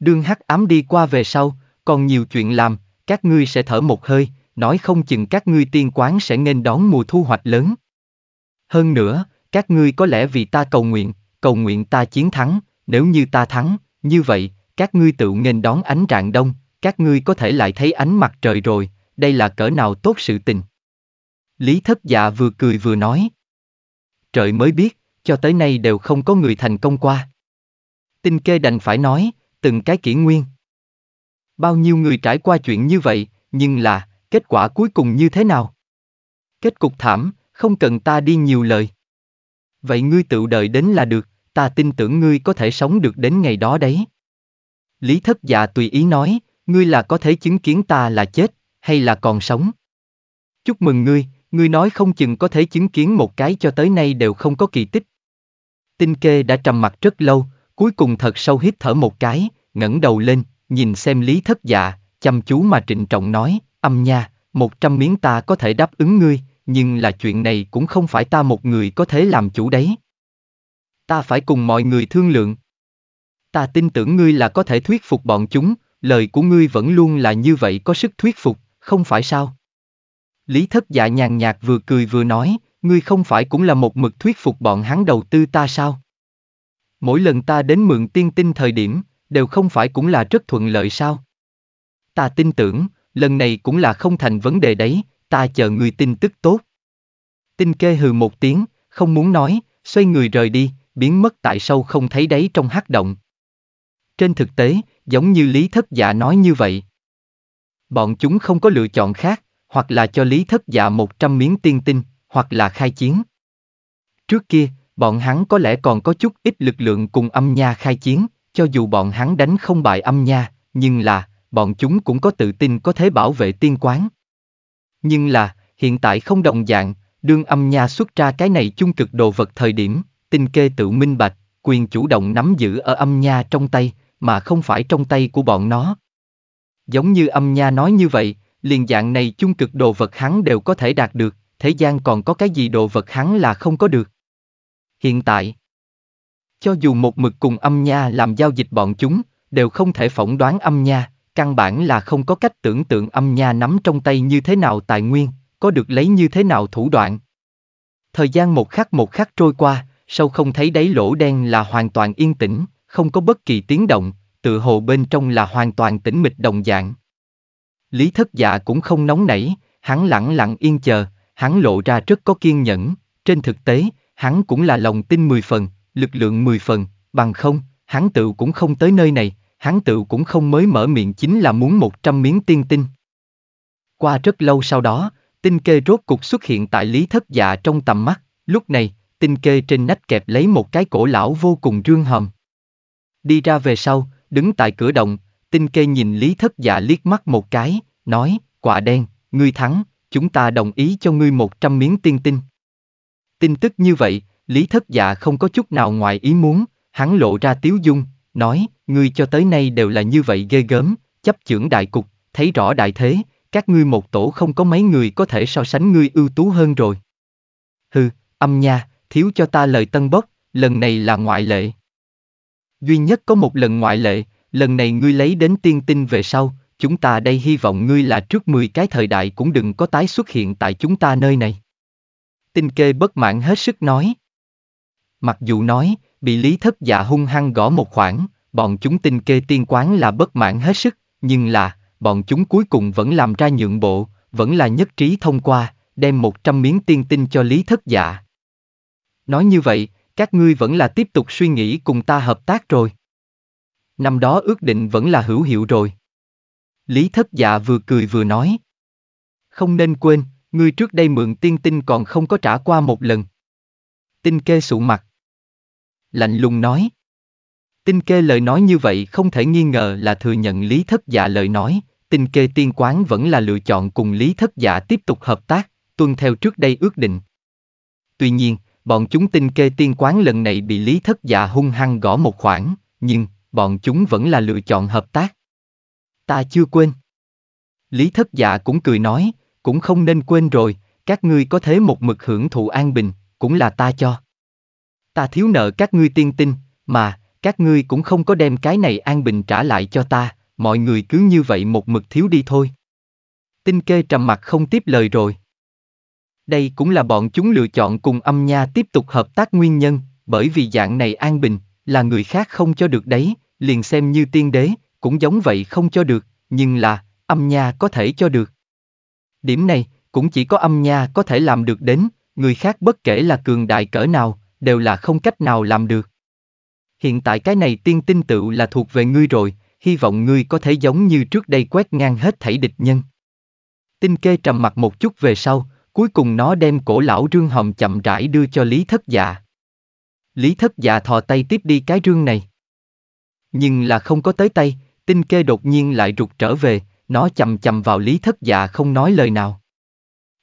Đương hắc ám đi qua về sau, còn nhiều chuyện làm, các ngươi sẽ thở một hơi, nói không chừng các ngươi tiên quán sẽ nên đón mùa thu hoạch lớn. Hơn nữa, các ngươi có lẽ vì ta cầu nguyện, cầu nguyện ta chiến thắng, nếu như ta thắng, như vậy, các ngươi tự nên đón ánh rạng đông, các ngươi có thể lại thấy ánh mặt trời rồi, đây là cỡ nào tốt sự tình. Lý thất dạ vừa cười vừa nói. Trời mới biết, cho tới nay đều không có người thành công qua. Tinh kê đành phải nói, từng cái kỷ nguyên. Bao nhiêu người trải qua chuyện như vậy, nhưng là, kết quả cuối cùng như thế nào? Kết cục thảm, không cần ta đi nhiều lời. Vậy ngươi tự đợi đến là được, ta tin tưởng ngươi có thể sống được đến ngày đó đấy. Lý thất dạ tùy ý nói, ngươi là có thể chứng kiến ta là chết, hay là còn sống. Chúc mừng ngươi, Ngươi nói không chừng có thể chứng kiến một cái cho tới nay đều không có kỳ tích. Tinh kê đã trầm mặt rất lâu, cuối cùng thật sâu hít thở một cái, ngẩng đầu lên, nhìn xem lý thất dạ, chăm chú mà trịnh trọng nói, âm nha, một trăm miếng ta có thể đáp ứng ngươi, nhưng là chuyện này cũng không phải ta một người có thể làm chủ đấy. Ta phải cùng mọi người thương lượng. Ta tin tưởng ngươi là có thể thuyết phục bọn chúng, lời của ngươi vẫn luôn là như vậy có sức thuyết phục, không phải sao? Lý thất dạ nhàn nhạt vừa cười vừa nói, ngươi không phải cũng là một mực thuyết phục bọn hắn đầu tư ta sao? Mỗi lần ta đến mượn tiên tinh thời điểm, đều không phải cũng là rất thuận lợi sao? Ta tin tưởng, lần này cũng là không thành vấn đề đấy, ta chờ người tin tức tốt. Tinh kê hừ một tiếng, không muốn nói, xoay người rời đi, biến mất tại sâu không thấy đấy trong hát động. Trên thực tế, giống như Lý Thất Dạ nói như vậy. Bọn chúng không có lựa chọn khác, hoặc là cho lý thất dạ 100 miếng tiên tinh, hoặc là khai chiến. Trước kia, bọn hắn có lẽ còn có chút ít lực lượng cùng âm nha khai chiến, cho dù bọn hắn đánh không bại âm nha, nhưng là, bọn chúng cũng có tự tin có thể bảo vệ tiên quán. Nhưng là, hiện tại không đồng dạng, đương âm nha xuất ra cái này chung cực đồ vật thời điểm, tinh kê tự minh bạch, quyền chủ động nắm giữ ở âm nha trong tay, mà không phải trong tay của bọn nó. Giống như âm nha nói như vậy, liền dạng này chung cực đồ vật hắn đều có thể đạt được, thế gian còn có cái gì đồ vật hắn là không có được. Hiện tại, cho dù một mực cùng âm nha làm giao dịch bọn chúng, đều không thể phỏng đoán âm nha, căn bản là không có cách tưởng tượng âm nha nắm trong tay như thế nào tài nguyên, có được lấy như thế nào thủ đoạn. Thời gian một khắc một khắc trôi qua, sâu không thấy đáy lỗ đen là hoàn toàn yên tĩnh, không có bất kỳ tiếng động, tự hồ bên trong là hoàn toàn tĩnh mịch đồng dạng. Lý thất dạ cũng không nóng nảy, hắn lặng lặng yên chờ, hắn lộ ra rất có kiên nhẫn, trên thực tế, hắn cũng là lòng tin 10 phần, lực lượng 10 phần, bằng không, hắn tự cũng không tới nơi này, hắn tự cũng không mới mở miệng chính là muốn 100 miếng tiên tinh. Qua rất lâu sau đó, tinh kê rốt cục xuất hiện tại Lý Thất Dạ trong tầm mắt, lúc này, tinh kê trên nách kẹp lấy một cái cổ lão vô cùng rương hầm. Đi ra về sau, đứng tại cửa động, Tinh kê nhìn Lý Thất Dạ liếc mắt một cái, nói, quả đen, ngươi thắng, chúng ta đồng ý cho ngươi một trăm miếng tiên tinh. Tin tức như vậy, Lý Thất Dạ không có chút nào ngoài ý muốn, hắn lộ ra tiếu dung, nói, ngươi cho tới nay đều là như vậy ghê gớm, chấp chưởng đại cục, thấy rõ đại thế, các ngươi một tổ không có mấy người có thể so sánh ngươi ưu tú hơn rồi. Hừ, âm nha, thiếu cho ta lời tân bốc, lần này là ngoại lệ. Duy nhất có một lần ngoại lệ, lần này ngươi lấy đến tiên tinh về sau, chúng ta đây hy vọng ngươi là trước 10 cái thời đại cũng đừng có tái xuất hiện tại chúng ta nơi này. Tinh kê bất mãn hết sức nói. Mặc dù nói, bị lý thất dạ hung hăng gõ một khoảng, bọn chúng tinh kê tiên quán là bất mãn hết sức, nhưng là, bọn chúng cuối cùng vẫn làm ra nhượng bộ, vẫn là nhất trí thông qua, đem 100 miếng tiên tinh cho lý thất dạ. Nói như vậy, các ngươi vẫn là tiếp tục suy nghĩ cùng ta hợp tác rồi. Năm đó ước định vẫn là hữu hiệu rồi. Lý thất dạ vừa cười vừa nói. Không nên quên, ngươi trước đây mượn tiên tinh còn không có trả qua một lần. Tinh kê sụ mặt. Lạnh lùng nói. Tinh kê lời nói như vậy không thể nghi ngờ là thừa nhận lý thất dạ lời nói, tinh kê tiên quán vẫn là lựa chọn cùng lý thất dạ tiếp tục hợp tác, tuân theo trước đây ước định. Tuy nhiên, bọn chúng tinh kê tiên quán lần này bị lý thất dạ hung hăng gõ một khoản, nhưng, bọn chúng vẫn là lựa chọn hợp tác. Ta chưa quên. Lý thất dạ cũng cười nói, cũng không nên quên rồi, các ngươi có thế một mực hưởng thụ an bình, cũng là ta cho. Ta thiếu nợ các ngươi tiên tinh, mà, các ngươi cũng không có đem cái này an bình trả lại cho ta, mọi người cứ như vậy một mực thiếu đi thôi. Tinh kê trầm mặt không tiếp lời rồi. Đây cũng là bọn chúng lựa chọn cùng âm nha tiếp tục hợp tác nguyên nhân, bởi vì dạng này an bình, là người khác không cho được đấy, liền xem như tiên đế, cũng giống vậy không cho được, nhưng là, âm nha có thể cho được. Điểm này, cũng chỉ có âm nha có thể làm được đến, người khác bất kể là cường đại cỡ nào, đều là không cách nào làm được. Hiện tại cái này tiên tinh tự là thuộc về ngươi rồi, hy vọng ngươi có thể giống như trước đây quét ngang hết thảy địch nhân. Tinh kê trầm mặt một chút về sau, cuối cùng nó đem cổ lão rương hồng chậm rãi đưa cho Lý Thất Dạ. Lý Thất Dạ thò tay tiếp đi cái rương này. Nhưng là không có tới tay, tinh kê đột nhiên lại rụt trở về, nó chầm chầm vào lý thất dạ không nói lời nào.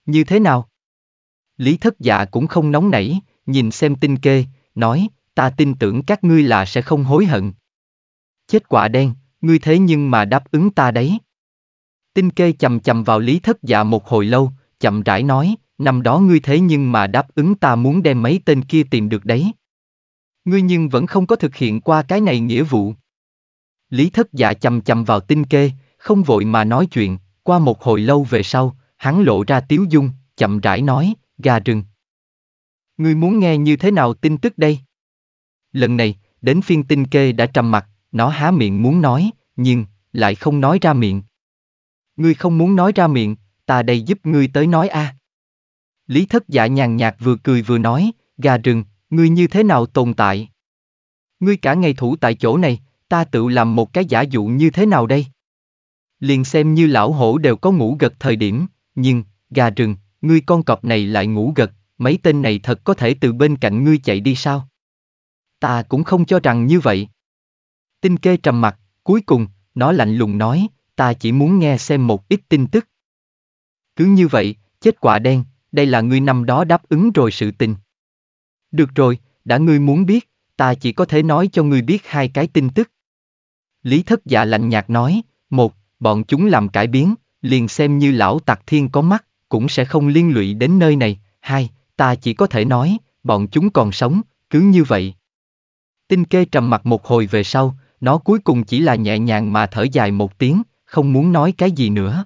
Như thế nào? Lý thất dạ cũng không nóng nảy, nhìn xem tinh kê, nói, ta tin tưởng các ngươi là sẽ không hối hận. Chết quả đen, ngươi thế nhưng mà đáp ứng ta đấy. Tinh kê chầm chầm vào lý thất dạ một hồi lâu, chậm rãi nói, năm đó ngươi thế nhưng mà đáp ứng ta muốn đem mấy tên kia tìm được đấy. Ngươi nhưng vẫn không có thực hiện qua cái này nghĩa vụ. Lý thất dạ chầm chầm vào tinh kê, không vội mà nói chuyện, qua một hồi lâu về sau, hắn lộ ra tiếu dung, chậm rãi nói, gà rừng. Ngươi muốn nghe như thế nào tin tức đây? Lần này, đến phiên tinh kê đã trầm mặt, nó há miệng muốn nói, nhưng, lại không nói ra miệng. Ngươi không muốn nói ra miệng, ta đây giúp ngươi tới nói a. À. Lý thất dạ nhàn nhạt vừa cười vừa nói, gà rừng, ngươi như thế nào tồn tại? Ngươi cả ngày thủ tại chỗ này, ta tự làm một cái giả dụ như thế nào đây? Liền xem như lão hổ đều có ngủ gật thời điểm, nhưng, gà rừng, ngươi con cọp này lại ngủ gật, mấy tên này thật có thể từ bên cạnh ngươi chạy đi sao? Ta cũng không cho rằng như vậy. Tinh kê trầm mặt, cuối cùng, nó lạnh lùng nói, ta chỉ muốn nghe xem một ít tin tức. Cứ như vậy, chết quả đen, đây là ngươi năm đó đáp ứng rồi sự tình. Được rồi, đã ngươi muốn biết, ta chỉ có thể nói cho ngươi biết hai cái tin tức. Lý thất dạ lạnh nhạt nói, một, bọn chúng làm cải biến, liền xem như lão tặc thiên có mắt, cũng sẽ không liên lụy đến nơi này, hai, ta chỉ có thể nói, bọn chúng còn sống, cứ như vậy. Tinh kê trầm mặt một hồi về sau, nó cuối cùng chỉ là nhẹ nhàng mà thở dài một tiếng, không muốn nói cái gì nữa.